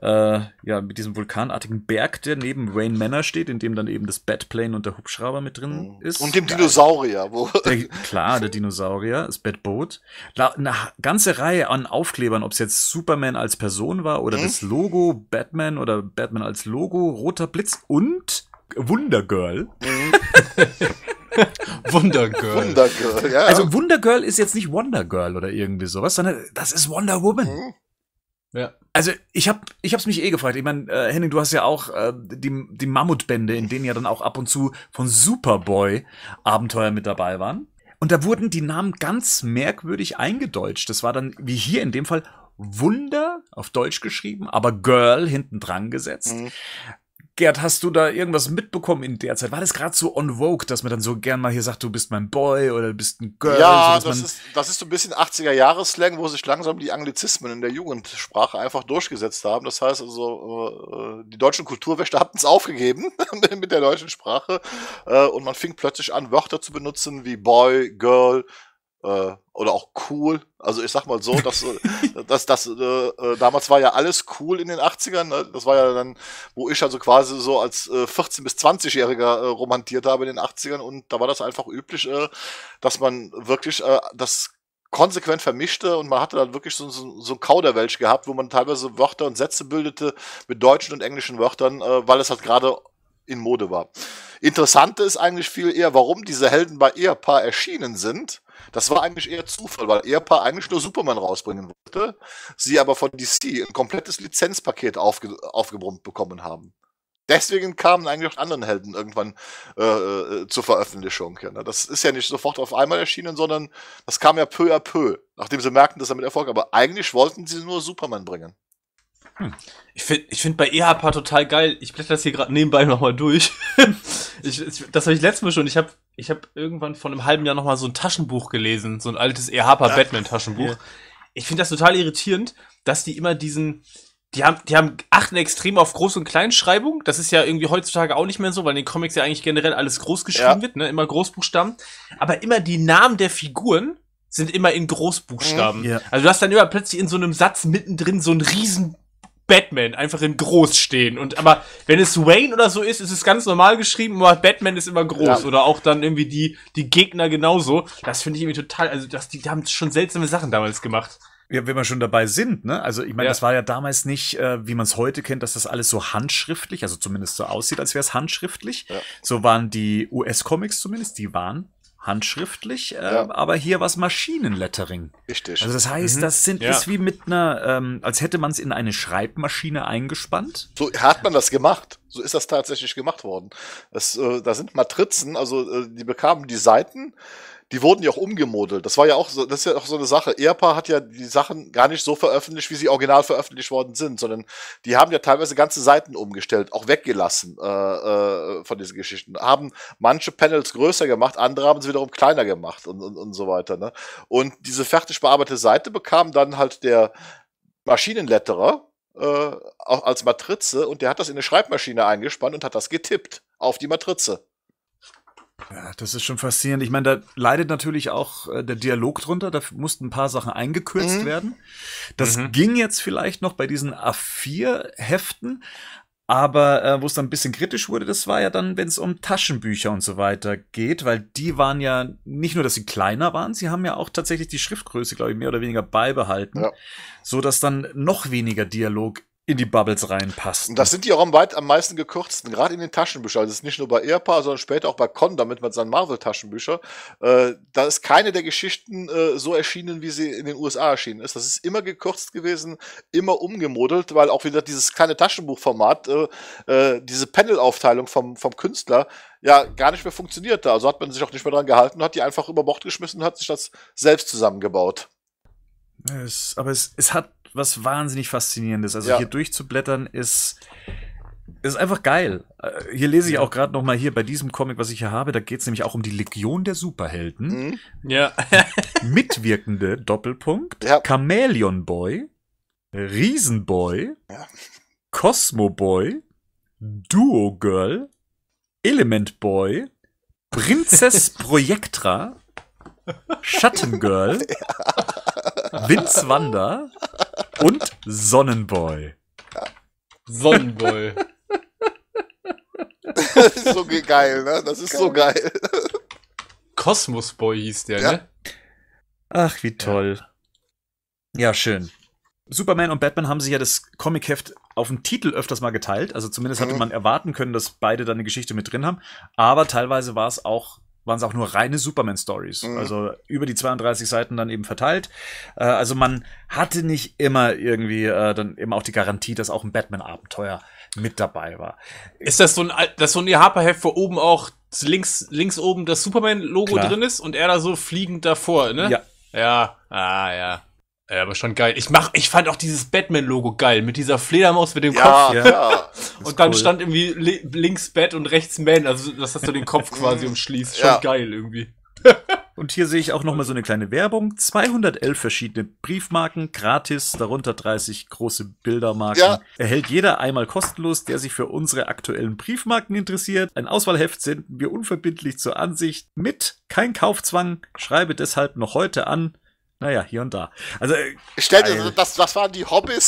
äh, ja, mit diesem vulkanartigen Berg, der neben Wayne Manor steht, in dem dann eben das Batplane und der Hubschrauber mit drin mhm. ist. Und dem Dinosaurier Dinosaurier-Abo. [LAUGHS] Klar, der [LAUGHS] Dinosaurier, das Bettboot. Eine ganze Reihe an Aufklebern, ob es jetzt Superman als Person war oder hm? das Logo, Batman oder Batman als Logo, roter Blitz und Wonder Girl. Mhm. [LAUGHS] Wonder Girl, ja. Also Girl ist jetzt nicht Wonder Girl oder irgendwie sowas, sondern das ist Wonder Woman. Mhm. Ja. Also ich habe ich hab's mich eh gefragt. Ich meine, äh, Henning, du hast ja auch äh, die, die Mammutbände, in denen ja dann auch ab und zu von Superboy Abenteuer mit dabei waren. Und da wurden die Namen ganz merkwürdig eingedeutscht. Das war dann, wie hier in dem Fall, Wunder auf Deutsch geschrieben, aber Girl hinten dran gesetzt. Mhm. Gerd, hast du da irgendwas mitbekommen in der Zeit? War das gerade so on vogue, dass man dann so gern mal hier sagt, du bist mein Boy oder du bist ein Girl? Ja, so, das, ist, das ist so ein bisschen 80er-Jahres-Slang, wo sich langsam die Anglizismen in der Jugendsprache einfach durchgesetzt haben. Das heißt also, äh, die deutschen Kulturwächter hatten es aufgegeben [LAUGHS] mit der deutschen Sprache äh, und man fing plötzlich an, Wörter zu benutzen wie Boy, Girl, äh, oder auch cool. Also ich sag mal so, dass, äh, dass, dass äh, äh, damals war ja alles cool in den 80ern. Ne? Das war ja dann, wo ich also quasi so als äh, 14- bis 20-Jähriger äh, romantiert habe in den 80ern und da war das einfach üblich, äh, dass man wirklich äh, das konsequent vermischte und man hatte dann wirklich so, so, so ein Kauderwelsch gehabt, wo man teilweise Wörter und Sätze bildete mit deutschen und englischen Wörtern, äh, weil es halt gerade in Mode war. Interessante ist eigentlich viel eher, warum diese Helden bei Ehepaar erschienen sind das war eigentlich eher Zufall, weil Ehepaar eigentlich nur Superman rausbringen wollte, sie aber von DC ein komplettes Lizenzpaket aufge aufgebrummt bekommen haben. Deswegen kamen eigentlich auch andere Helden irgendwann äh, äh zur Veröffentlichung. Ja, ne? Das ist ja nicht sofort auf einmal erschienen, sondern das kam ja peu à peu, nachdem sie merkten, dass er mit Erfolg. Aber eigentlich wollten sie nur Superman bringen. Hm. Ich finde ich find bei EHPA total geil. Ich blätter das hier gerade nebenbei nochmal durch. [LAUGHS] ich, ich, das habe ich letztes Mal schon. Ich habe ich habe irgendwann vor einem halben Jahr nochmal so ein Taschenbuch gelesen, so ein altes E. Harper Batman Taschenbuch. Ich finde das total irritierend, dass die immer diesen, die haben, die haben achten extrem auf Groß- und Kleinschreibung. Das ist ja irgendwie heutzutage auch nicht mehr so, weil in den Comics ja eigentlich generell alles groß geschrieben ja. wird, ne? Immer Großbuchstaben. Aber immer die Namen der Figuren sind immer in Großbuchstaben. Mhm. Ja. Also du hast dann immer plötzlich in so einem Satz mittendrin so ein riesen Batman einfach in groß stehen. Und aber wenn es Wayne oder so ist, ist es ganz normal geschrieben, aber Batman ist immer groß. Ja. Oder auch dann irgendwie die, die Gegner genauso. Das finde ich irgendwie total, also das, die die haben schon seltsame Sachen damals gemacht. Ja, wenn wir schon dabei sind, ne? Also ich meine, ja. das war ja damals nicht, äh, wie man es heute kennt, dass das alles so handschriftlich, also zumindest so aussieht, als wäre es handschriftlich. Ja. So waren die US-Comics zumindest, die waren handschriftlich, äh, ja. aber hier was Maschinenlettering. Richtig. Also das heißt, mhm. das sind ja. ist wie mit einer, ähm, als hätte man es in eine Schreibmaschine eingespannt. So hat man das gemacht. So ist das tatsächlich gemacht worden. Das, äh, da sind Matrizen, also äh, die bekamen die Seiten die wurden ja auch umgemodelt. Das war ja auch so, das ist ja auch so eine Sache. Ehepaar hat ja die Sachen gar nicht so veröffentlicht, wie sie original veröffentlicht worden sind, sondern die haben ja teilweise ganze Seiten umgestellt, auch weggelassen äh, äh, von diesen Geschichten. Haben manche Panels größer gemacht, andere haben sie wiederum kleiner gemacht und, und, und so weiter. Ne? Und diese fertig bearbeitete Seite bekam dann halt der Maschinenletterer, äh, auch als Matrize und der hat das in eine Schreibmaschine eingespannt und hat das getippt auf die Matrize. Ja, das ist schon faszinierend. Ich meine, da leidet natürlich auch äh, der Dialog drunter. Da mussten ein paar Sachen eingekürzt mhm. werden. Das mhm. ging jetzt vielleicht noch bei diesen A4-Heften. Aber äh, wo es dann ein bisschen kritisch wurde, das war ja dann, wenn es um Taschenbücher und so weiter geht, weil die waren ja nicht nur, dass sie kleiner waren, sie haben ja auch tatsächlich die Schriftgröße, glaube ich, mehr oder weniger beibehalten, ja. so dass dann noch weniger Dialog in die Bubbles reinpasst. Und das sind die auch am, weit, am meisten gekürzten, gerade in den Taschenbüchern. Also das ist nicht nur bei Earpa, sondern später auch bei Con, damit man seinen Marvel-Taschenbücher. Äh, da ist keine der Geschichten äh, so erschienen, wie sie in den USA erschienen ist. Das ist immer gekürzt gewesen, immer umgemodelt, weil auch wieder dieses kleine Taschenbuchformat, äh, äh, diese Panel-Aufteilung vom, vom Künstler, ja gar nicht mehr funktioniert da. Also hat man sich auch nicht mehr dran gehalten, hat die einfach über Bord geschmissen und hat sich das selbst zusammengebaut. Es, aber es, es hat was wahnsinnig Faszinierendes. Also ja. hier durchzublättern ist, ist einfach geil. Äh, hier lese ich auch gerade noch mal hier bei diesem Comic, was ich hier habe, da geht es nämlich auch um die Legion der Superhelden. Mhm. Ja. [LAUGHS] Mitwirkende Doppelpunkt. Ja. Chameleon Boy. Riesenboy. Ja. Cosmo Boy. Duo Girl. Element Boy. Prinzess [LAUGHS] Projektra. Schattengirl. Ja. Vince Wanda und Sonnenboy. Sonnenboy. das ist so geil, ne? Das ist geil. so geil. Kosmosboy hieß der, ja. ne? Ach, wie toll. Ja. ja, schön. Superman und Batman haben sich ja das Comicheft auf den Titel öfters mal geteilt. Also zumindest hatte mhm. man erwarten können, dass beide da eine Geschichte mit drin haben. Aber teilweise war es auch waren es auch nur reine Superman-Stories. Mhm. Also über die 32 Seiten dann eben verteilt. Äh, also man hatte nicht immer irgendwie äh, dann eben auch die Garantie, dass auch ein Batman-Abenteuer mit dabei war. Ist das so ein, das so ein Harper-Heft, wo oben auch links, links oben das Superman-Logo drin ist und er da so fliegend davor, ne? Ja. Ja, ah, ja. Ja, äh, aber schon geil. Ich mach, ich fand auch dieses Batman-Logo geil mit dieser Fledermaus mit dem ja, Kopf. Ja, ja. [LAUGHS] Und dann cool. stand irgendwie li links Bat und rechts Man, also dass das so den Kopf [LAUGHS] quasi umschließt. Schon ja. geil irgendwie. und hier sehe ich auch nochmal so eine kleine Werbung. 211 verschiedene Briefmarken, gratis, darunter 30 große Bildermarken. Ja. Erhält jeder einmal kostenlos, der sich für unsere aktuellen Briefmarken interessiert. Ein Auswahlheft senden wir unverbindlich zur Ansicht mit. Kein Kaufzwang. Schreibe deshalb noch heute an naja, hier und da. Also, äh, Stell dir, das, das waren die Hobbys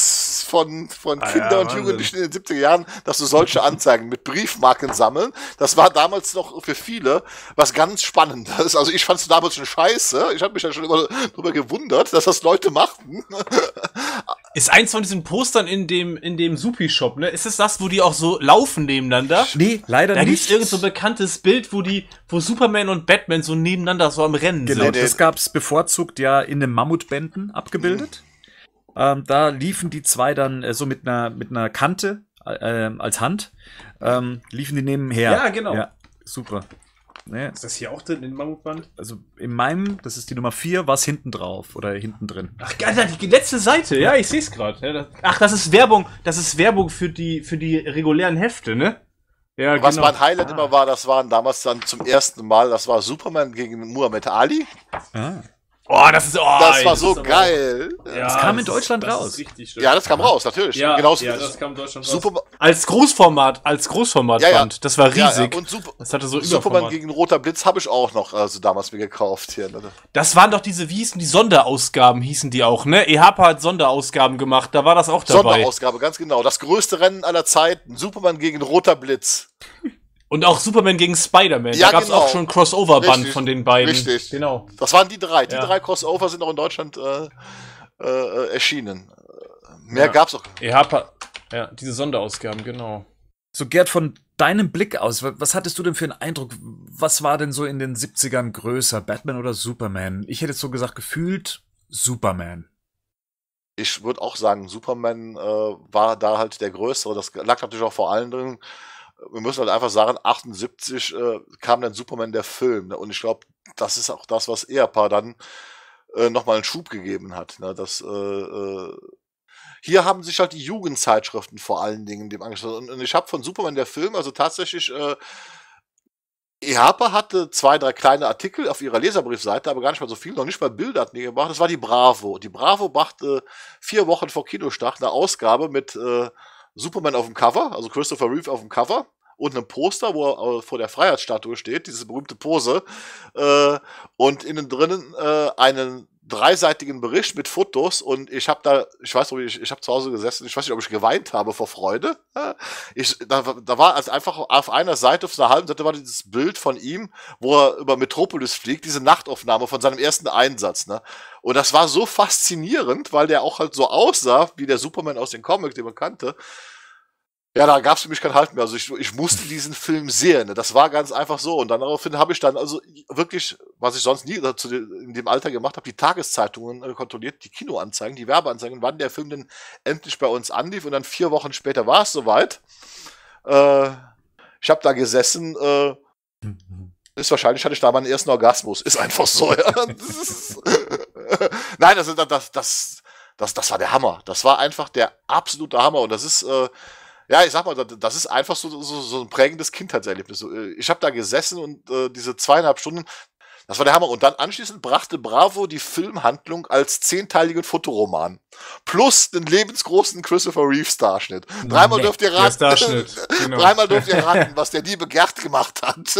von, von ah, Kindern ja, und Jugendlichen in den 70er Jahren, dass du solche Anzeigen mit Briefmarken sammeln. Das war damals noch für viele was ganz Spannendes. Also ich fand es damals schon scheiße. Ich habe mich ja schon immer darüber gewundert, dass das Leute machten. [LAUGHS] Ist eins von diesen Postern in dem, in dem Supi-Shop, ne? Ist es das, wo die auch so laufen nebeneinander? Nee, leider da nicht. Da gibt's irgend so ein bekanntes Bild, wo die, wo Superman und Batman so nebeneinander so am Rennen genau, sind. Genau, das gab's bevorzugt ja in den Mammutbänden abgebildet. Mhm. Ähm, da liefen die zwei dann äh, so mit einer, mit einer Kante äh, ähm, als Hand, ähm, liefen die nebenher. Ja, genau. Ja, super. Ne? Ist das hier auch drin in Mammutband? Also in meinem, das ist die Nummer 4, war es hinten drauf oder hinten drin. Ach, die letzte Seite, ja, ich sehe es gerade. Ach, das ist Werbung, das ist Werbung für die, für die regulären Hefte, ne? Ja, Was genau. mein Highlight ah. immer war, das waren damals dann zum ersten Mal, das war Superman gegen Muhammad Ali. Ah. Oh, das ist. Oh, das war so geil. Ja, das kam in Deutschland das raus. Richtig, ja, das kam raus, natürlich. Ja, Genauso ja das kam in Deutschland Super raus. Als Großformat, als Großformat ja, ja. Band. Das war riesig. Ja, und Super das hatte so Superman gegen Roter Blitz habe ich auch noch also damals mir gekauft hier. Ne? Das waren doch diese, wie hießen die Sonderausgaben, hießen die auch, ne? EHPA hat Sonderausgaben gemacht, da war das auch dabei. Sonderausgabe, ganz genau. Das größte Rennen aller Zeiten. Superman gegen Roter Blitz. Und auch Superman gegen Spider-Man. Ja, da gab es genau. auch schon Crossover-Band von den beiden. Richtig. Genau. Das waren die drei. Die ja. drei Crossover sind auch in Deutschland äh, äh, erschienen. Mehr ja. gab's auch. Ja, ja, diese Sonderausgaben, genau. So, Gerd, von deinem Blick aus, was hattest du denn für einen Eindruck? Was war denn so in den 70ern größer? Batman oder Superman? Ich hätte so gesagt, gefühlt Superman ich würde auch sagen, Superman äh, war da halt der Größere. Das lag natürlich auch vor allen Dingen wir müssen halt einfach sagen, 78 äh, kam dann Superman der Film. Ne? Und ich glaube, das ist auch das, was Ehepaar dann äh, nochmal einen Schub gegeben hat. Ne? Das, äh, äh, hier haben sich halt die Jugendzeitschriften vor allen Dingen dem angeschaut. Und, und ich habe von Superman der Film, also tatsächlich, äh, EHPA hatte zwei, drei kleine Artikel auf ihrer Leserbriefseite, aber gar nicht mal so viel, noch nicht mal Bilder hatten die gemacht. Das war die Bravo. Die Bravo brachte äh, vier Wochen vor Kinostart eine Ausgabe mit äh, Superman auf dem Cover, also Christopher Reeve auf dem Cover und einem Poster, wo er äh, vor der Freiheitsstatue steht, diese berühmte Pose, äh, und innen drinnen äh, einen dreiseitigen Bericht mit Fotos und ich habe da, ich weiß noch, ich, ich habe zu Hause gesessen, ich weiß nicht, ob ich geweint habe vor Freude. Ich, da, da war also einfach auf einer Seite, auf einer halben Seite war dieses Bild von ihm, wo er über Metropolis fliegt, diese Nachtaufnahme von seinem ersten Einsatz. Ne? Und das war so faszinierend, weil der auch halt so aussah, wie der Superman aus den Comics, den man kannte. Ja, da gab es für mich kein Halt mehr. Also ich, ich musste diesen Film sehen. Ne? Das war ganz einfach so. Und dann daraufhin habe ich dann also wirklich, was ich sonst nie äh, zu in dem Alter gemacht habe, die Tageszeitungen äh, kontrolliert, die Kinoanzeigen, die Werbeanzeigen, wann der Film denn endlich bei uns anlief. Und dann vier Wochen später war es soweit. Äh, ich habe da gesessen. Äh, ist wahrscheinlich hatte ich da meinen ersten Orgasmus. Ist einfach so. Ja. [LAUGHS] Ist, [LAUGHS] Nein, also das, das, das, das, das war der Hammer. Das war einfach der absolute Hammer. Und das ist, äh, ja, ich sag mal, das ist einfach so, so, so ein prägendes Kindheitserlebnis. Äh, ich habe da gesessen und äh, diese zweieinhalb Stunden, das war der Hammer. Und dann anschließend brachte Bravo die Filmhandlung als zehnteiligen Fotoroman. Plus den lebensgroßen Christopher Reeve-Starschnitt. Dreimal nee, dürft ihr raten. Genau. [LAUGHS] Dreimal dürft ihr raten, was der liebe Gerd gemacht hat. [LAUGHS]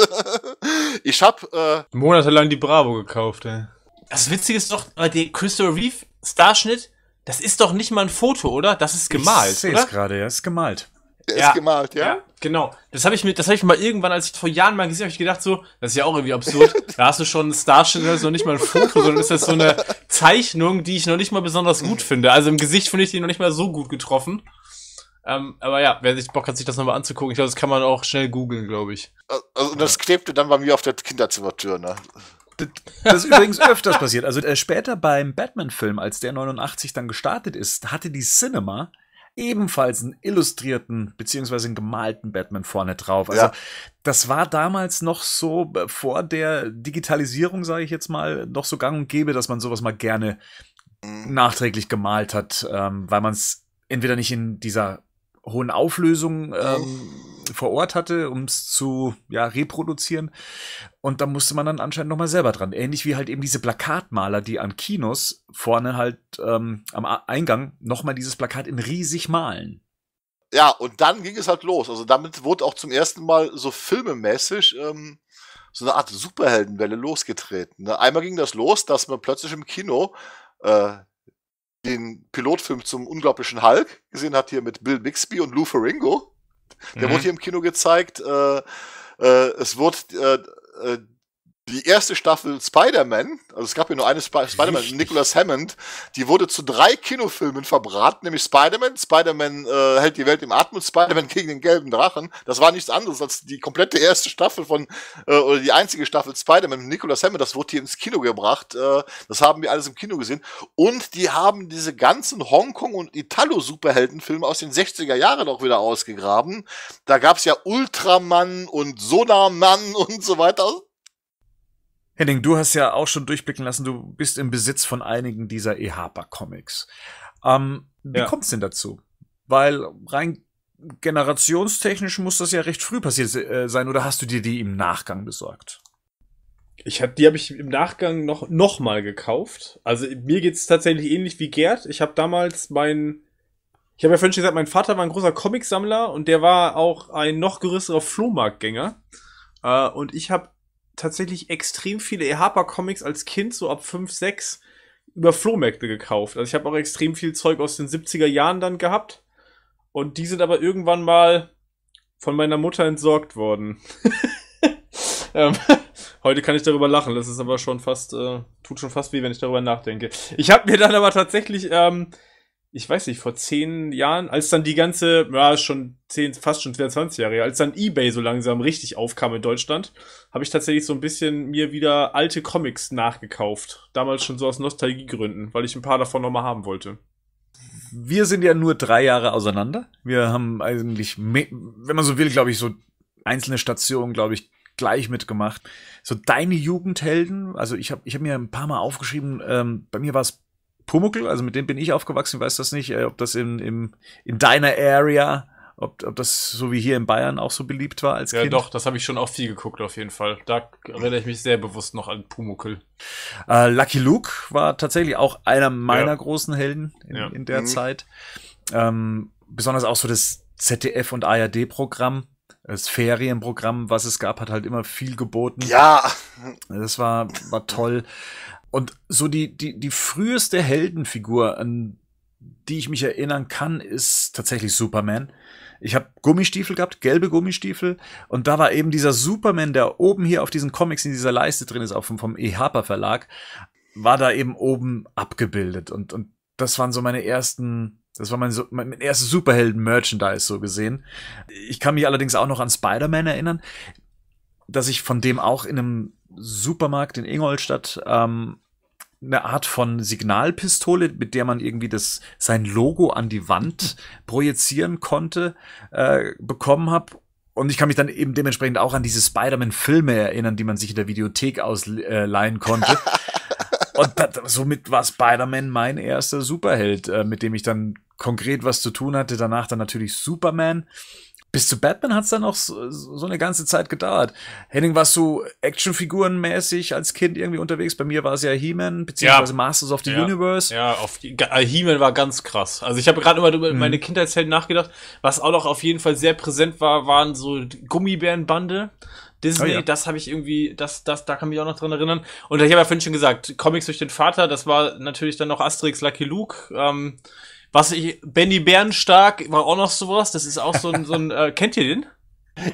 ich hab. Äh, Monatelang die Bravo gekauft, ey. Das Witzige ist doch, äh, der Christopher Reeve-Starschnitt, das ist doch nicht mal ein Foto, oder? Das ist gemalt. Ich sehe es gerade, ja, ist gemalt. Der ja. ist gemalt, ja? ja genau. Das habe ich mir, das habe ich mal irgendwann, als ich vor Jahren mal gesehen habe, ich gedacht so, das ist ja auch irgendwie absurd. [LAUGHS] da hast du schon einen Starship, das ist noch nicht mal ein Foto, sondern ist das so eine Zeichnung, die ich noch nicht mal besonders gut finde. Also im Gesicht finde ich die noch nicht mal so gut getroffen. Ähm, aber ja, wer sich Bock hat, sich das nochmal anzugucken, ich glaube, das kann man auch schnell googeln, glaube ich. Also, also das klebte dann bei mir auf der Kinderzimmertür, ne? Das ist übrigens öfters passiert. Also äh, später beim Batman-Film, als der 89 dann gestartet ist, hatte die Cinema ebenfalls einen illustrierten beziehungsweise einen gemalten Batman vorne drauf. Also ja. das war damals noch so vor der Digitalisierung, sage ich jetzt mal, noch so gang und gäbe, dass man sowas mal gerne mhm. nachträglich gemalt hat, ähm, weil man es entweder nicht in dieser hohen Auflösung ähm, vor Ort hatte, um es zu ja, reproduzieren. Und da musste man dann anscheinend nochmal selber dran. Ähnlich wie halt eben diese Plakatmaler, die an Kinos vorne halt ähm, am Eingang nochmal dieses Plakat in riesig malen. Ja, und dann ging es halt los. Also damit wurde auch zum ersten Mal so filmemäßig ähm, so eine Art Superheldenwelle losgetreten. Ne? Einmal ging das los, dass man plötzlich im Kino äh, den Pilotfilm zum unglaublichen Hulk gesehen hat, hier mit Bill Bixby und Lou Ferringo. Der mhm. wurde hier im Kino gezeigt. Äh, äh, es wurde äh, äh die erste Staffel Spider-Man, also es gab ja nur eine Sp Spider-Man, Nicholas Hammond, die wurde zu drei Kinofilmen verbraten, nämlich Spider-Man, Spider-Man äh, hält die Welt im Atem und Spider-Man [LAUGHS] gegen den gelben Drachen. Das war nichts anderes als die komplette erste Staffel von, äh, oder die einzige Staffel Spider-Man mit Nicholas Hammond, das wurde hier ins Kino gebracht. Äh, das haben wir alles im Kino gesehen. Und die haben diese ganzen Hongkong- und Italo-Superheldenfilme aus den 60er Jahren auch wieder ausgegraben. Da gab's ja Ultraman und Sonarmann [LAUGHS] und so weiter. Also Henning, du hast ja auch schon durchblicken lassen, du bist im Besitz von einigen dieser ehapa comics Ähm, wie ja. kommt es denn dazu? Weil rein generationstechnisch muss das ja recht früh passiert äh, sein, oder hast du dir die im Nachgang besorgt? Ich hab, die habe ich im Nachgang noch, noch mal gekauft. Also mir geht es tatsächlich ähnlich wie Gerd. Ich habe damals mein, ich habe ja vorhin schon gesagt, mein Vater war ein großer Comicsammler und der war auch ein noch größerer Flohmarktgänger. Äh, und ich habe tatsächlich extrem viele Harper-Comics als Kind, so ab 5, 6, über Flohmärkte gekauft. Also ich habe auch extrem viel Zeug aus den 70er Jahren dann gehabt. Und die sind aber irgendwann mal von meiner Mutter entsorgt worden. [LAUGHS] ähm, [LAUGHS] heute kann ich darüber lachen, das ist aber schon fast, äh, tut schon fast weh, wenn ich darüber nachdenke. Ich habe mir dann aber tatsächlich ähm, ich weiß nicht, vor zehn Jahren, als dann die ganze, ja, schon zehn, fast schon 20 Jahre, als dann Ebay so langsam richtig aufkam in Deutschland, habe ich tatsächlich so ein bisschen mir wieder alte Comics nachgekauft. Damals schon so aus Nostalgiegründen, weil ich ein paar davon nochmal haben wollte. Wir sind ja nur drei Jahre auseinander. Wir haben eigentlich, wenn man so will, glaube ich, so einzelne Stationen, glaube ich, gleich mitgemacht. So deine Jugendhelden, also ich habe ich hab mir ein paar Mal aufgeschrieben, ähm, bei mir war es Pumuckl, also mit dem bin ich aufgewachsen, weiß das nicht, äh, ob das in, in, in deiner Area, ob, ob das so wie hier in Bayern auch so beliebt war als ja, Kind. Ja, doch, das habe ich schon auch viel geguckt auf jeden Fall. Da erinnere ich mich sehr bewusst noch an Pumuckl. Äh, Lucky Luke war tatsächlich auch einer meiner ja. großen Helden in, ja. in der mhm. Zeit. Ähm, besonders auch so das ZDF und ARD-Programm das Ferienprogramm, was es gab, hat halt immer viel geboten. Ja. Das war, war toll. Und so die, die, die früheste Heldenfigur, an die ich mich erinnern kann, ist tatsächlich Superman. Ich habe Gummistiefel gehabt, gelbe Gummistiefel. Und da war eben dieser Superman, der oben hier auf diesen Comics in dieser Leiste drin ist, auch vom, vom E. Harper Verlag, war da eben oben abgebildet. Und, und das waren so meine ersten, das war mein, mein, mein erstes Superhelden-Merchandise so gesehen. Ich kann mich allerdings auch noch an Spider-Man erinnern, dass ich von dem auch in einem Supermarkt in Ingolstadt ähm, eine Art von Signalpistole, mit der man irgendwie das sein Logo an die Wand [LAUGHS] projizieren konnte, äh, bekommen habe. Und ich kann mich dann eben dementsprechend auch an diese Spider-Man-Filme erinnern, die man sich in der Videothek ausleihen äh, konnte. [LAUGHS] Und das, somit war Spider-Man mein erster Superheld, äh, mit dem ich dann konkret was zu tun hatte. Danach dann natürlich Superman bis zu Batman hat es dann noch so, so, eine ganze Zeit gedauert. Henning, warst du Actionfigurenmäßig als Kind irgendwie unterwegs? Bei mir war es ja He-Man, beziehungsweise ja. Masters of the ja. Universe. Ja, auf die, äh, He-Man war ganz krass. Also ich habe gerade immer über mhm. meine Kindheitshelden nachgedacht. Was auch noch auf jeden Fall sehr präsent war, waren so Gummibärenbande. Disney, oh ja. das habe ich irgendwie, das, das, da kann mich auch noch dran erinnern. Und ich habe ja vorhin schon gesagt, Comics durch den Vater, das war natürlich dann noch Asterix Lucky Luke. Ähm, was ich, Benny Bärenstark war auch noch sowas, das ist auch so ein, so ein äh, kennt ihr den?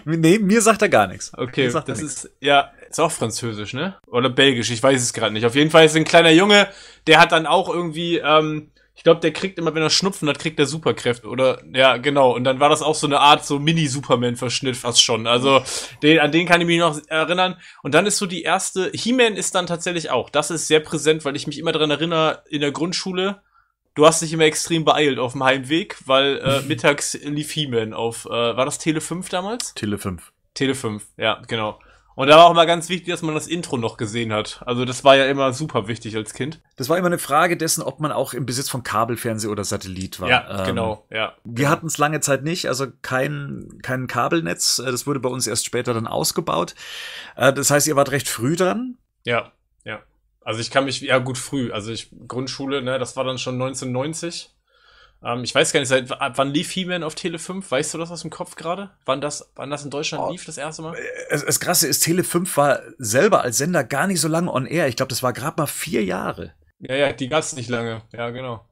Nee, mir sagt er gar nichts. Okay, das nix. ist, ja, ist auch französisch, ne? Oder belgisch, ich weiß es gerade nicht. Auf jeden Fall ist ein kleiner Junge, der hat dann auch irgendwie, ähm, ich glaube, der kriegt immer, wenn er Schnupfen hat, kriegt er Superkräfte. Oder, ja, genau. Und dann war das auch so eine Art so Mini-Superman-Verschnitt fast schon. Also, den, an den kann ich mich noch erinnern. Und dann ist so die erste, He-Man ist dann tatsächlich auch. Das ist sehr präsent, weil ich mich immer dran erinnere, in der Grundschule du hast dich immer extrem beeilt auf dem Heimweg, weil äh, [LAUGHS] mittags lief He-Man auf, äh, war das Tele 5 damals? Tele 5. Tele 5, ja, genau. Und da war auch mal ganz wichtig, dass man das Intro noch gesehen hat. Also das war ja immer super wichtig als Kind. Das war immer eine Frage dessen, ob man auch im Besitz von Kabelfernseh oder Satellit war. Ja, ähm, genau, ja. Wir hatten es lange Zeit nicht, also kein, kein Kabelnetz. Äh, das wurde bei uns erst später dann ausgebaut. Äh, das heißt, ihr wart recht früh dran. Ja. Also ich kann mich, ja gut, früh, also ich, Grundschule, ne, das war dann schon 1990. Ähm, ich weiß gar nicht, seit wann lief He-Man auf Tele 5? Weißt du das aus dem Kopf gerade? Wann das, wann das in Deutschland oh, lief, das erste Mal? Das, das Krasse ist, Tele 5 war selber als Sender gar nicht so lange on air. Ich glaube, das war gerade mal vier Jahre. Ja, ja, die gab's nicht lange. Ja, genau.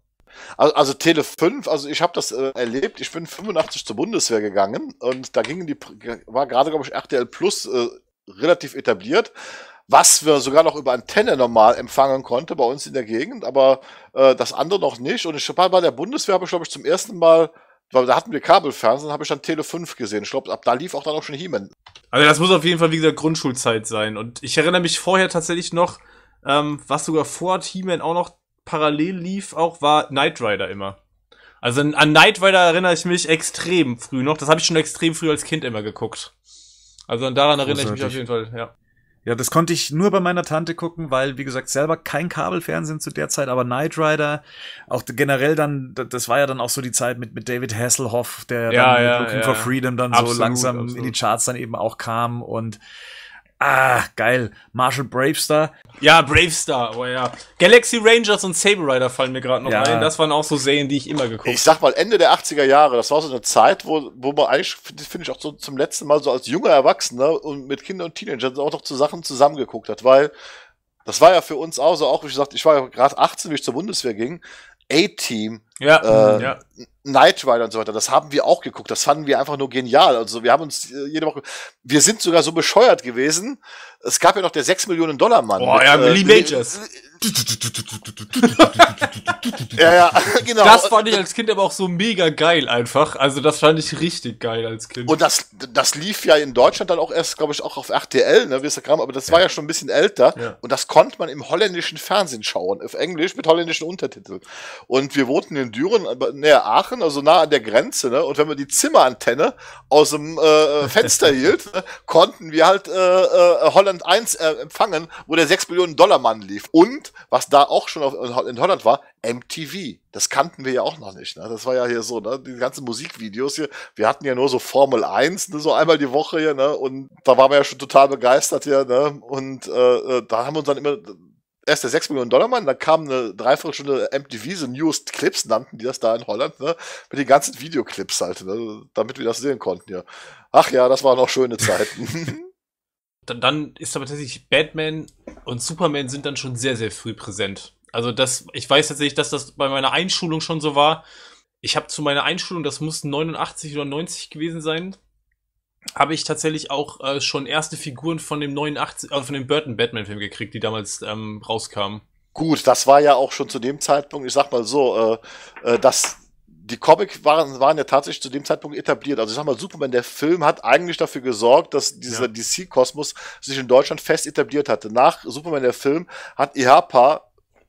Also, also Tele 5, also ich habe das äh, erlebt. Ich bin 85 zur Bundeswehr gegangen und da gingen die, war gerade, glaube ich, RTL Plus äh, relativ etabliert was wir sogar noch über Antenne normal empfangen konnte bei uns in der Gegend, aber äh, das andere noch nicht. Und ich glaube, bei der Bundeswehr habe ich, glaube ich, zum ersten Mal, weil da hatten wir Kabelfernsehen, habe ich dann Tele 5 gesehen. Ich glaube, ab da lief auch dann auch schon He-Man. Also das muss auf jeden Fall wie gesagt Grundschulzeit sein. Und ich erinnere mich vorher tatsächlich noch, ähm, was sogar vor He-Man auch noch parallel lief, auch war Knight Rider immer. Also an Knight Rider erinnere ich mich extrem früh noch. Das habe ich schon extrem früh als Kind immer geguckt. Also daran erinnere ich mich auf jeden Fall, ja. Ja, das konnte ich nur bei meiner Tante gucken, weil, wie gesagt, selber kein Kabelfernsehen zu der Zeit, aber Knight Rider, auch generell dann, das war ja dann auch so die Zeit mit, mit David Hasselhoff, der ja, dann ja, mit Looking ja. for Freedom dann absolut, so langsam absolut. in die Charts dann eben auch kam und Ah, geil. Marshall Bravestar. Ja, Bravestar, oh ja. Galaxy Rangers und Saber Rider fallen mir gerade noch ja. ein. Das waren auch so Serien, die ich immer geguckt habe. Ich sag mal, Ende der 80er Jahre, das war so eine Zeit, wo, wo man eigentlich, finde ich, auch so zum letzten Mal so als junger Erwachsener und mit Kindern und Teenagern auch noch zu Sachen zusammengeguckt hat, weil das war ja für uns auch so, auch wie ich gesagt, ich war ja gerade 18, wie ich zur Bundeswehr ging. A-Team. Ja, äh, ja. Knight Rider und so weiter, das haben wir auch geguckt. Das fanden wir einfach nur genial. Also wir haben uns äh, jede Woche, wir sind sogar so bescheuert gewesen. Es gab ja noch der 6 Millionen Dollar Mann. Oh ja, Billy äh, Majors. [LAUGHS] ja, ja, [LAUGHS] genau. Das fand ich als Kind aber auch so mega geil einfach. Also das fand ich richtig geil als Kind. Und das, das lief ja in Deutschland dann auch erst, glaube ich, auch auf RTL, ne, wie es da kam, aber das war ja schon ein bisschen älter. Ja. Und das konnte man im holländischen Fernsehen schauen, auf Englisch mit holländischen Untertiteln. Und wir wohnten in Düren, näher Aachen Sachen, also nah an der Grenze, ne? Und wenn man die Zimmerantenne aus dem äh, äh Fenster [LAUGHS] hielt, ne, konnten wir halt äh, äh, Holland 1 äh, empfangen, wo der 6 Millionen Dollar Mann lief. Und was da auch schon auf, in Holland war, MTV. Das kannten wir ja auch noch nicht. Ne? Das war ja hier so, ne? Die ganzen Musikvideos hier. Wir hatten ja nur so Formel 1, ne? so einmal die Woche hier, ne? Und da waren wir ja schon total begeistert hier, ne? Und äh, äh da haben wir uns dann immer erst der 6 Millionen Dollar Mann, dann kam eine Dreiviertelstunde MTV, so News Clips nannten die das da in Holland, ne? Mit den ganzen Videoclips halt, ne? damit wir das sehen konnten, ja. Ach ja, das waren auch schöne Zeiten. [LAUGHS] dann, dann ist aber tatsächlich Batman und Superman sind dann schon sehr, sehr früh präsent. Also das, ich weiß tatsächlich, dass das bei meiner Einschulung schon so war. Ich habe zu meiner Einschulung, das muss 89 oder 90 gewesen sein, habe ich tatsächlich auch äh, schon erste Figuren von dem 89, äh, von dem Burton Batman Film gekriegt, die damals ähm, rauskamen. Gut, das war ja auch schon zu dem Zeitpunkt, ich sag mal so, äh, äh, das die Comic waren, waren ja tatsächlich zu dem Zeitpunkt etabliert. Also ich sag mal, Superman, der Film hat eigentlich dafür gesorgt, dass dieser ja. DC-Kosmos sich in Deutschland fest etabliert hatte. Nach Superman, der Film, hat IHPA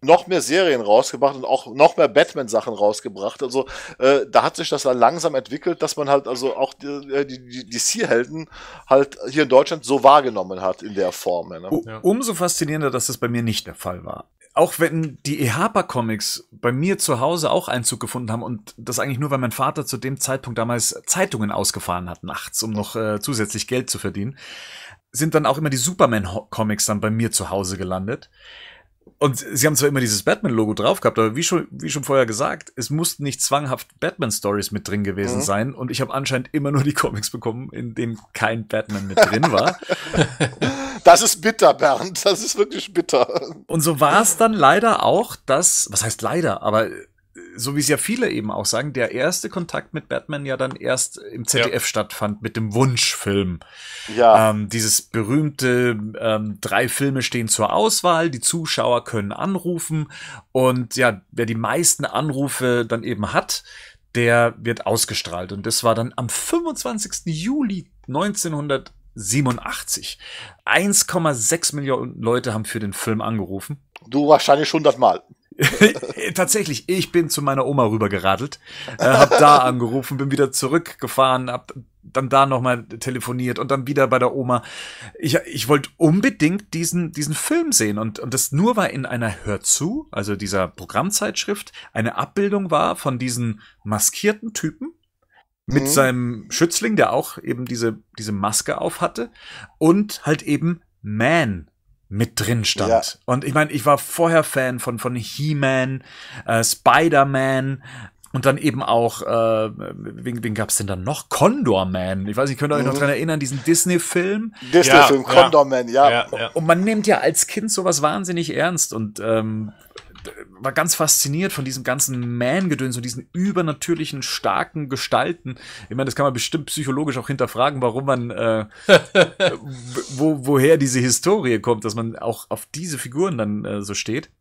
noch mehr Serien rausgebracht und auch noch mehr Batman-Sachen rausgebracht. Also äh, da hat sich das dann langsam entwickelt, dass man halt also auch die, äh, die, die halt hier in Deutschland so wahrgenommen hat in der Form. Ne? Umso faszinierender, dass das bei mir nicht der Fall war auch wenn die EHPA-Comics bei mir zu Hause auch Einzug gefunden haben und das eigentlich nur, weil mein Vater zu dem Zeitpunkt damals Zeitungen ausgefahren hat nachts, um noch äh, zusätzlich Geld zu verdienen, sind dann auch immer die Superman-Comics dann bei mir zu Hause gelandet. Und sie haben zwar immer dieses Batman-Logo drauf gehabt, aber wie schon, wie schon vorher gesagt, es mussten nicht zwanghaft Batman-Stories mit drin gewesen mhm. sein. Und ich habe anscheinend immer nur die Comics bekommen, in denen kein Batman mit drin war. [LAUGHS] Das ist bitter, Bernd. Das ist wirklich bitter. Und so war es dann leider auch, dass, was heißt leider, aber so wie es ja viele eben auch sagen, der erste Kontakt mit Batman ja dann erst im ZDF ja. stattfand mit dem Wunschfilm. Ja. Ähm, dieses berühmte, ähm, drei Filme stehen zur Auswahl, die Zuschauer können anrufen und ja, wer die meisten Anrufe dann eben hat, der wird ausgestrahlt. Und das war dann am 25. Juli 1987. 1,6 Millionen Leute haben für den Film angerufen. Du wahrscheinlich 100 Mal. Äh, tatsächlich, ich bin zu meiner Oma rübergeradelt, äh, hab da angerufen, bin wieder zurückgefahren, hab dann da nochmal telefoniert und dann wieder bei der Oma. Ich, ich wollte unbedingt diesen, diesen Film sehen und, und das nur war in einer Hör zu, also dieser Programmzeitschrift, eine Abbildung war von diesen maskierten Typen mit mhm. seinem Schützling, der auch eben diese, diese Maske auf hatte und halt eben Man mit drin stand. Ja. Und ich meine, ich war vorher Fan von, von He-Man, äh, Spider-Man, und dann eben auch, äh, wen, wen es denn dann noch? Condor Man. Ich weiß nicht, könnt ihr euch mhm. noch daran erinnern, diesen Disney-Film? Disney-Film, ja, Condor ja. Man, ja. ja. Und man nimmt ja als Kind sowas wahnsinnig ernst. Und ähm, war ganz fasziniert von diesem ganzen Man-Gedöns und diesen übernatürlichen, starken Gestalten. Ich meine, das kann man bestimmt psychologisch auch hinterfragen, warum man, äh, [LAUGHS] wo, woher diese Historie kommt, dass man auch auf diese Figuren dann äh, so steht.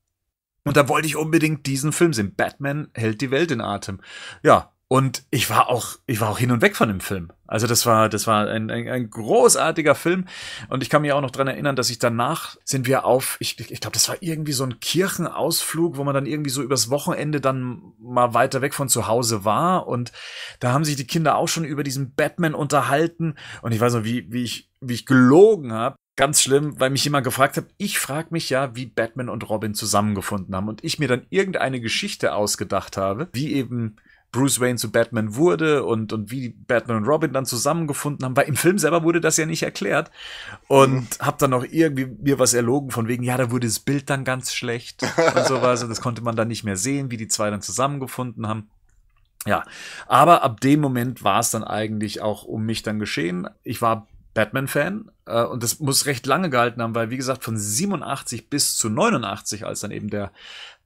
Und da wollte ich unbedingt diesen Film sehen. Batman hält die Welt in Atem. Ja, und ich war auch, ich war auch hin und weg von dem Film. Also das war, das war ein, ein, ein großartiger Film. Und ich kann mich auch noch dran erinnern, dass ich danach sind wir auf, ich, ich glaube, das war irgendwie so ein Kirchenausflug, wo man dann irgendwie so übers Wochenende dann mal weiter weg von zu Hause war. Und da haben sich die Kinder auch schon über diesen Batman unterhalten. Und ich weiß noch, wie, wie ich, wie ich gelogen habe, ganz schlimm, weil mich jemand gefragt hat, ich frage mich ja, wie Batman und Robin zusammengefunden haben und ich mir dann irgendeine Geschichte ausgedacht habe, wie eben Bruce Wayne zu Batman wurde und, und wie Batman und Robin dann zusammengefunden haben, weil im Film selber wurde das ja nicht erklärt. Und mhm. hab dann noch irgendwie mir was erlogen von wegen, ja, da wurde das Bild dann ganz schlecht und sowas. Und das konnte man dann nicht mehr sehen, wie die zwei dann zusammengefunden haben. Ja, aber ab dem Moment war es dann eigentlich auch um mich dann geschehen. Ich war Batman-Fan äh, und das muss recht lange gehalten haben, weil wie gesagt von 87 bis zu 89, als dann eben der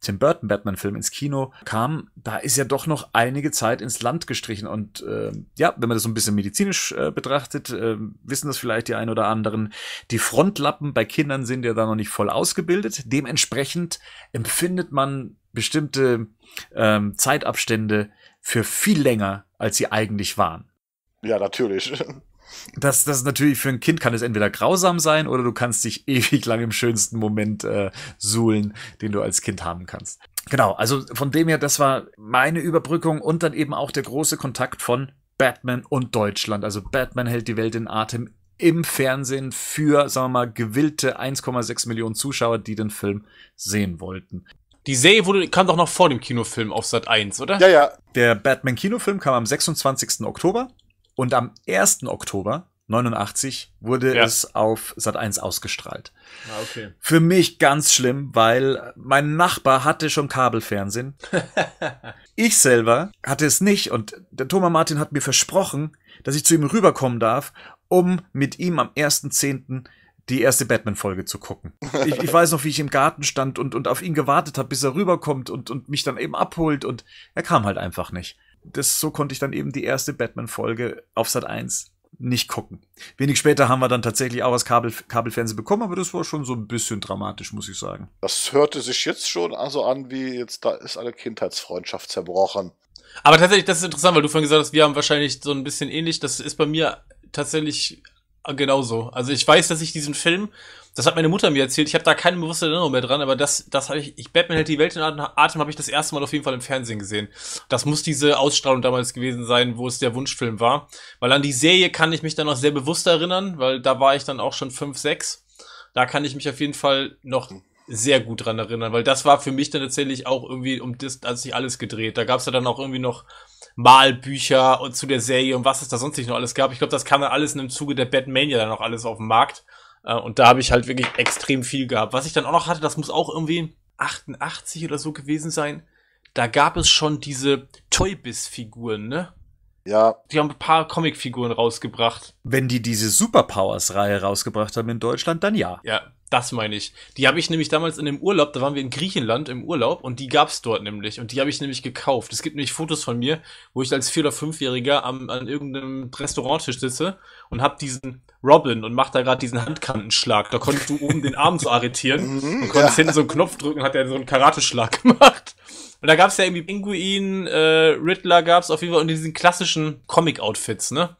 Tim Burton Batman-Film ins Kino kam, da ist ja doch noch einige Zeit ins Land gestrichen und äh, ja, wenn man das so ein bisschen medizinisch äh, betrachtet, ähm, wissen das vielleicht die einen oder anderen, die Frontlappen bei Kindern sind ja da noch nicht voll ausgebildet, dementsprechend empfindet man bestimmte ähm, Zeitabstände für viel länger, als sie eigentlich waren. Ja, natürlich. [LAUGHS] das, das ist natürlich für ein Kind kann es entweder grausam sein oder du kannst dich [LAUGHS] ewig lang im schönsten Moment äh, suhlen, den du als Kind haben kannst. Genau, also von dem her, das war meine Überbrückung und dann eben auch der große Kontakt von Batman und Deutschland. Also Batman hält die Welt in Atem im Fernsehen für, sagen wir mal, gewillte 1,6 Millionen Zuschauer, die den Film sehen wollten. Die Serie wurde, kam doch noch vor dem Kinofilm auf Sat 1, oder? Ja, ja. Der Batman-Kinofilm kam am 26. Oktober und am 1. Oktober 89 wurde ja. es auf Sat 1 ausgestrahlt. Ah, okay. Für mich ganz schlimm, weil mein Nachbar hatte schon Kabelfernsehen. [LAUGHS] ich selber hatte es nicht und der Thomas Martin hat mir versprochen, dass ich zu ihm rüberkommen darf, um mit ihm am 1.10 die erste Batman-Folge zu gucken. Ich, ich, weiß noch, wie ich im Garten stand und, und auf ihn gewartet habe, bis er rüberkommt und, und mich dann eben abholt und er kam halt einfach nicht das, so konnte ich dann eben die erste Batman-Folge auf Sat 1 nicht gucken. Wenig später haben wir dann tatsächlich auch das Kabel, Kabelfernsehen bekommen, aber das war schon so ein bisschen dramatisch, muss ich sagen. Das hörte sich jetzt schon also an, wie jetzt da ist eine Kindheitsfreundschaft zerbrochen. Aber tatsächlich, das ist interessant, weil du vorhin gesagt hast, wir haben wahrscheinlich so ein bisschen ähnlich. Das ist bei mir tatsächlich genauso. Also ich weiß, dass ich diesen Film das hat meine Mutter mir erzählt. Ich habe da keine bewusste Erinnerung mehr dran, aber das, das habe ich, ich, Batman hält die Welt in Atem, habe ich das erste Mal auf jeden Fall im Fernsehen gesehen. Das muss diese Ausstrahlung damals gewesen sein, wo es der Wunschfilm war. Weil an die Serie kann ich mich dann noch sehr bewusst erinnern, weil da war ich dann auch schon fünf, sechs. Da kann ich mich auf jeden Fall noch sehr gut dran erinnern, weil das war für mich dann tatsächlich auch irgendwie um das, als sich alles gedreht. Da gab es ja dann auch irgendwie noch Malbücher und zu der Serie und was es da sonst nicht noch alles gab. Ich glaube, das kam dann alles in dem Zuge der Batmania dann auch alles auf den Markt. Äh, und da habe ich halt wirklich extrem viel gehabt. Was ich dann auch noch hatte, das muss auch irgendwie 88 oder so gewesen sein. Da gab es schon diese Toybiss-Figuren, ne? Ja. Die haben ein paar Comic-Figuren rausgebracht. Wenn die diese Superpowers-Reihe rausgebracht haben in Deutschland, dann ja. Ja, das meine ich. Die habe ich nämlich damals in dem Urlaub, da waren wir in Griechenland im Urlaub und die gab es dort nämlich. Und die habe ich nämlich gekauft. Es gibt nämlich Fotos von mir, wo ich als Vier- oder Fünfjähriger am, an irgendeinem Restauranttisch sitze und habe diesen Robin und macht da gerade diesen Handkantenschlag. Da konntest du oben den Arm so arretieren mhm, und konntest ja. hinten so einen Knopf drücken, hat er so einen Karateschlag [LAUGHS] gemacht. Und da gab es ja irgendwie Pinguin, äh, Riddler gab es auf jeden Fall und diesen klassischen Comic-Outfits, ne?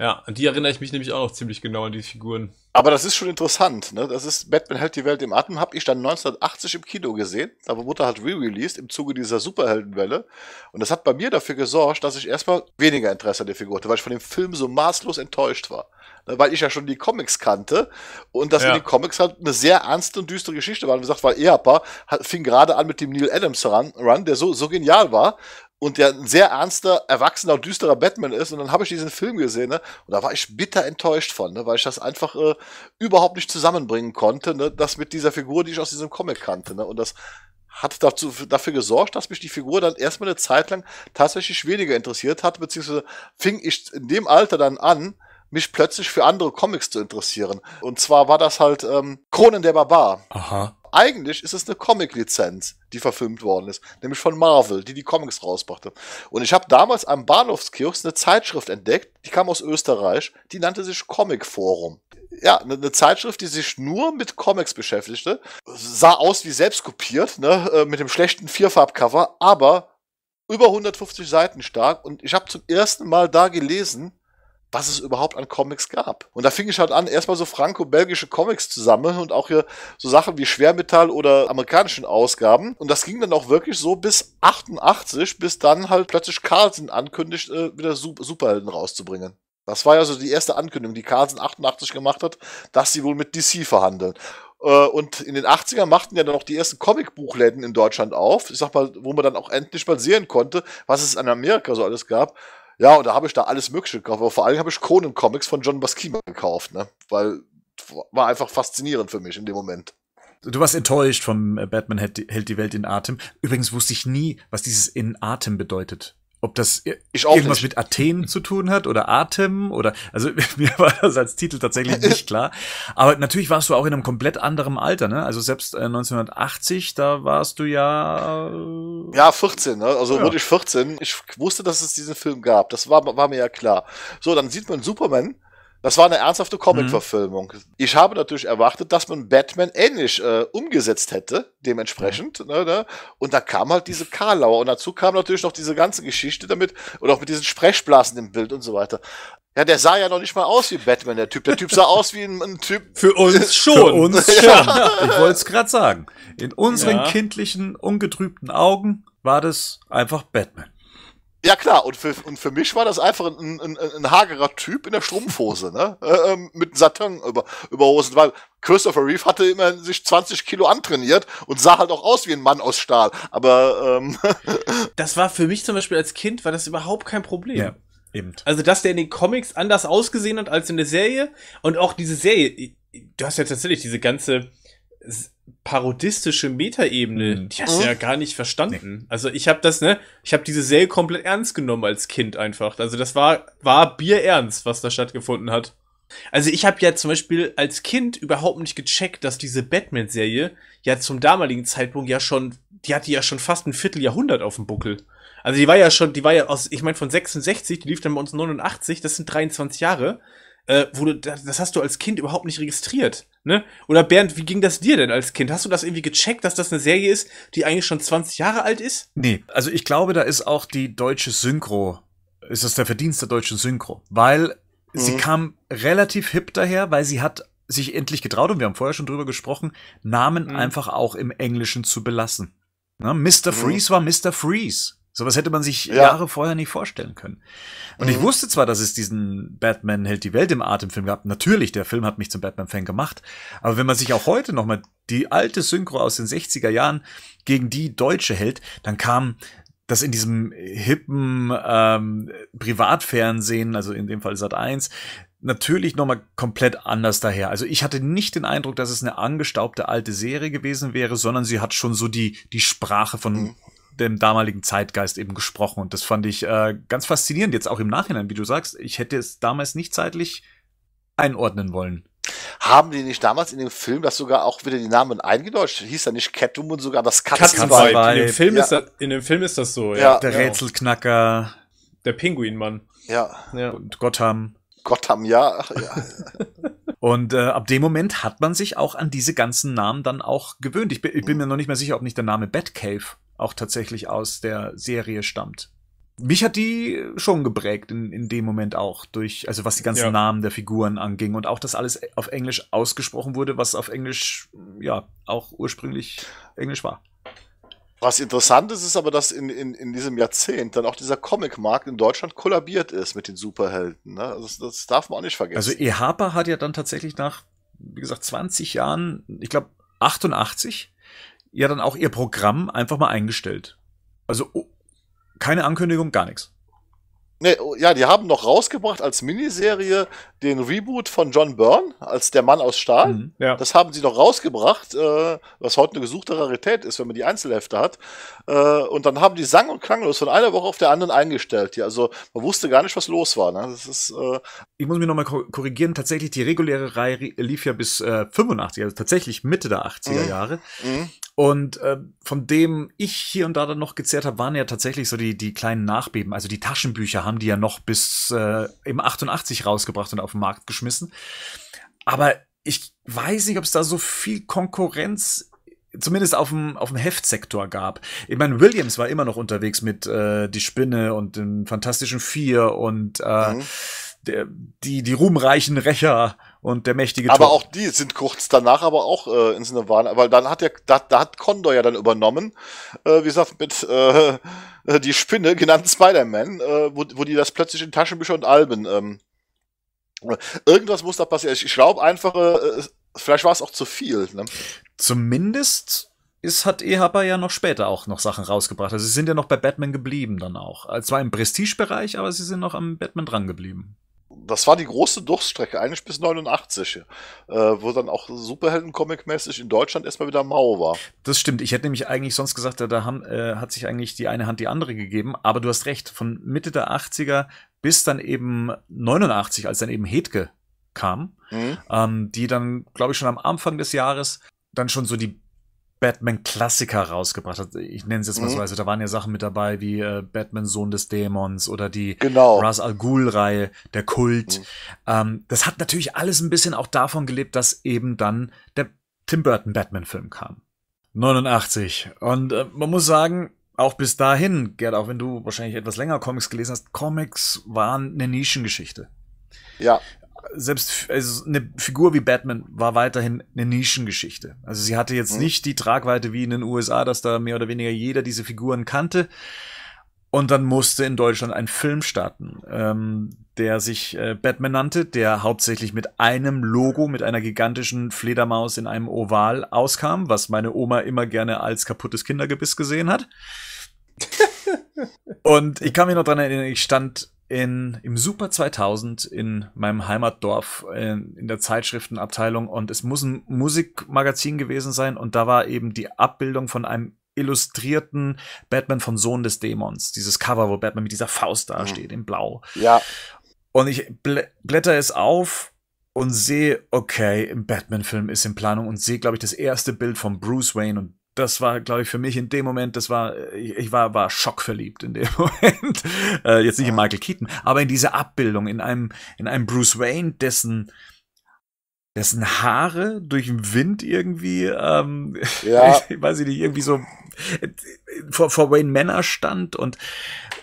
Ja, an die erinnere ich mich nämlich auch noch ziemlich genau an die Figuren. Aber das ist schon interessant, ne? Das ist Batman hält die Welt im Atem, habe ich dann 1980 im Kino gesehen. Da wurde halt re-released im Zuge dieser Superheldenwelle. Und das hat bei mir dafür gesorgt, dass ich erstmal weniger Interesse an der Figur hatte, weil ich von dem Film so maßlos enttäuscht war. Ne? Weil ich ja schon die Comics kannte und dass ja. in den Comics halt eine sehr ernste und düstere Geschichte war. Und gesagt, weil Eapa fing gerade an mit dem Neil Adams Run, Run der so, so genial war und der ein sehr ernster, erwachsener düsterer Batman ist. Und dann habe ich diesen Film gesehen, ne? Und da war ich bitter enttäuscht von, ne? weil ich das einfach äh, überhaupt nicht zusammenbringen konnte, ne? Das mit dieser Figur, die ich aus diesem Comic kannte, ne? Und das hat dazu, dafür gesorgt, dass mich die Figur dann erstmal eine Zeit lang tatsächlich weniger interessiert hat, beziehungsweise fing ich in dem Alter dann an, mich plötzlich für andere Comics zu interessieren. Und zwar war das halt ähm, Kronen der Barbar. Aha. Eigentlich ist es eine Comic-Lizenz, die verfilmt worden ist, nämlich von Marvel, die die Comics rausbrachte. Und ich habe damals am Bahnhofskiosk eine Zeitschrift entdeckt, die kam aus Österreich, die nannte sich Comic Forum. Ja, eine, eine Zeitschrift, die sich nur mit Comics beschäftigte, sah aus wie selbst kopiert, ne, äh, mit dem schlechten Vierfarbcover, aber über 150 Seiten stark und ich habe zum ersten Mal da gelesen, was es überhaupt an Comics gab. Und da fing ich halt an, erstmal so franco-belgische Comics zu sammeln und auch hier so Sachen wie Schwermetall oder amerikanischen Ausgaben. Und das ging dann auch wirklich so bis 88, bis dann halt plötzlich Carlsen ankündigt, äh, wieder Superhelden rauszubringen. Das war ja so die erste Ankündigung, die Carlsen 88 gemacht hat, dass sie wohl mit DC verhandeln. Äh, und in den 80ern machten ja dann auch die ersten Comicbuchläden in Deutschland auf. Ich sag mal, wo man dann auch endlich mal sehen konnte, was es in Amerika so alles gab. Ja, und da habe ich da alles Mögliche gekauft. Aber vor allem habe ich Conan Comics von John Baskima gekauft, ne? Weil war einfach faszinierend für mich in dem Moment. Du warst enttäuscht vom äh, Batman hält die Welt in Atem. Übrigens wusste ich nie, was dieses in Atem bedeutet. Ob das irgendwas nicht. mit Athen zu tun hat oder Atem oder, also [LAUGHS] mir war das als Titel tatsächlich nicht [LAUGHS] klar. Aber natürlich warst du auch in einem komplett anderen Alter, ne? Also selbst 1980, äh, da warst du ja. Äh, ja, 14, ne? Also ja. wurde ich 14. Ich wusste, dass es diesen Film gab. Das war, war mir ja klar. So, dann sieht man Superman das war eine ernsthafte mhm. Comic-Verfilmung. Mhm. Ich habe natürlich erwartet, dass man Batman ähnlich äh, umgesetzt hätte, dementsprechend. Mhm. Ne, ne? Und da kam halt diese Karlauer. Und dazu kam natürlich noch diese ganze Geschichte damit und auch mit diesen Sprechblasen im Bild und so weiter. Ja, der sah ja noch nicht mal aus wie Batman, der Typ. Der Typ sah aus wie ein, ein Typ. [LAUGHS] Für uns schon. Für uns [LAUGHS] schon. Ich wollte es gerade sagen. In unseren ja. kindlichen, ungetrübten Augen war das einfach Batman. Ja klar, und für, und für mich war das einfach ein, ein, ein hagerer Typ in der Strumpfhose, ne? Äh, ähm, mit Satin über, überhosen, weil Christopher Reeve hatte immer sich 20 Kilo antrainiert und sah halt auch aus wie ein Mann aus Stahl. Aber ähm [LAUGHS] das war für mich zum Beispiel als Kind war das überhaupt kein Problem. Ja. Eben. Also, dass der in den Comics anders ausgesehen hat als in der Serie und auch diese Serie, du hast ja tatsächlich diese ganze parodistische Metaebene, mhm. die hast du ja mhm. gar nicht verstanden. Nee. Also ich habe das, ne, ich habe diese Serie komplett ernst genommen als Kind einfach. Also das war war bierernst, was da stattgefunden hat. Also ich habe ja zum Beispiel als Kind überhaupt nicht gecheckt, dass diese Batman-Serie ja zum damaligen Zeitpunkt ja schon, die hatte ja schon fast ein Vierteljahrhundert auf dem Buckel. Also die war ja schon, die war ja aus, ich meine von 66, die lief dann bei uns 89, das sind 23 Jahre äh, wo du, das hast du als Kind überhaupt nicht registriert. Ne? Oder Bernd, wie ging das dir denn als Kind? Hast du das irgendwie gecheckt, dass das eine Serie ist, die eigentlich schon 20 Jahre alt ist? Nee, also ich glaube, da ist auch die deutsche Synchro, ist das der Verdienst der deutschen Synchro, weil mhm. sie kam relativ hip daher, weil sie hat sich endlich getraut, und wir haben vorher schon drüber gesprochen, Namen mhm. einfach auch im Englischen zu belassen. Ne? Mr. Mhm. Freeze war Mr. Freeze. Sowas hätte man sich ja. Jahre vorher nicht vorstellen können. Und mhm. ich wusste zwar, dass es diesen Batman hält die Welt im Atemfilm gab. Natürlich, der Film hat mich zum Batman-Fan gemacht. Aber wenn man sich auch heute nochmal die alte Synchro aus den 60er Jahren gegen die deutsche hält, dann kam das in diesem hippen ähm, Privatfernsehen, also in dem Fall Sat 1, natürlich nochmal komplett anders daher. Also ich hatte nicht den Eindruck, dass es eine angestaubte alte Serie gewesen wäre, sondern sie hat schon so die, die Sprache von mhm dem damaligen Zeitgeist eben gesprochen. Und das fand ich äh, ganz faszinierend, jetzt auch im Nachhinein, wie du sagst. Ich hätte es damals nicht zeitlich einordnen wollen. Haben die nicht damals in dem Film das sogar auch wieder die Namen eingedeutscht? Hieß da nicht Catwoman sogar das Katzenweib? Katzenweib. In, dem Film ja. ist das, in dem Film ist das so, ja. ja. Der Rätselknacker. Der Pinguinmann. Ja. ja. Und Gotham. Gotham, ja. ja. [LAUGHS] [LAUGHS] Und äh, ab dem Moment hat man sich auch an diese ganzen Namen dann auch gewöhnt. Ich ich bin mhm. mir noch nicht mehr sicher, ob nicht der Name Batcave auch tatsächlich aus der Serie stammt. Mich hat die schon geprägt in, in dem Moment auch durch, also was die ganzen ja. Namen der Figuren anging und auch, dass alles auf Englisch ausgesprochen wurde, was auf Englisch ja auch ursprünglich Englisch war. Was interessant ist, ist aber, dass in, in, in diesem Jahrzehnt dann auch dieser Comic-Markt in Deutschland kollabiert ist mit den Superhelden. Ne? Also das, das, darf man auch nicht vergessen. Also E. hat ja dann tatsächlich nach, wie gesagt, 20 Jahren, ich glaube 88, ja dann auch ihr Programm einfach mal eingestellt. Also oh, keine Ankündigung, gar nichts. Nee, oh, ja, die haben noch rausgebracht als Miniserie den Reboot von John Byrne als der Mann aus Stahl. Mhm, ja. Das haben sie noch rausgebracht, äh, was heute eine gesuchte Rarität ist, wenn man die Einzelhefte hat. Äh, und dann haben die sang- und klanglos von einer Woche auf der anderen eingestellt. Ja, also man wusste gar nicht, was los war. Ne? Das ist, äh, ich muss mich nochmal korrigieren. Tatsächlich, die reguläre Reihe lief ja bis 85, äh, also tatsächlich Mitte der 80er mhm. Jahre. Mhm. Und äh, von dem ich hier und da dann noch gezehrt habe, waren ja tatsächlich so die, die kleinen Nachbeben. Also die Taschenbücher haben die ja noch bis äh, im 88 rausgebracht und auf den Markt geschmissen. Aber ich weiß nicht, ob es da so viel Konkurrenz zumindest auf dem, auf dem Heftsektor gab. Ich meine, Williams war immer noch unterwegs mit äh, Die Spinne und den Fantastischen Vier und äh, mhm. der, die, die ruhmreichen Rächer und der mächtige. Aber Tor auch die sind kurz danach aber auch äh, eine Nirvana, weil dann hat ja da, da hat Condor ja dann übernommen, äh, wie gesagt mit äh, [LAUGHS] die Spinne genannt Spider-Man, äh, wo, wo die das plötzlich in Taschenbücher und Alben. Ähm, irgendwas muss da passieren. Ich, ich glaube einfach, äh, vielleicht war es auch zu viel. Ne? Zumindest ist, hat E. ja noch später auch noch Sachen rausgebracht. Also sie sind ja noch bei Batman geblieben dann auch. Äh, zwar im Prestige-Bereich, aber sie sind noch am Batman dran geblieben das war die große Durststrecke, eigentlich bis 89, äh, wo dann auch Superhelden-Comic-mäßig in Deutschland erstmal wieder mau war. Das stimmt. Ich hätte nämlich eigentlich sonst gesagt, da haben, äh, hat sich eigentlich die eine Hand die andere gegeben. Aber du hast recht, von Mitte der 80er bis dann eben 89, als dann eben Hetke kam, mhm. ähm, die dann, glaube ich, schon am Anfang des Jahres dann schon so die Batman-Klassiker rausgebracht hat. Ich nenne es jetzt mal so. Mhm. Also da waren ja Sachen mit dabei wie äh, Batman Sohn des Dämons oder die genau. Ras Al Ghul-Reihe, der Kult. Mhm. Ähm, das hat natürlich alles ein bisschen auch davon gelebt, dass eben dann der Tim Burton Batman-Film kam. 89. Und äh, man muss sagen, auch bis dahin, Gerd, auch wenn du wahrscheinlich etwas länger Comics gelesen hast, Comics waren eine Nischengeschichte. Ja selbst also eine Figur wie Batman war weiterhin eine Nischengeschichte. Also sie hatte jetzt mhm. nicht die Tragweite wie in den USA, dass da mehr oder weniger jeder diese Figuren kannte. Und dann musste in Deutschland ein Film starten, ähm, der sich äh, Batman nannte, der hauptsächlich mit einem Logo, mit einer gigantischen Fledermaus in einem Oval auskam, was meine Oma immer gerne als kaputtes Kindergebiss gesehen hat. [LAUGHS] Und ich kann mich noch dran erinnern, ich stand in, im Super 2000 in meinem Heimatdorf in, äh, in der Zeitschriftenabteilung und es muss ein Musikmagazin gewesen sein und da war eben die Abbildung von einem illustrierten Batman von Sohn des Dämons. Dieses Cover, wo Batman mit dieser Faust mhm. dasteht, mhm. in Blau. Ja. Und ich bl blätter es auf und sehe, okay, im Batman-Film ist in Planung und sehe, glaube ich, das erste Bild von Bruce Wayne und das war, glaube ich, für mich in dem Moment, das war, ich, ich war, war schockverliebt in dem [LAUGHS] Moment. Äh, jetzt nicht in Michael Keaton, aber in diese Abbildung, in einem, in einem Bruce Wayne, dessen, dessen Haare durch den Wind irgendwie, ähm, ja. [LAUGHS] ich, weiß ich nicht, irgendwie so äh, vor, vor Wayne Manor stand und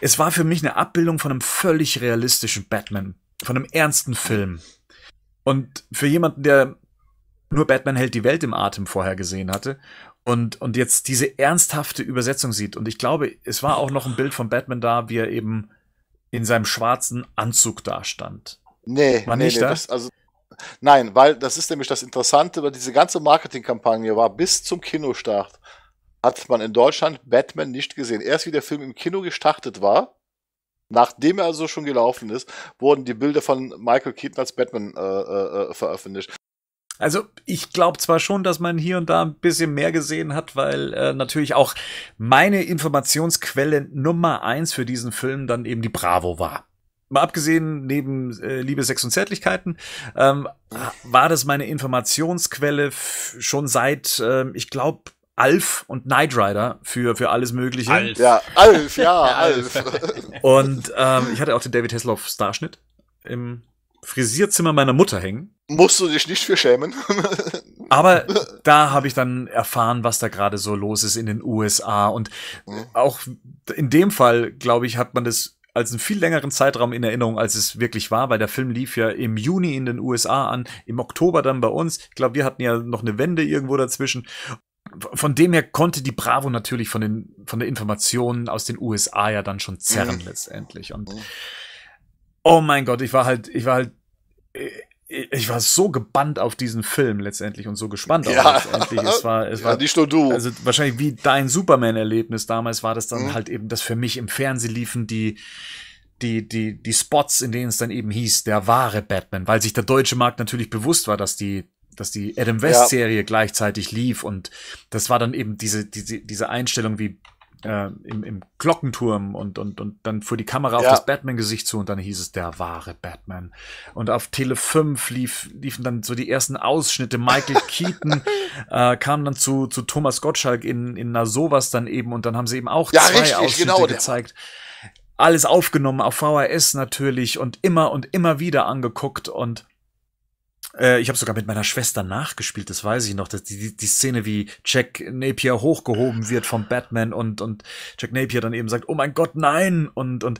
es war für mich eine Abbildung von einem völlig realistischen Batman, von einem ernsten Film. Und für jemanden, der nur Batman hält die Welt im Atem vorher gesehen hatte und, und jetzt diese ernsthafte Übersetzung sieht. Und ich glaube, es war auch noch ein Bild von Batman da, wie er eben in seinem schwarzen Anzug dastand. Nee, war nee, nicht nee, da? das? Also, nein, weil das ist nämlich das Interessante, weil diese ganze Marketingkampagne war bis zum Kinostart, hat man in Deutschland Batman nicht gesehen. Erst wie der Film im Kino gestartet war, nachdem er also schon gelaufen ist, wurden die Bilder von Michael Keaton als Batman äh, äh, äh veröffentlicht. Also ich glaube zwar schon, dass man hier und da ein bisschen mehr gesehen hat, weil äh, natürlich auch meine Informationsquelle Nummer eins für diesen Film dann eben die Bravo war. Mal abgesehen neben äh, Liebe, Sex und Zärtlichkeiten ähm, war das meine Informationsquelle schon seit, äh, ich glaube, Alf und Knight Rider für, für alles Mögliche. Alf. Ja, Alf, ja, [LAUGHS] Alf. und ähm, ich hatte auch den David Hasselhoff Starschnitt im Frisierzimmer meiner Mutter hängen. Musst du dich nicht für schämen. [LAUGHS] Aber da habe ich dann erfahren, was da gerade so los ist in den USA. Und mhm. auch in dem Fall, glaube ich, hat man das als einen viel längeren Zeitraum in Erinnerung, als es wirklich war, weil der Film lief ja im Juni in den USA an, im Oktober dann bei uns. Ich glaube, wir hatten ja noch eine Wende irgendwo dazwischen. Von dem her konnte die Bravo natürlich von den, von der Information aus den USA ja dann schon zerren mhm. letztendlich. Und mhm oh mein Gott, ich war halt, ich war halt, äh, ich war so gebannt auf diesen Film letztendlich und so gespannt ja. auch letztendlich. Es war, es [LAUGHS] ja, war nicht nur du. Also wahrscheinlich wie dein Superman-Erlebnis damals war das dann mhm. halt eben, dass für mich im Fernsehen liefen die, die, die, die Spots, in denen es dann eben hieß, der wahre Batman, weil sich der deutsche Markt natürlich bewusst war, dass die, dass die Adam West-Serie ja. gleichzeitig lief und das war dann eben diese, diese, diese Einstellung wie äh, im, im, Glockenturm und, und, und dann fuhr die Kamera auf das Batman-Gesicht zu und dann hieß es der wahre Batman. Und auf Tele 5 lief, liefen dann so die ersten Ausschnitte. Michael [LAUGHS] Keaton äh, kam dann zu, zu Thomas Gottschalk in, in Na sowas dann eben und dann haben sie eben auch ja, zwei richtig, Ausschnitte genau, gezeigt. Alles aufgenommen, auf VHS natürlich und immer und immer wieder angeguckt und äh, ich habe sogar mit meiner Schwester nachgespielt, das weiß ich noch, dass die, die Szene, wie Jack Napier hochgehoben wird vom Batman und, und Jack Napier dann eben sagt, oh mein Gott, nein! Und, und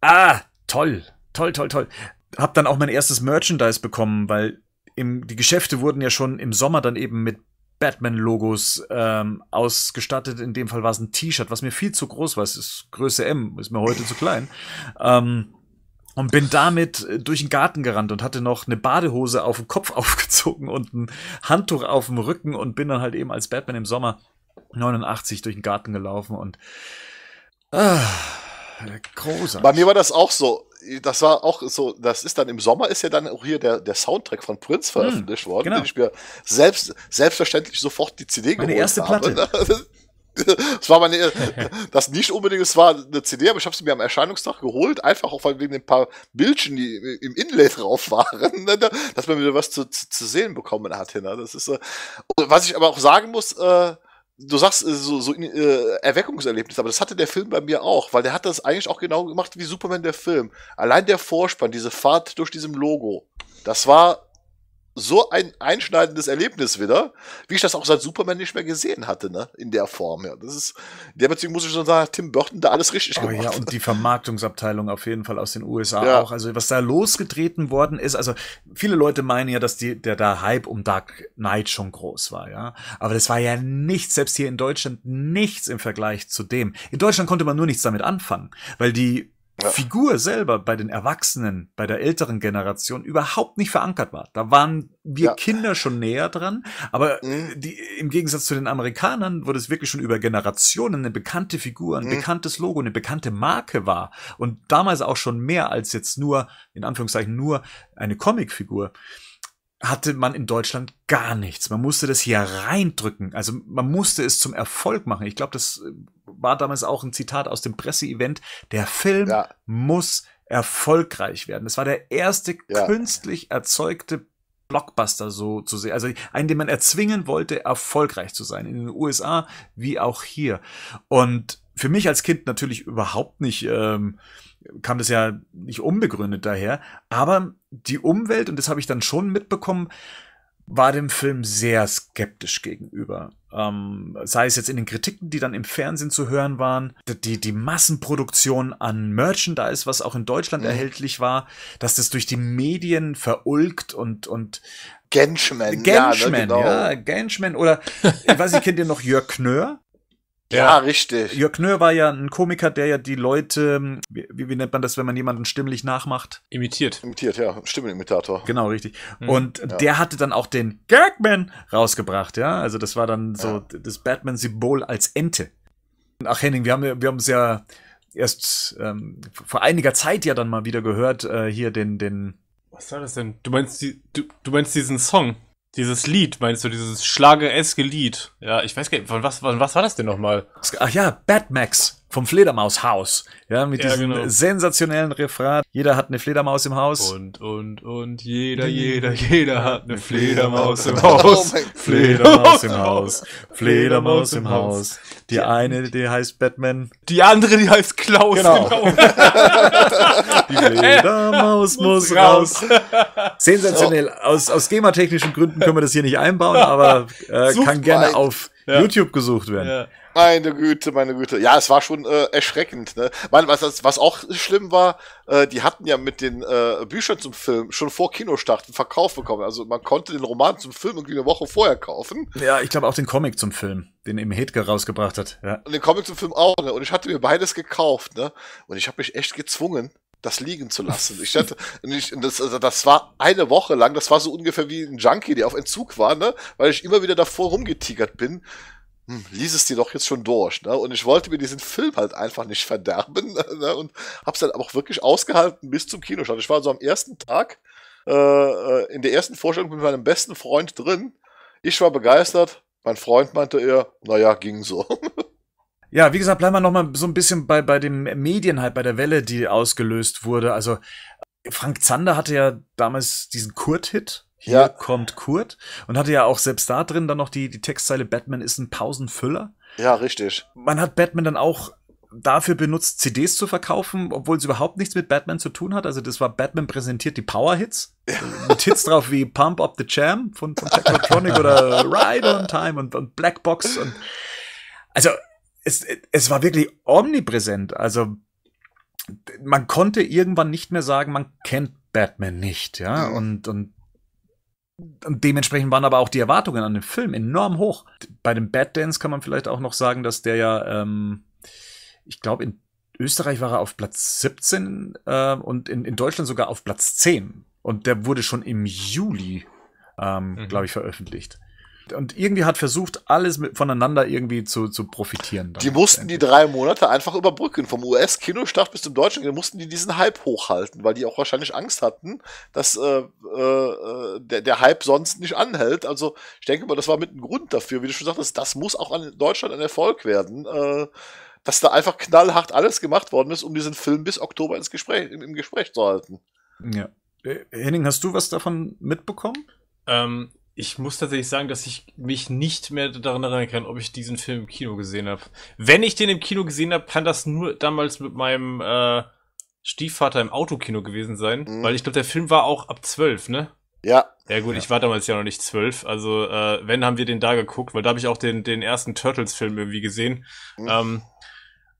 ah, toll, toll, toll, toll. Hab dann auch mein erstes Merchandise bekommen, weil im, die Geschäfte wurden ja schon im Sommer dann eben mit Batman-Logos ähm, ausgestattet. In dem Fall war es ein T-Shirt, was mir viel zu groß war. Es ist Größe M, ist mir heute zu klein. Ähm, und bin damit äh, durch den Garten gerannt und hatte noch eine Badehose auf dem Kopf [LAUGHS] aufgezogen und ein Handtuch auf dem Rücken und bin dann halt eben als Batman im Sommer 89 durch den Garten gelaufen und ah, großer. Bei mir war das auch so. Das war auch so, das ist dann im Sommer ist ja dann auch hier der, der Soundtrack von Prince hm, veröffentlicht hm, worden, genau. den ich mir selbst, selbstverständlich sofort die CD Meine geholt erste Platte. habe. [LAUGHS] das war meine, [LAUGHS] das nicht unbedingt, es war eine CD, aber ich habe sie mir am Erscheinungstag geholt, einfach auch wegen den paar Bildchen, die im Inlay drauf waren, [LAUGHS] ne, dass man wieder was zu, zu, zu sehen bekommen hat. Das ist, äh, was ich aber auch sagen muss, äh, du sagst äh, so, so Erweckungserlebnis, aber das hatte der Film bei mir auch, weil der hat das eigentlich auch genau gemacht wie Superman der Film. Allein der Vorspann, diese Fahrt durch diesem Logo, das war so ein einschneidendes Erlebnis wieder, wie ich das auch seit Superman nicht mehr gesehen hatte, ne? In der Form, ja. Das ist, in der Beziehung muss ich schon sagen, Tim Burton da alles richtig oh gemacht. oh, gemacht. Ja, und die Vermarktungsabteilung auf jeden Fall aus den USA ja. auch. Also, was da losgetreten worden ist, also viele Leute meinen ja, dass die, der, da Hype um Dark Knight schon groß war, ja. Aber das war ja nichts, selbst hier in Deutschland nichts im Vergleich zu dem. In Deutschland konnte man nur nichts damit anfangen, weil die ja. Figur selber bei den Erwachsenen, bei der älteren Generation überhaupt nicht verankert war. Da waren wir ja. Kinder schon näher dran, aber mhm. die, im Gegensatz zu den Amerikanern, wo das wirklich schon über Generationen eine bekannte Figur, ein mhm. bekanntes Logo, eine bekannte Marke war und damals auch schon mehr als jetzt nur, in Anführungszeichen, nur eine Comicfigur hatte man in Deutschland gar nichts. Man musste das hier reindrücken. Also man musste es zum Erfolg machen. Ich glaube, das äh, war damals auch ein Zitat aus dem Presseevent. Der Film ja. muss erfolgreich werden. Das war der erste ja. künstlich erzeugte Blockbuster so zu sehen. Also einen, den man erzwingen wollte, erfolgreich zu sein. In den USA wie auch hier. Und für mich als Kind natürlich überhaupt nicht. Ähm, kam das ja nicht unbegründet daher. Aber die Umwelt, und das habe ich dann schon mitbekommen, war dem Film sehr skeptisch gegenüber. Ähm, sei es jetzt in den Kritiken, die dann im Fernsehen zu hören waren, die, die Massenproduktion an Merchandise, was auch in Deutschland mhm. erhältlich war, dass das durch die Medien verulgt und, und Genschman. Genschman, ja, ne, genau. ja Genschman. Oder, [LAUGHS] ich weiß nicht, kennt ihr noch Jörg Knör? Ja, richtig. Jörg Knör war ja ein Komiker, der ja die Leute, wie, wie, nennt man das, wenn man jemanden stimmlich nachmacht? Imitiert. Imitiert, ja. Stimmenimitator. Genau, richtig. Mhm. Und ja. der hatte dann auch den Gagman rausgebracht, ja. Also das war dann so ja. das Batman-Symbol als Ente. Ach Henning, wir haben wir es ja erst ähm, vor einiger Zeit ja dann mal wieder gehört, äh, hier den, den. Was war das denn? Du meinst die, du, du meinst diesen Song? Dieses Lied, meinst du, dieses Schlager-eske Lied? Ja, ich weiß gar nicht, von was, von was war das denn nochmal? Ach ja, Bad Max vom Fledermaushaus. Ja, mit ja, diesem genau. sensationellen Refrain. Jeder hat eine Fledermaus im Haus. Und, und, und jeder, jeder, jeder hat eine Fledermaus im [LAUGHS] oh Haus. Fledermaus im Haus. Fledermaus im Haus. Die eine, die heißt Batman. Die andere, die heißt Klaus. Genau. [LAUGHS] die Fledermaus [LAUGHS] muss raus. Sensationell. Aus, aus GEMA-technischen Gründen können wir das hier nicht einbauen, aber äh, kann gerne auf ja. YouTube gesucht werden. Ja. Meine Güte, meine Güte. Ja, es war schon äh, erschreckend. Ne? Man, was, was auch schlimm war, äh, die hatten ja mit den äh, Büchern zum Film schon vor Kinostart einen Verkauf bekommen. Also man konnte den Roman zum Film irgendwie eine Woche vorher kaufen. Ja, ich glaube auch den Comic zum Film, den eben Hedger rausgebracht hat. Ja. Und den Comic zum Film auch. Ne? Und ich hatte mir beides gekauft. Ne? Und ich habe mich echt gezwungen, das liegen zu lassen. Ich hatte, ich, das, also das war eine Woche lang, das war so ungefähr wie ein Junkie, der auf Entzug war, ne? weil ich immer wieder davor rumgetigert bin. Hm, lies es dir doch jetzt schon durch. Ne? Und ich wollte mir diesen Film halt einfach nicht verderben [LAUGHS] ne? und hab's dann auch wirklich ausgehalten bis zum Kinostart. Ich war so am ersten Tag äh, äh, in der ersten Vorstellung mit meinem besten Freund drin. Ich war begeistert, mein Freund meinte er, naja, ging so. [LAUGHS] Ja, wie gesagt, bleiben wir nochmal so ein bisschen bei, bei dem Medien halt, bei der Welle, die ausgelöst wurde. Also Frank Zander hatte ja damals diesen Kurt-Hit. Hier ja. kommt Kurt. Und hatte ja auch selbst da drin dann noch die, die Textzeile Batman ist ein Pausenfüller. Ja, richtig. Man hat Batman dann auch dafür benutzt, CDs zu verkaufen, obwohl es überhaupt nichts mit Batman zu tun hat. Also das war Batman präsentiert die Power-Hits. Ja. Mit Hits drauf wie Pump Up the Jam von, von Technotronic oder Ride on Time und, und Black Box. Und also es, es war wirklich omnipräsent. Also man konnte irgendwann nicht mehr sagen, man kennt Batman nicht, ja. Mhm. Und, und, und dementsprechend waren aber auch die Erwartungen an den Film enorm hoch. Bei dem Bad Dance kann man vielleicht auch noch sagen, dass der ja, ähm, ich glaube, in Österreich war er auf Platz 17 äh, und in, in Deutschland sogar auf Platz 10. Und der wurde schon im Juli, ähm, mhm. glaube ich, veröffentlicht und irgendwie hat versucht, alles mit, voneinander irgendwie zu, zu profitieren. Die mussten die drei Monate einfach überbrücken. Vom US-Kinostart bis zum deutschen Kino mussten die diesen Hype hochhalten, weil die auch wahrscheinlich Angst hatten, dass äh, äh, der, der Hype sonst nicht anhält. Also ich denke mal, das war mit einem Grund dafür. Wie du schon sagtest, das muss auch in Deutschland ein Erfolg werden. Äh, dass da einfach knallhart alles gemacht worden ist, um diesen Film bis Oktober ins Gespräch, im, im Gespräch zu halten. Ja. Äh, Henning, hast du was davon mitbekommen? Ähm, ich muss tatsächlich sagen, dass ich mich nicht mehr daran erinnern kann, ob ich diesen Film im Kino gesehen habe. Wenn ich den im Kino gesehen habe, kann das nur damals mit meinem äh, Stiefvater im Autokino gewesen sein, mhm. weil ich glaube, der Film war auch ab zwölf, ne? Ja. Ja gut, ja. ich war damals ja noch nicht zwölf, also äh, wenn haben wir den da geguckt, weil da habe ich auch den, den ersten Turtles-Film irgendwie gesehen. Mhm. Ähm,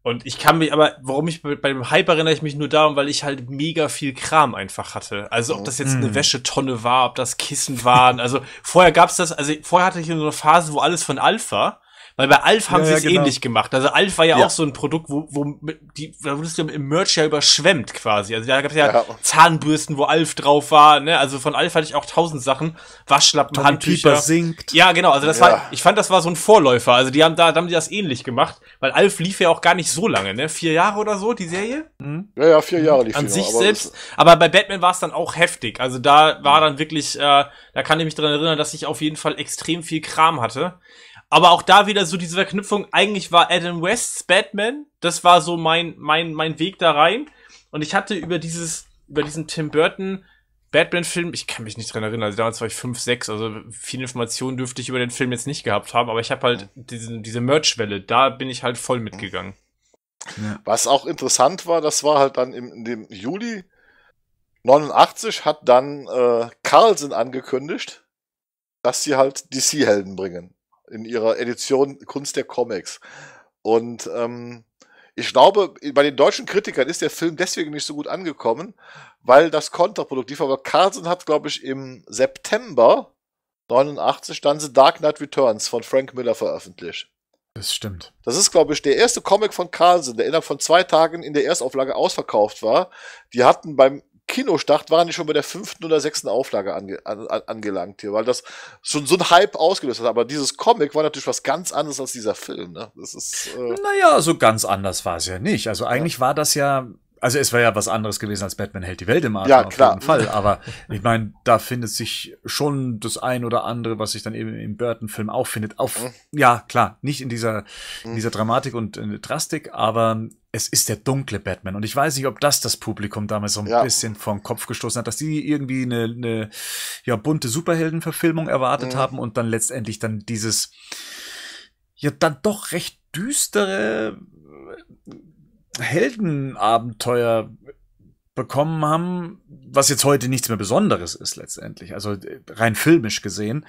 und ich kann mich, aber warum ich bei dem Hype erinnere ich mich nur darum, weil ich halt mega viel Kram einfach hatte. Also ob das jetzt eine mm. Wäschetonne war, ob das Kissen waren. Also vorher gab's das, also vorher hatte ich so eine Phase, wo alles von Alpha weil bei Alf haben ja, sie es ja, genau. ähnlich gemacht. Also Alf war ja, ja, auch so ein Produkt, wo, wo die, da wurdest du im Merch ja überschwemmt quasi. Also da gab es ja, Zahnbürsten, wo Alf drauf war. Ne? Also von Alf hatte ich auch tausend Sachen. Waschlappen, Tommy Handtücher. Pieper singt. Ja, genau. Also das war, ich fand, das war so ein Vorläufer. Also die haben da, da haben die das ähnlich gemacht. Weil Alf lief ja auch gar nicht so lange, ne? Vier Jahre oder so, die Serie? Hm? Ja, ja, vier Jahre lief An sich aber selbst. Aber bei Batman war es dann auch heftig. Also da war mhm. dann wirklich, äh, da kann ich mich dran erinnern, dass ich auf jeden Fall extrem viel Kram hatte. Aber auch da wieder so diese Verknüpfung. Eigentlich war Adam West's Batman. Das war so mein, mein, mein Weg da rein. Und ich hatte über dieses, über diesen Tim Burton Batman-Film, ich kann mich nicht dran erinnern, also damals war ich 5, 6, also viel Informationen dürfte ich über den Film jetzt nicht gehabt haben, aber ich habe halt diesen, diese Merch-Welle, da bin ich halt voll mitgegangen. Ja. Was auch interessant war, das war halt dann im, in dem Juli 89 hat dann äh, Carlson angekündigt, dass sie halt DC-Helden bringen in ihrer Edition Kunst der Comics. Und ähm, ich glaube, bei den deutschen Kritikern ist der Film deswegen nicht so gut angekommen, weil das kontraproduktiv war. Aber Carlson hat, glaube ich, im September 89 dann The Dark Knight Returns von Frank Miller veröffentlicht. Das stimmt. Das ist, glaube ich, der erste Comic von Carlson, der innerhalb von zwei Tagen in der Erstauflage ausverkauft war. Die hatten beim Kinostart waren die schon bei der fünften oder sechsten Auflage ange, an, angelangt hier, weil das schon so ein Hype ausgelöst hat. Aber dieses Comic war natürlich was ganz anderes als dieser Film. Ne? Das ist, äh naja, so ganz anders war es ja nicht. Also eigentlich ja. war das ja also es wäre ja was anderes gewesen als Batman hält die Welt im Atem ja, auf klar. jeden Fall. Aber ich meine, da findet sich schon das ein oder andere, was sich dann eben im Burton-Film auch findet. Auf, mhm. ja, klar, nicht in dieser, in mhm. dieser Dramatik und in der Drastik, aber es ist der dunkle Batman. Und ich weiß nicht, ob das das Publikum damals so ein ja. bisschen vom Kopf gestoßen hat, dass die irgendwie eine, eine ja, bunte Superheldenverfilmung erwartet mhm. haben und dann letztendlich dann dieses, ja, dann doch recht düstere Heldenabenteuer bekommen haben, was jetzt heute nichts mehr Besonderes ist letztendlich, also äh, rein filmisch gesehen,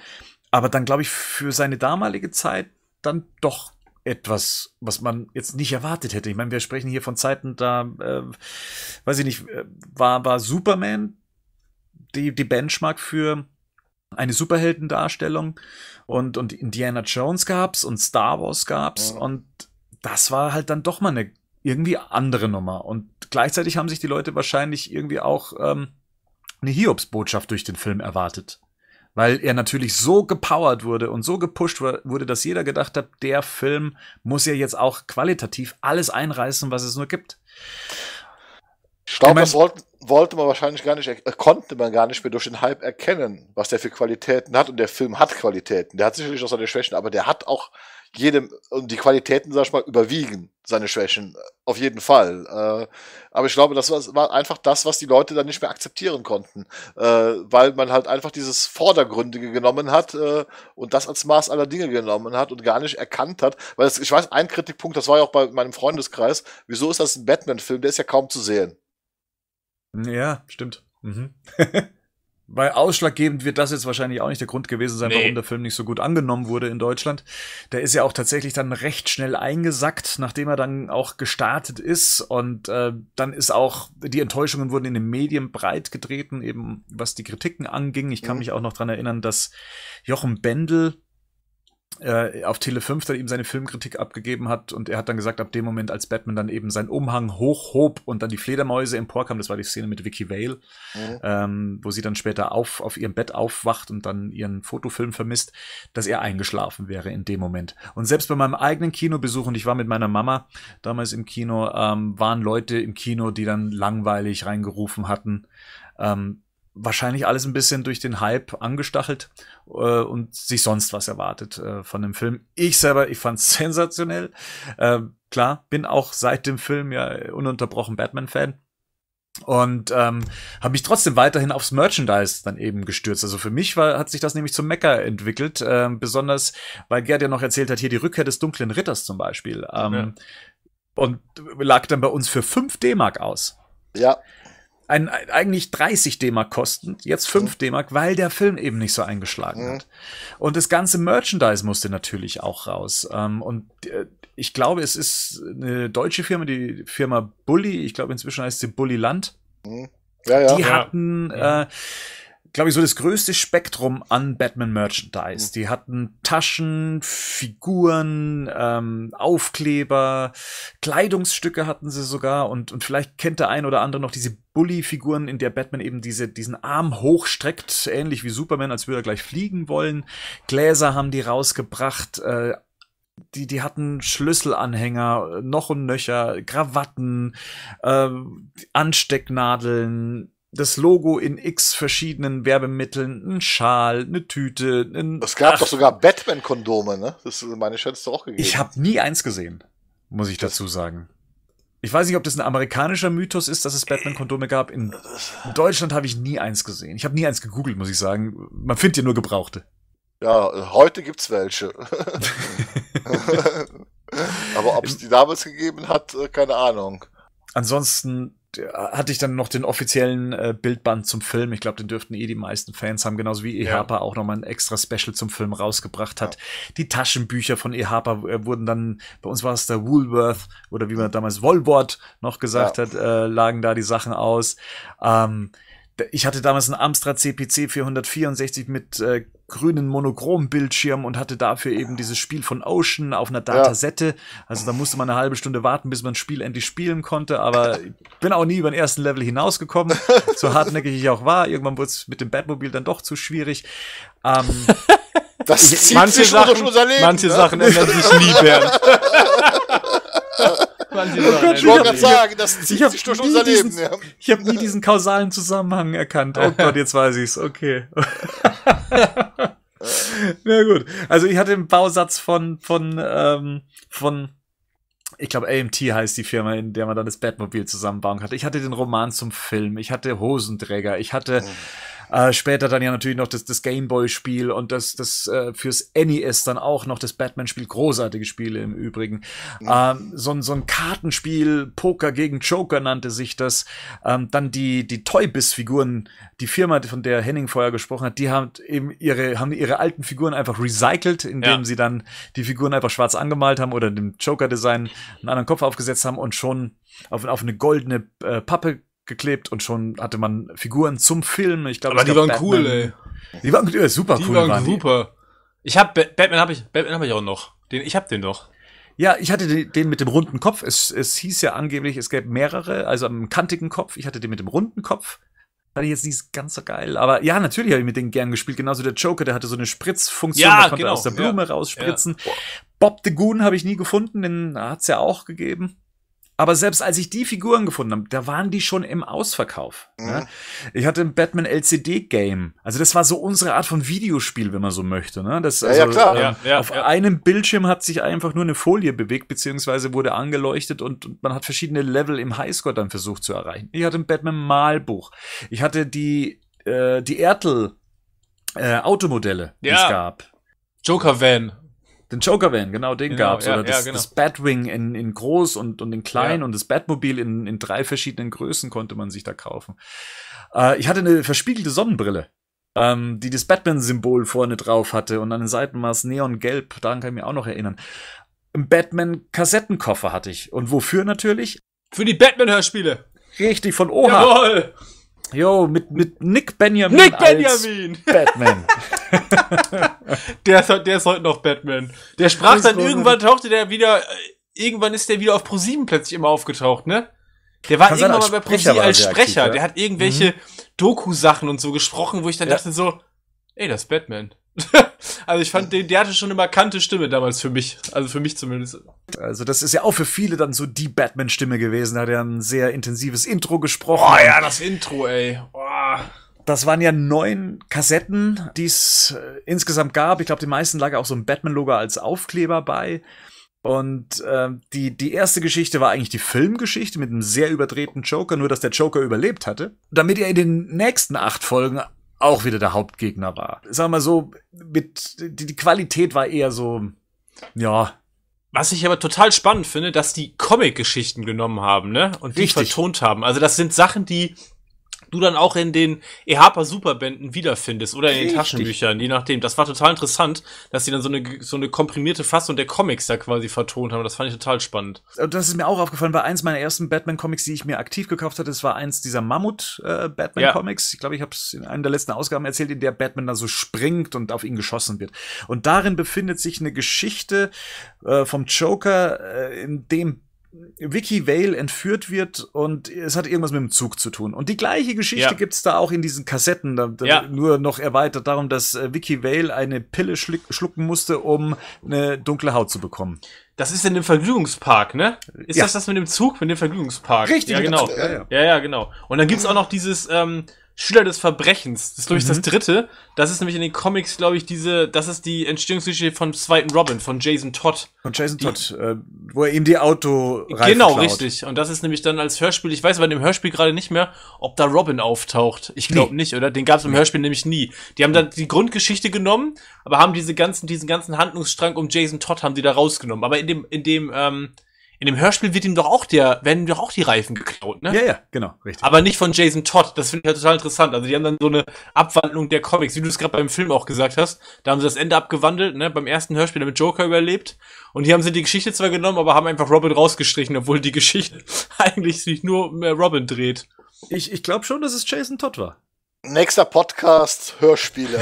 aber dann glaube ich für seine damalige Zeit dann doch etwas, was man jetzt nicht erwartet hätte. Ich meine, wir sprechen hier von Zeiten, da, äh, weiß ich nicht, äh, war, war Superman die, die Benchmark für eine Superheldendarstellung und, und Indiana Jones gab's und Star Wars gab's ja. Mhm. und das war halt dann doch mal eine irgendwie andere Nummer. Und gleichzeitig haben sich die Leute wahrscheinlich irgendwie auch ähm, eine Hiobsbotschaft durch den Film erwartet. Weil er natürlich so gepowert wurde und so gepusht wurde, dass jeder gedacht hat, der Film muss ja jetzt auch qualitativ alles einreißen, was es nur gibt. Ich glaube, das wollte, wollte man wahrscheinlich gar nicht, äh, konnte man gar nicht mehr durch den Hype erkennen, was der für Qualitäten hat. Und der Film hat Qualitäten. Der hat sicherlich noch seine Schwächen, aber der hat auch jedem, und die Qualitäten, sag ich mal, überwiegen seine Schwächen. Äh, auf jeden Fall. Äh, aber ich glaube, das war, einfach das, was die Leute dann nicht mehr akzeptieren konnten. Äh, weil man halt einfach dieses Vordergründige genommen hat und das als Maß aller Dinge genommen hat und gar nicht erkannt hat. Weil ich weiß, ein Kritikpunkt, das war ja auch bei meinem Freundeskreis, wieso ist das ein Batman-Film? Der ist ja kaum zu sehen. Ja, stimmt. Mhm. [LAUGHS] Weil ausschlaggebend wird das jetzt wahrscheinlich auch nicht der Grund gewesen sein, nee. warum der Film nicht so gut angenommen wurde in Deutschland. Der ist ja auch tatsächlich dann recht schnell eingesackt, nachdem er dann auch gestartet ist. Und äh, dann ist auch, die Enttäuschungen wurden in den Medien breit getreten, eben was die Kritiken anging. Ich kann mhm. mich auch noch dran erinnern, dass Jochen Bendel, äh, auf Tele 5 dann eben seine Filmkritik abgegeben hat und er hat dann gesagt, ab dem Moment, als Batman dann eben seinen Umhang hochhob und dann die Fledermäuse emporkam, das war die Szene mit Vicky Vale, mhm. ähm, wo sie dann später auf, auf ihrem Bett aufwacht und dann ihren Fotofilm vermisst, dass er eingeschlafen wäre in dem Moment. Und selbst bei meinem eigenen Kinobesuch, und ich war mit meiner Mama damals im Kino, ähm, waren Leute im Kino, die dann langweilig reingerufen hatten. Ähm, wahrscheinlich alles ein bisschen durch den Hype angestachelt äh, und sich sonst was erwartet äh, von dem Film. Ich selber, ich fand's [LAUGHS] sensationell. Äh, klar, bin auch seit dem Film ja ununterbrochen Batman-Fan. Und ähm, habe mich trotzdem weiterhin aufs Merchandise dann eben gestürzt. Also für mich war, hat sich das nämlich zum Mecker entwickelt, äh, besonders weil Gerd ja noch erzählt hat, hier die Rückkehr des dunklen Ritters zum Beispiel. Ähm, ja. Und lag dann bei uns für 5 D-Mark aus. Ja ein, eigentlich 30 D-Mark kosten, jetzt 5 mhm. D-Mark, weil der Film eben nicht so eingeschlagen mhm. hat. Und das ganze Merchandise musste natürlich auch raus. Ähm, und äh, ich glaube, es ist eine deutsche Firma, die Firma Bully, ich glaube inzwischen heißt sie Bully Land. Mhm. Ja, ja. Die hatten ja. Äh, glaube ich, so das größte Spektrum an Batman-Merchandise. Mhm. Die hatten Taschen, Figuren, ähm, Aufkleber, Kleidungsstücke hatten sie sogar und, und vielleicht kennt der ein oder andere noch diese Bully-Figuren, in der Batman eben diese, diesen Arm hochstreckt, ähnlich wie Superman, als würde er gleich fliegen wollen. Gläser haben die rausgebracht, äh, die, die hatten Schlüsselanhänger, noch und nöcher, Krawatten, äh, Anstecknadeln, das Logo in x verschiedenen Werbemitteln, ein Schal, eine Tüte, ein. Es gab Ach, doch sogar Batman-Kondome, ne? Das ist meine Schätze auch gegeben. Ich habe nie eins gesehen, muss ich dazu sagen. Ich weiß nicht, ob das ein amerikanischer Mythos ist, dass es Batman-Kondome gab. In Deutschland habe ich nie eins gesehen. Ich habe nie eins gegoogelt, muss ich sagen. Man findet ja nur Gebrauchte. Ja, heute gibt's welche. [LAUGHS] [LAUGHS] Aber ob es die damals gegeben hat, äh, keine Ahnung. Ansonsten hatte ich dann noch den offiziellen äh, Bildband zum Film. Ich glaube, den dürften eh die meisten Fans haben, genauso wie Ehapa Ja. auch nochmal ein extra Special zum Film rausgebracht hat. Ja. Die Taschenbücher von Ehapa Harper äh, wurden dann, bei uns war es der Woolworth oder wie man damals Wolbort noch gesagt ja. hat, äh, lagen da die Sachen aus. Ähm, ich hatte damals einen Amstrad CPC 464 mit äh, grünen Monochrom-Bildschirm und hatte dafür eben dieses Spiel von Ocean auf einer Datasette. Ja. Also da musste man eine halbe Stunde warten, bis man das Spiel endlich spielen konnte. Aber ich bin auch nie über den ersten Level hinausgekommen, [LAUGHS] so hartnäckig ich auch war. Irgendwann wurde es mit dem Batmobil dann doch zu schwierig. Ähm, [LAUGHS] das ich, manche Sachen, Leben, Manche ne? Sachen ändern sich nie, Bernd. [LAUGHS] Oh ich wollte gerade sagen, das zieht ich sich durch unser Leben. ja. Ich habe nie diesen kausalen Zusammenhang erkannt. Oh Gott, jetzt weiß ich's. Okay. [LAUGHS] Na gut. Also ich hatte einen Bausatz von von ähm, von ich glaube, AMT heißt die Firma, in der man dann das Batmobil zusammenbauen kann. Ich hatte den Roman zum Film, ich hatte Hosenträger, ich hatte oh äh, später dann ja natürlich noch das, das Gameboy-Spiel und das, das äh, fürs NES dann auch noch das Batman-Spiel. Großartige Spiele im Übrigen. Ähm, so, so ein Kartenspiel, Poker gegen Joker nannte sich das. Ähm, dann die, die Toy-Biss-Figuren, die Firma, von der Henning vorher gesprochen hat, die haben eben ihre, haben ihre alten Figuren einfach recycelt, indem ja. sie dann die Figuren einfach schwarz angemalt haben oder dem Joker-Design einen anderen Kopf aufgesetzt haben und schon auf, auf eine goldene äh, Pappe geklebt und schon hatte man Figuren zum Film. Ich glaube, aber die waren Batman. cool, ey. Die waren ja, super die cool. Waren waren super. Die. Ich hab Batman habe ich Batman habe ich auch noch. Den ich hab den doch. Ja, ich hatte den, mit dem runden Kopf. Es, es hieß ja angeblich, es gäbe mehrere, also einen kantigen Kopf. Ich hatte den mit dem runden Kopf. Fand ich jetzt nicht ganz so geil, aber ja, natürlich habe ich mit denen gern gespielt. Genauso der Joker, der hatte so eine Spritzfunktion, ja, der konnte genau. aus der Blume ja. rausspritzen. Ja. Bob the Goon habe ich nie gefunden, den hat's ja auch gegeben. Aber selbst als ich die Figuren gefunden habe, da waren die schon im Ausverkauf. Ne? Mhm. Ne? Ich hatte ein Batman LCD Game. Also das war so unsere Art von Videospiel, wenn man so möchte. Ne? Das, ja, also, ja, klar. Ähm, ja, auf einem Bildschirm hat sich einfach nur eine Folie bewegt, beziehungsweise wurde angeleuchtet und, und, man hat verschiedene Level im Highscore dann versucht zu erreichen. Ich hatte ein Batman Malbuch. Ich hatte die, äh, die Ertel äh, Automodelle, die es gab. Joker Van den Joker Van, genau, den genau, gab's. Ja, Oder das, ja, genau. das Batwing in, in groß und, und in klein ja. und das Batmobil in, in drei verschiedenen Größen konnte man sich da kaufen. Äh, ich hatte eine verspiegelte Sonnenbrille, ähm, die das Batman-Symbol vorne drauf hatte und an den Seiten war es neongelb. Daran kann ich mich auch noch erinnern. Ein Batman-Kassettenkoffer hatte ich. Und wofür natürlich? Für die Batman-Hörspiele. Richtig, von Oha. Jawohl. Jo, mit, mit Nick Benjamin. Nick Benjamin! Batman. [LAUGHS] der, ist, der ist heute noch Batman. Der sprach dann irgendwann, tauchte der wieder, äh, irgendwann ist der wieder auf Pro7 plötzlich immer aufgetaucht, ne? Der war Kann irgendwann mal bei Pro7 als Sprecher. Aktiv, Der hat irgendwelche mhm. Doku-Sachen und so gesprochen, wo ich dann ja. dachte so, ey, das ist Batman. [LAUGHS] also ich fand, der, der hatte schon eine markante Stimme damals für mich. Also für mich zumindest. Also das ist ja auch für viele dann so die Batman-Stimme gewesen. Da hat er ein sehr intensives Intro gesprochen. Oh ja, das Intro, ey. Oh. Das waren ja neun Kassetten, die es äh, insgesamt gab. Ich glaube, den meisten lag auch so ein Batman-Logo als Aufkleber bei. Und äh, die, die erste Geschichte war eigentlich die Filmgeschichte mit einem sehr überdrehten Joker, nur dass der Joker überlebt hatte, damit er in den nächsten acht Folgen auch wieder der Hauptgegner war. Sagen wir mal so, mit, die, die Qualität war eher so, ja, was ich aber total spannend finde, dass die Comic-Geschichten genommen haben, ne? Und die Richtig. vertont haben. Also das sind Sachen, die du dann auch in den EHPA Superbänden wiederfindest oder in den Richtig. Taschenbüchern, je nachdem. Das war total interessant, dass sie dann so eine, so eine komprimierte Fassung der Comics da quasi vertont haben. Das fand ich total spannend. Das ist mir auch aufgefallen bei eins meiner ersten Batman Comics, die ich mir aktiv gekauft hatte. Das war eins dieser Mammut äh, Batman Comics. Ja. Ich glaube, ich habe es in einer der letzten Ausgaben erzählt, in der Batman da so springt und auf ihn geschossen wird. Und darin befindet sich eine Geschichte äh, vom Joker, äh, in dem Vicky Vale entführt wird und es hat irgendwas mit dem Zug zu tun. Und die gleiche Geschichte ja. gibt's da auch in diesen Kassetten, da, da ja. nur noch erweitert darum, dass äh, Vicky Vale eine Pille schluck, schlucken musste, um eine dunkle Haut zu bekommen. Das ist in dem Vergnügungspark, ne? Ist ja. das das mit dem Zug, mit dem Vergnügungspark? Richtig. Ja, genau. Ja, ja, genau. Und dann gibt's auch noch dieses, ähm, Schüler des Verbrechens. Das ist, glaube ich, mhm. das dritte. Das ist nämlich in den Comics, glaube ich, diese, das ist die Entstehungsgeschichte vom zweiten Robin, von Jason Todd. Von Jason die, Todd, äh, wo er ihm die Auto Genau, klaut. richtig. Und das ist nämlich dann als Hörspiel, ich weiß aber in dem Hörspiel gerade nicht mehr, ob da Robin auftaucht. Ich glaube nicht, oder? Den gab es im Hörspiel nämlich nie. Die haben dann die Grundgeschichte genommen, aber haben diese ganzen, diesen ganzen Handlungsstrang um Jason Todd haben die da rausgenommen. Aber in dem, in dem, ähm, in dem Hörspiel wird ihm doch auch der, werden doch auch die Reifen geklaut, ne? Ja, ja, genau, richtig. Aber nicht von Jason Todd. Das finde ich halt total interessant. Also die haben dann so eine Abwandlung der Comics, wie du es gerade beim Film auch gesagt hast. Da haben sie das Ende abgewandelt, ne? Beim ersten Hörspiel, damit Joker überlebt. Und hier haben sie die Geschichte zwar genommen, aber haben einfach Robin rausgestrichen, obwohl die Geschichte [LAUGHS] eigentlich sich nur mehr äh, Robin dreht. Ich, ich glaube schon, dass es Jason Todd war. Nächster Podcast Hörspiele.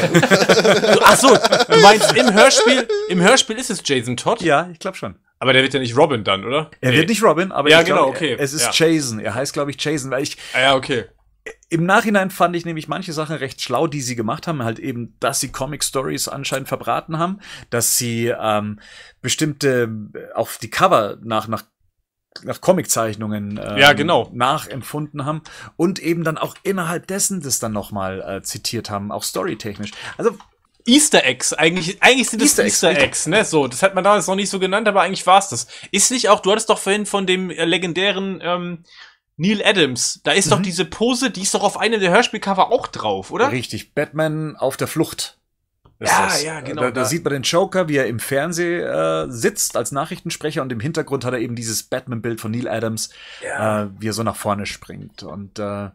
[LAUGHS] Ach so, du meinst im Hörspiel, im Hörspiel ist es Jason Todd? Ja, ich glaube schon. Aber der wird ja nicht Robin dann, oder? Er nee. wird nicht Robin, aber ja, ich genau, glaub, okay. es ist ja. Jason. Er heißt, glaube ich, Jason, weil ich. Ah, ja, okay. Im Nachhinein fand ich nämlich manche Sachen recht schlau, die sie gemacht haben, halt eben, dass sie Comic Stories anscheinend verbraten haben, dass sie ähm, bestimmte äh, auch die Cover nach nach nach Comiczeichnungen ähm, ja, genau. nachempfunden haben und eben dann auch innerhalb dessen das dann nochmal äh, zitiert haben, auch storytechnisch. Also Easter Eggs, eigentlich, eigentlich sind Easter es Easter Eggs, ne? So, das hat man damals noch nicht so genannt, aber eigentlich war es das. Ist nicht auch, du hattest doch vorhin von dem äh, legendären ähm, Neil Adams, da ist mhm. doch diese Pose, die ist doch auf einem der Hörspielcover auch drauf, oder? Richtig, Batman auf der Flucht. Ja, das. ja, genau. Da, da, sieht man den Joker, wie er im Fernsehen äh, sitzt als Nachrichtensprecher und im Hintergrund hat er eben dieses Batman-Bild von Neil Adams, ja. äh, wie er so nach vorne springt. Und äh,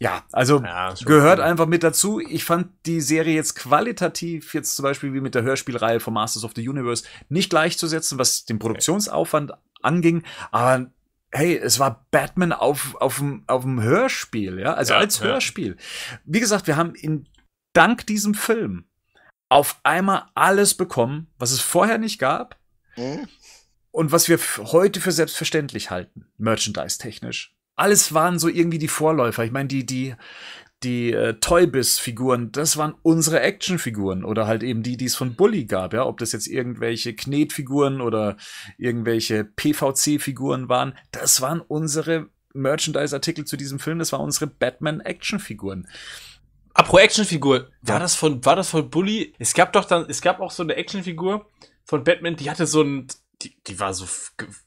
ja, also ja, gehört cool. einfach mit dazu. Ich fand die Serie jetzt qualitativ, jetzt zum Beispiel wie mit der Hörspielreihe von Masters of the Universe, nicht gleichzusetzen, was den Produktionsaufwand anging, aber hey, es war Batman auf, auf, auf dem Hörspiel, ja, also ja, als Hörspiel. Wie gesagt, wir haben in, dank diesem Film auf einmal alles bekommen, was es vorher nicht gab mhm. und was wir heute für selbstverständlich halten, merchandise-technisch alles waren so irgendwie die Vorläufer. Ich meine, die, die, die äh, Toybiss-Figuren, das waren unsere Actionfiguren oder halt eben die, die es von Bully gab, ja. Ob das jetzt irgendwelche Knetfiguren oder irgendwelche PVC-Figuren waren, das waren unsere Merchandise-Artikel zu diesem Film, das waren unsere Batman-Actionfiguren. Apropos Actionfigur, war ja. das von, war das von Bully? Es gab doch dann, es gab auch so eine Actionfigur von Batman, die hatte so ein, die, die war so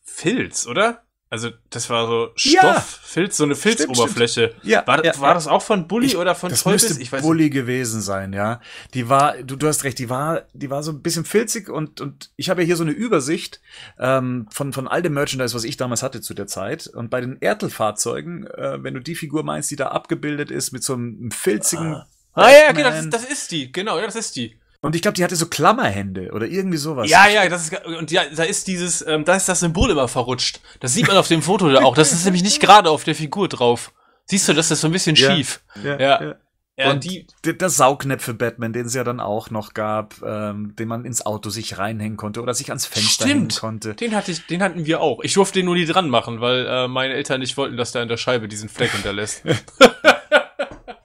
Filz, oder? Also, das war so Stoff, ja. Filz, so eine Filzoberfläche. Ja, war, ja, war das auch von Bully ich, oder von das Teufels? Müsste ich weiß Bully nicht. gewesen sein, ja. Die war, du, du hast recht, die war, die war so ein bisschen filzig und, und ich habe ja hier so eine Übersicht ähm, von, von all dem Merchandise, was ich damals hatte zu der Zeit. Und bei den ertel äh, wenn du die Figur meinst, die da abgebildet ist mit so einem filzigen. Ah, ah ja, genau, das, das, ist die, genau, das ist die. Und ich glaube, die hatte so Klammerhände oder irgendwie sowas. Ja, ja, das ist und ja, da ist dieses, ähm, da ist das Symbol immer verrutscht. Das sieht man auf dem Foto da auch. Das ist nämlich nicht gerade auf der Figur drauf. Siehst du, das ist so ein bisschen schief. Ja. ja. ja. ja und die, der Saugnäpfe-Batman, den es ja dann auch noch gab, ähm, den man ins Auto sich reinhängen konnte oder sich ans Fenster stimmt, hängen konnte. Den hatte ich, den hatten wir auch. Ich durfte den nur nie dran machen, weil äh, meine Eltern nicht wollten, dass der in der Scheibe diesen Fleck hinterlässt. [LAUGHS]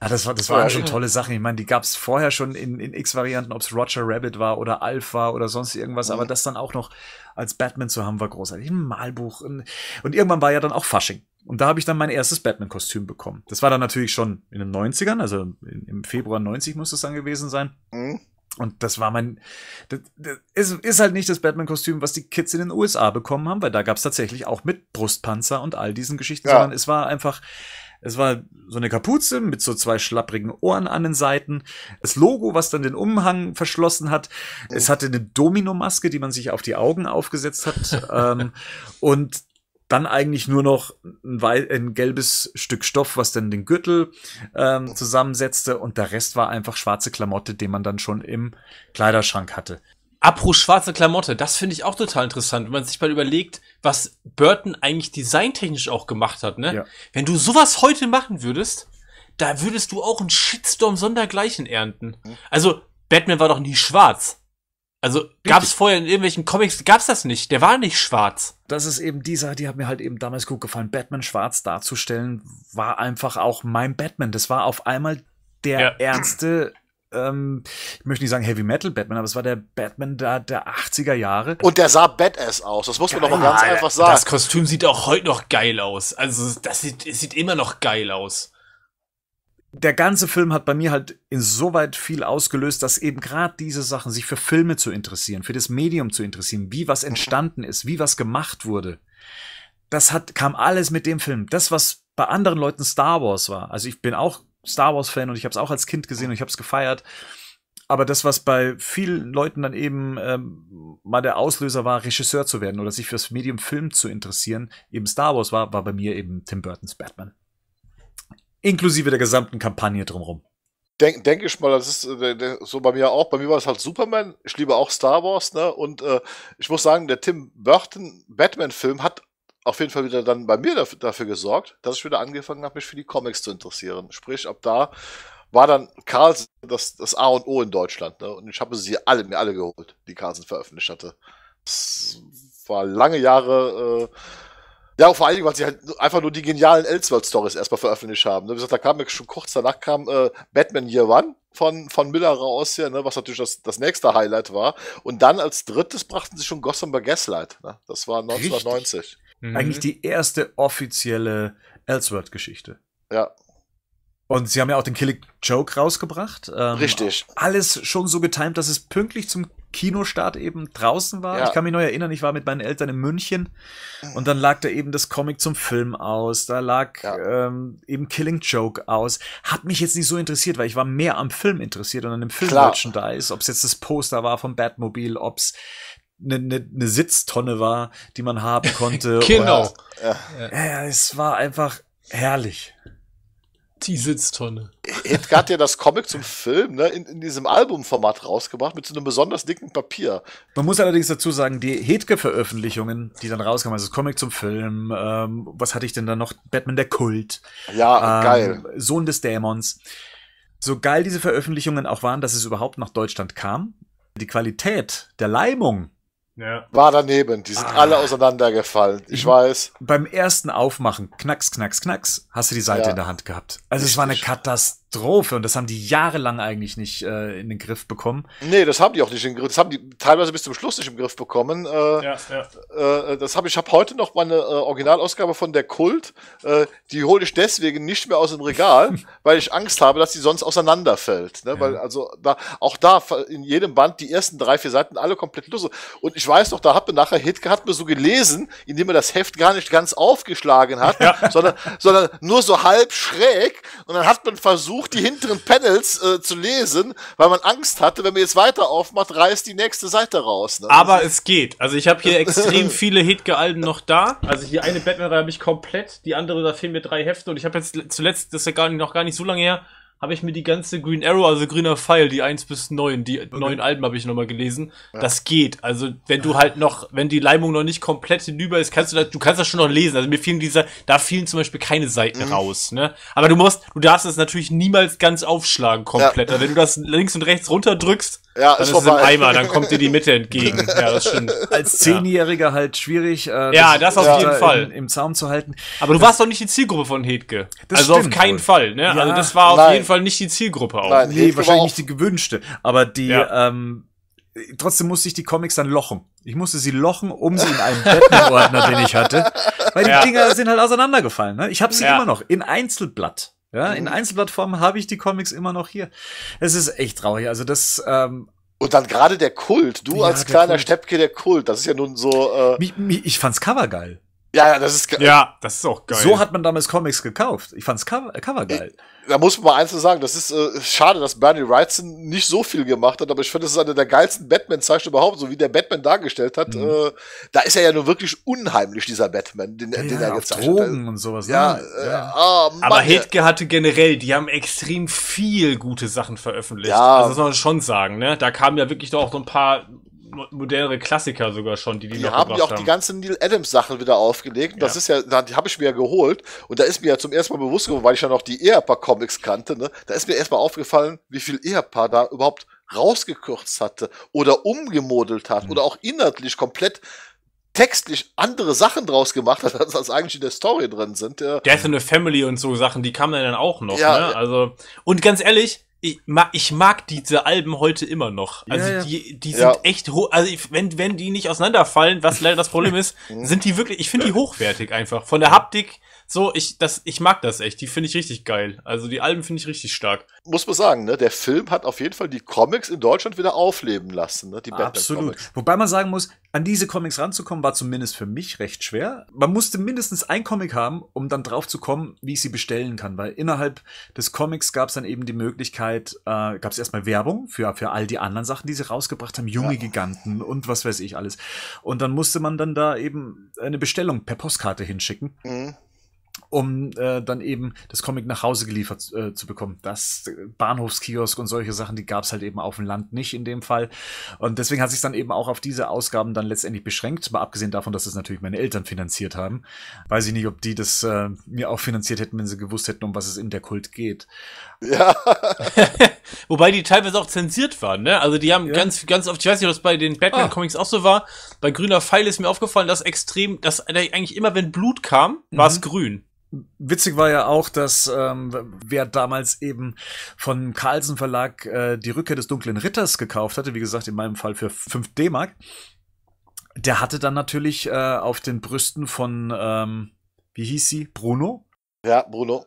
Ah, das, war, das waren schon tolle Sachen. Ich meine, die gab es vorher schon in, in X-Varianten, ob es Roger Rabbit war oder Alpha oder sonst irgendwas, aber mhm. das dann auch noch als Batman zu haben, war großartig. Ein Malbuch. Und, irgendwann war ja dann auch Fasching. Und da habe ich dann mein erstes Batman-Kostüm bekommen. Das war dann natürlich schon in den 90ern, also im Februar 90 muss das dann gewesen sein. Mhm. Und das war mein. Das, das ist, ist, halt nicht das Batman-Kostüm, was die Kids in den USA bekommen haben, weil da gab es tatsächlich auch mit Brustpanzer und all diesen Geschichten, ja. sondern es war einfach es war so eine Kapuze mit so zwei schlapprigen Ohren an den Seiten. Das Logo, was dann den Umhang verschlossen hat. Es hatte eine Dominomaske, die man sich auf die Augen aufgesetzt hat. ähm, [LAUGHS] und dann eigentlich nur noch ein, ein, gelbes Stück Stoff, was dann den Gürtel ähm, zusammensetzte. Und der Rest war einfach schwarze Klamotte, die man dann schon im Kleiderschrank hatte. Apro schwarze Klamotte, das finde ich auch total interessant, wenn man sich mal überlegt, was Burton eigentlich designtechnisch auch gemacht hat, ne? Ja. Wenn du sowas heute machen würdest, da würdest du auch einen Shitstorm sondergleichen ernten. Mhm. Also, Batman war doch nie schwarz. Also gab es vorher in irgendwelchen Comics, gab es das nicht. Der war nicht schwarz. Das ist eben die Sache, die hat mir halt eben damals gut gefallen. Batman schwarz darzustellen, war einfach auch mein Batman. Das war auf einmal der ja. ernste ähm, ich möchte nicht sagen Heavy Metal Batman, aber es war der Batman da der 80er Jahre. Und der sah badass aus, das muss geil. man doch mal ganz einfach sagen. Das Kostüm sieht auch heute noch geil aus. Also das sieht, das sieht immer noch geil aus der ganze Film hat bei mir halt insoweit viel ausgelöst, dass eben gerade diese Sachen, sich für Filme zu interessieren, für das Medium zu interessieren, wie was entstanden ist, wie was gemacht wurde, das hat, kam alles mit dem Film. Das, was bei anderen Leuten Star Wars war. Also ich bin auch Star Wars-Fan und ich habe es auch als Kind gesehen und ich habe es gefeiert. Aber das, was bei vielen Leuten dann eben ähm, mal der Auslöser war, Regisseur zu werden oder sich für das Medium Film zu interessieren, eben Star Wars war, war bei mir eben Tim Burtons Batman. Inklusive der gesamten Kampagne drumherum. Denke denk ich mal, das ist äh, so bei mir auch. Bei mir war es halt Superman. Ich liebe auch Star Wars, ne? Und äh, ich muss sagen, der Tim Burton Batman-Film hat auf jeden Fall wieder dann bei mir dafür, dafür gesorgt, dass ich wieder angefangen habe, mich für die Comics zu interessieren. Sprich, ab da war dann Carlsen das, das A und O in Deutschland. Ne? Und ich habe sie alle, mir alle geholt, die Carlsen veröffentlicht hatte. Das war lange Jahre. Äh, ja, vor allen Dingen, weil sie halt einfach nur die genialen Elseworld-Stories erstmal veröffentlicht haben. Ne? Wie gesagt, da kam mir schon kurz danach kam äh, Batman Year One von, von Miller raus hier, ne? was natürlich das, das nächste Highlight war. Und dann als drittes brachten sie schon Gotham by Gaslight. Ne? Das war 1990. Richtig. Mhm. Eigentlich die erste offizielle Elseworld-Geschichte. Ja. Und sie haben ja auch den Killing Joke rausgebracht. Ähm, Richtig. Alles schon so getimt, dass es pünktlich zum Kinostart eben draußen war. Ja. Ich kann mich noch erinnern, ich war mit meinen Eltern in München und dann lag da eben das Comic zum Film aus, da lag ja. ähm, eben Killing Joke aus. Hat mich jetzt nicht so interessiert, weil ich war mehr am Film interessiert und an dem Film-Merchandise, ob es jetzt das Poster war vom Batmobile, ob es eine, ne, ne Sitztonne war, die man haben konnte. [LAUGHS] genau. Oder, ja. Ja, es war einfach herrlich. Die Sitztonne. Edgar hat ja das Comic zum Film ne, in, in diesem Albumformat rausgebracht, mit so einem besonders dicken Papier. Man muss allerdings dazu sagen, die Hedke-Veröffentlichungen, die dann rauskamen, also das Comic zum Film, ähm, was hatte ich denn da noch? Batman der Kult. Ja, ähm, geil. Sohn des Dämons. So geil diese Veröffentlichungen auch waren, dass es überhaupt nach Deutschland kam. Die Qualität der Leimung ja. War daneben. Die sind ah. alle auseinandergefallen. Ich, ich, weiß. Beim ersten Aufmachen, knacks, knacks, knacks, hast du die Seite ja. in der Hand gehabt. Also Richtig. es war eine Katastrophe. Katastrophe und das haben die jahrelang eigentlich nicht äh, in den Griff bekommen. Nee, das haben die auch nicht in den Griff. Das haben die teilweise bis zum Schluss nicht im Griff bekommen. Äh, ja, ja. Äh, das habe ich habe heute noch meine äh, Originalausgabe von der Kult. Äh, die hole ich deswegen nicht mehr aus dem Regal, [LAUGHS] weil ich Angst habe, dass die sonst auseinanderfällt. Ne? Ja. Weil also da auch da in jedem Band die ersten drei vier Seiten alle komplett lose. Und ich weiß noch, da hat mir nachher Hitke hat mir so gelesen, indem er das Heft gar nicht ganz aufgeschlagen hat, sondern sondern nur so halb schräg. Und dann hat man versucht versucht, die hinteren Panels äh, zu lesen, weil man Angst hatte, wenn man jetzt weiter aufmacht, reißt die nächste Seite raus. Ne? Aber es geht. Also ich habe hier [LAUGHS] extrem viele Hitgealden noch da. Also hier eine Batman-Reihe habe ich komplett, die andere, da fehlen mir drei Hefte und ich habe jetzt zuletzt, das ist ja gar nicht, noch gar nicht so lange her, habe ich mir die ganze Green Arrow, also grüner Pfeil, die 1 bis 9, die okay. neuen Alben habe ich nochmal gelesen. Ja. Das geht. Also, wenn du halt noch, wenn die Leimung noch nicht komplett hinüber ist, kannst du das, du kannst das schon noch lesen. Also mir fielen dieser, da fielen zum Beispiel keine Seiten mhm. raus, ne? Aber du musst, du darfst es natürlich niemals ganz aufschlagen komplett. Ja. Also, wenn du das links und rechts runterdrückst, ja, dann ist, ist es im Eimer, dann kommt dir die Mitte entgegen. [LAUGHS] Ja, das stimmt. Als Zehnjähriger ja. halt schwierig. Äh, ja, das auf ja. jeden Fall. In, Im Zaum zu halten. Aber du warst doch nicht die Zielgruppe von Hedke. Das also stimmt, auf keinen wohl. Fall. Ne? Also ja. Also das war auf Nein. jeden Fall nicht die Zielgruppe auch. Nein, nee, Hedke wahrscheinlich nicht die gewünschte. Aber die, ähm, trotzdem musste ich die Comics dann lochen. Ich musste sie lochen, um sie in einen Batman-Ordner, den ich hatte. Weil die Dinger sind halt auseinandergefallen. Ne? Ich habe sie immer noch in Einzelblatt. Ja, in mhm. Einzelplattformen habe ich die Comics immer noch hier. Es ist echt traurig. Also das. Ähm, und dann gerade der Kult, du ja, als kleiner Kult. Steppke, der Kult, das ist ja nun so. Äh, ich, ich fand's Cover geil. Ja, das ist geil. Ja, das ist auch geil. So hat man damals Comics gekauft. Ich fand's Cover, Cover geil. da muss man mal eins sagen, das ist äh, schade, dass Bernie Wrightson nicht so viel gemacht hat, aber ich finde, das ist eine der geilsten Batman-Zeichen überhaupt, so wie der Batman dargestellt hat. Mhm. Äh, da ist er ja nur wirklich unheimlich, dieser Batman, den, ja, den er gezeichnet hat. Drogen also, und sowas. Ja, ja. Ne? Äh, ja. Ah, aber Hitke hatte generell, die haben extrem viel gute Sachen veröffentlicht. Ja. Also das muss man schon sagen, ne? Da kamen ja wirklich doch auch so ein paar modernere Klassiker sogar schon, die die, die noch haben ja auch haben. die ganzen Neil Adams Sachen wieder aufgelegt. Ja. Das ist ja, die habe ich mir ja geholt und da ist mir ja zum ersten Mal bewusst geworden, weil ich ja noch die Ehepaar Comics kannte. Ne? Da ist mir erstmal aufgefallen, wie viel Ehepaar da überhaupt rausgekürzt hatte oder umgemodelt hat mhm. oder auch inhaltlich komplett textlich andere Sachen draus gemacht hat, [LAUGHS] als, als eigentlich in der Story drin sind. Death in the Family und so Sachen, die kamen dann auch noch. Ja, ne? Also und ganz ehrlich, ich mag, ich mag diese Alben heute immer noch. Also ja, ja. die, die sind echt hoch. Also wenn, wenn die nicht auseinanderfallen, was leider das Problem ist, [LAUGHS] mhm. sind die wirklich, ich finde die [LAUGHS] hochwertig einfach. Von der Haptik, so, ich, das, ich mag das echt. Die finde ich richtig geil. Also die Alben finde ich richtig stark. Muss man sagen, ne? Der Film hat auf jeden Fall die Comics in Deutschland wieder aufleben lassen, ne? Die Batman Absolut. Comics. Wobei man sagen muss, an diese Comics ranzukommen, war zumindest für mich recht schwer. Man musste mindestens ein Comic haben, um dann drauf zu kommen, wie ich sie bestellen kann. Weil innerhalb des Comics gab es dann eben die Möglichkeit, äh, gab es erstmal Werbung für, für all die anderen Sachen, die sie rausgebracht haben, junge ja. Giganten und was weiß ich alles. Und dann musste man dann da eben eine Bestellung per Postkarte hinschicken. Mhm um äh, dann eben das Comic nach Hause geliefert äh, zu bekommen. Das Bahnhofskiosk und solche Sachen, die gab es halt eben auf dem Land nicht in dem Fall. Und deswegen hat sich dann eben auch auf diese Ausgaben dann letztendlich beschränkt, mal abgesehen davon, dass es das natürlich meine Eltern finanziert haben. Weiß ich nicht, ob die das äh, mir auch finanziert hätten, wenn sie gewusst hätten, um was es in der Kult geht. Ja. [LAUGHS] [LAUGHS] Wobei die teilweise auch zensiert waren, ne? Also die haben ja. ganz, ganz oft, ich weiß nicht, ob das bei den ah. Batman-Comics ah. auch so war, bei grüner Pfeil ist mir aufgefallen, dass extrem, dass eigentlich immer, wenn Blut kam, mhm. war es grün. Witzig war ja auch, dass ähm, wer damals eben von Carlsen Verlag äh, die Rückkehr des Dunklen Ritters gekauft hatte, wie gesagt, in meinem Fall für 5 D-Mark, der hatte dann natürlich äh, auf den Brüsten von, ähm, wie hieß sie, Bruno? Ja, Bruno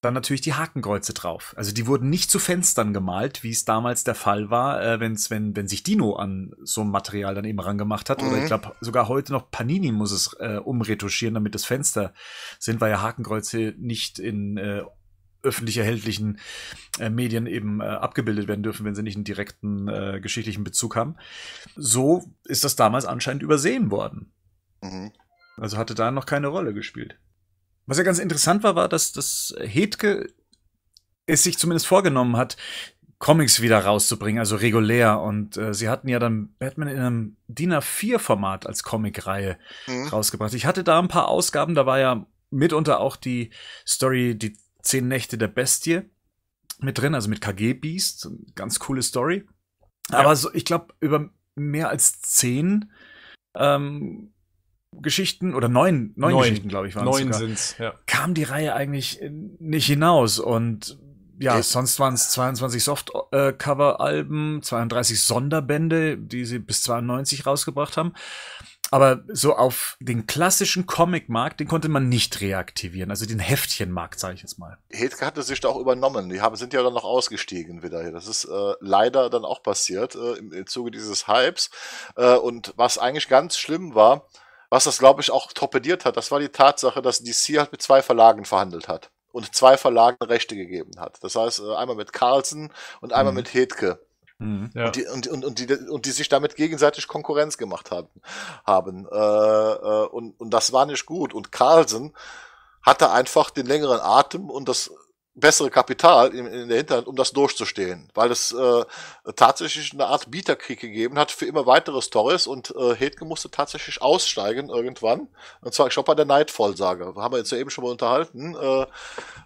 dann natürlich die Hakenkreuze drauf. Also die wurden nicht zu Fenstern gemalt, wie es damals der Fall war, äh, wenn's, wenn, wenn sich Dino an so ein Material dann eben rangemacht hat. Mhm. Oder ich mhm. glaube, sogar heute noch Panini muss es äh, umretuschieren, damit das Fenster sind, weil ja Hakenkreuze nicht in äh, öffentlich erhältlichen äh, Medien eben äh, abgebildet werden dürfen, wenn sie nicht einen direkten äh, geschichtlichen Bezug haben. So ist das damals anscheinend übersehen worden. Mhm. Also hatte da noch keine Rolle gespielt. Was ja ganz interessant war, war, dass, dass Hedke es sich zumindest vorgenommen hat, Comics wieder rauszubringen, also regulär. Und äh, sie hatten ja dann Batman in einem DIN A4-Format als Comicreihe mhm. rausgebracht. Ich hatte da ein paar Ausgaben, da war ja mitunter auch die Story, die Zehn Nächte der Bestie mit drin, also mit KG Beast. Ganz coole Story. Ja. Aber so, ich glaube, über mehr als zehn ähm, Geschichten oder neun, neun, neun Geschichten, glaube ich, waren neun es. Neun sind's, ja. Kam die Reihe eigentlich nicht hinaus und ja, äh. sonst waren es 22 soft cover alben 32 Sonderbände, die sie bis 92 rausgebracht haben. Aber so auf den klassischen Comic-Markt, den konnte man nicht reaktivieren. Also den Heftchen-Markt, sage ich jetzt mal. Hedke hatte sich da auch übernommen. Die haben, sind ja dann noch ausgestiegen wieder. Das ist äh, leider dann auch passiert äh, im, im, Zuge dieses Hypes. Äh, und was eigentlich ganz schlimm war, was das, glaube ich, auch torpediert hat, das war die Tatsache, dass DC halt mit zwei Verlagen verhandelt hat und zwei Verlagen Rechte gegeben hat. Das heißt, äh, einmal mit Carlsen und einmal mhm. mit Hedke. Mhm, ja. und, die, und, und, und, die, und die sich damit gegenseitig Konkurrenz gemacht haben. haben. Äh, äh, und, und das war nicht gut. Und Carlsen hatte einfach den längeren Atem und das bessere Kapital in, in, der Hinterhand, um das durchzustehen, weil es äh, tatsächlich eine Art Bieterkrieg gegeben hat für immer weitere Stories und äh, Hedke musste tatsächlich aussteigen irgendwann. Und zwar, ich glaube, bei der Nightfall-Sage, haben wir jetzt ja eben schon mal unterhalten, äh,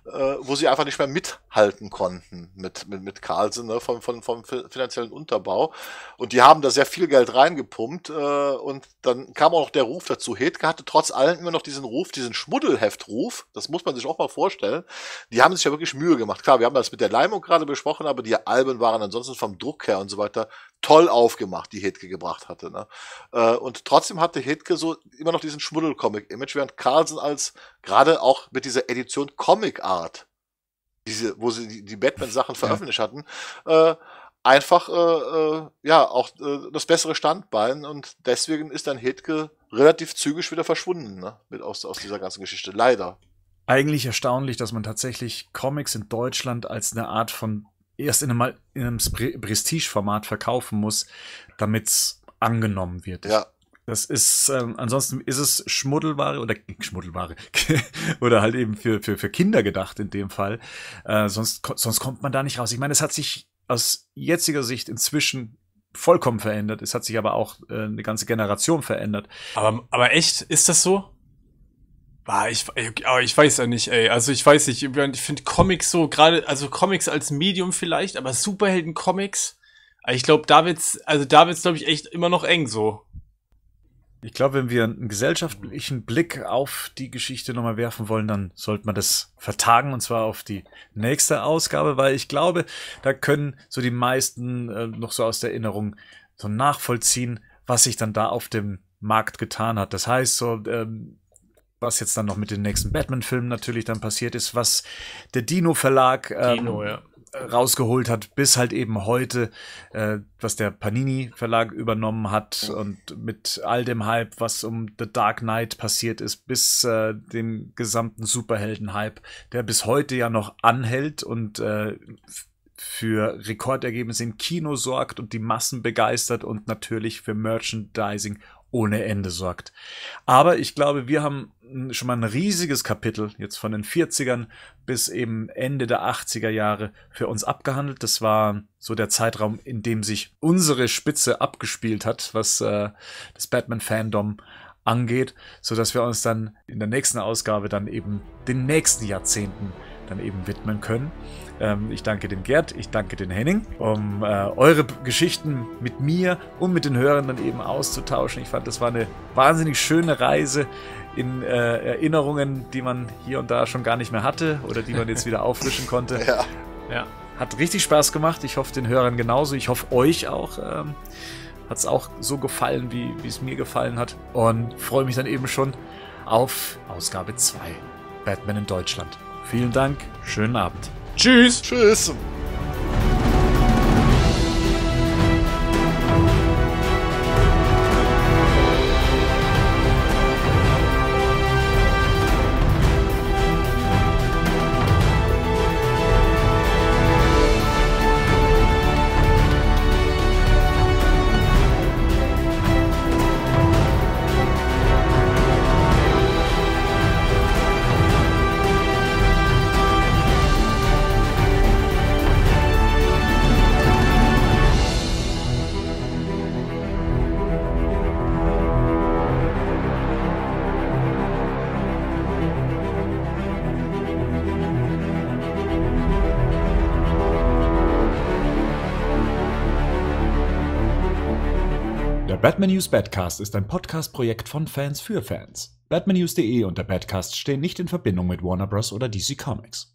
äh, wo sie einfach nicht mehr mithalten konnten mit, mit, mit Carlsen ne, vom, vom, vom finanziellen Unterbau. Und die haben da sehr viel Geld reingepumpt äh, und dann kam auch noch der Ruf dazu. Hedge hatte trotz allem immer noch diesen Ruf, diesen Schmuddelheftruf, das muss man sich auch mal vorstellen. Die haben sich ja wirklich wirklich Mühe gemacht. Klar, wir haben das mit der Leimung gerade besprochen, aber die Alben waren ansonsten vom Druck her und so weiter toll aufgemacht, die Hedke gebracht hatte. Ne? Äh, und trotzdem hatte Hedke so immer noch diesen Schmuddel-Comic-Image, während Carlsen als gerade auch mit dieser Edition Comic-Art, diese, wo sie die, die Batman-Sachen veröffentlicht ja. hatten, äh, einfach äh, äh, ja auch äh, das bessere Standbein und deswegen ist dann Hedke relativ zügig wieder verschwunden ne? mit aus, aus dieser ganzen Geschichte. Leider eigentlich erstaunlich, dass man tatsächlich Comics in Deutschland als eine Art von erst in einem, in einem Prestigeformat verkaufen muss, damit es angenommen wird. Ja. Das ist, ähm, ansonsten ist es Schmuddelware oder Schmuddelware [LAUGHS] oder halt eben für, für, für Kinder gedacht in dem Fall. Äh, sonst, sonst kommt man da nicht raus. Ich meine, es hat sich aus jetziger Sicht inzwischen vollkommen verändert. Es hat sich aber auch äh, eine ganze Generation verändert. Aber, aber echt, ist das so? Ah, ich, ich weiß ja nicht, ey. Also ich weiß nicht, ich finde Comics so, gerade, also Comics als Medium vielleicht, aber Superhelden-Comics, ich glaube, da wird's, also da wird's, glaube ich, echt immer noch eng so. Ich glaube, wenn wir einen gesellschaftlichen Blick auf die Geschichte nochmal werfen wollen, dann sollte man das vertagen und zwar auf die nächste Ausgabe, weil ich glaube, da können so die meisten äh, noch so aus der Erinnerung so nachvollziehen, was sich dann da auf dem Markt getan hat. Das heißt, so ähm, was jetzt dann noch mit den nächsten Batman-Filmen natürlich dann passiert ist, was der Dino-Verlag ähm, Dino, ja. rausgeholt hat, bis halt eben heute, äh, was der Panini-Verlag übernommen hat und mit all dem Hype, was um The Dark Knight passiert ist, bis äh, dem gesamten Superhelden-Hype, der bis heute ja noch anhält und äh, für Rekordergebnisse im Kino sorgt und die Massen begeistert und natürlich für Merchandising ohne Ende sorgt. Aber ich glaube, wir haben schon mal ein riesiges Kapitel jetzt von den 40ern bis eben Ende der 80er Jahre für uns abgehandelt. Das war so der Zeitraum, in dem sich unsere Spitze abgespielt hat, was äh, das Batman-Fandom angeht, so dass wir uns dann in der nächsten Ausgabe dann eben den nächsten Jahrzehnten dann eben widmen können. Ähm, ich danke dem Gerd, ich danke den Henning, um äh, eure Geschichten mit mir und mit den Hörern dann eben auszutauschen. Ich fand, das war eine wahnsinnig schöne Reise in äh, Erinnerungen, die man hier und da schon gar nicht mehr hatte oder die man jetzt wieder [LAUGHS] auffrischen konnte. Ja. ja. Hat richtig Spaß gemacht. Ich hoffe den Hörern genauso. Ich hoffe euch auch. Ähm, hat es auch so gefallen, wie, wie es mir gefallen hat. Und freue mich dann eben schon auf Ausgabe 2. Batman in Deutschland. Vielen Dank, schönen Abend. Tschüss. Tschüss. Batman News Badcast ist ein Podcast-Projekt von Fans für Fans. Batmannews.de und der Badcast stehen nicht in Verbindung mit Warner Bros. oder DC Comics.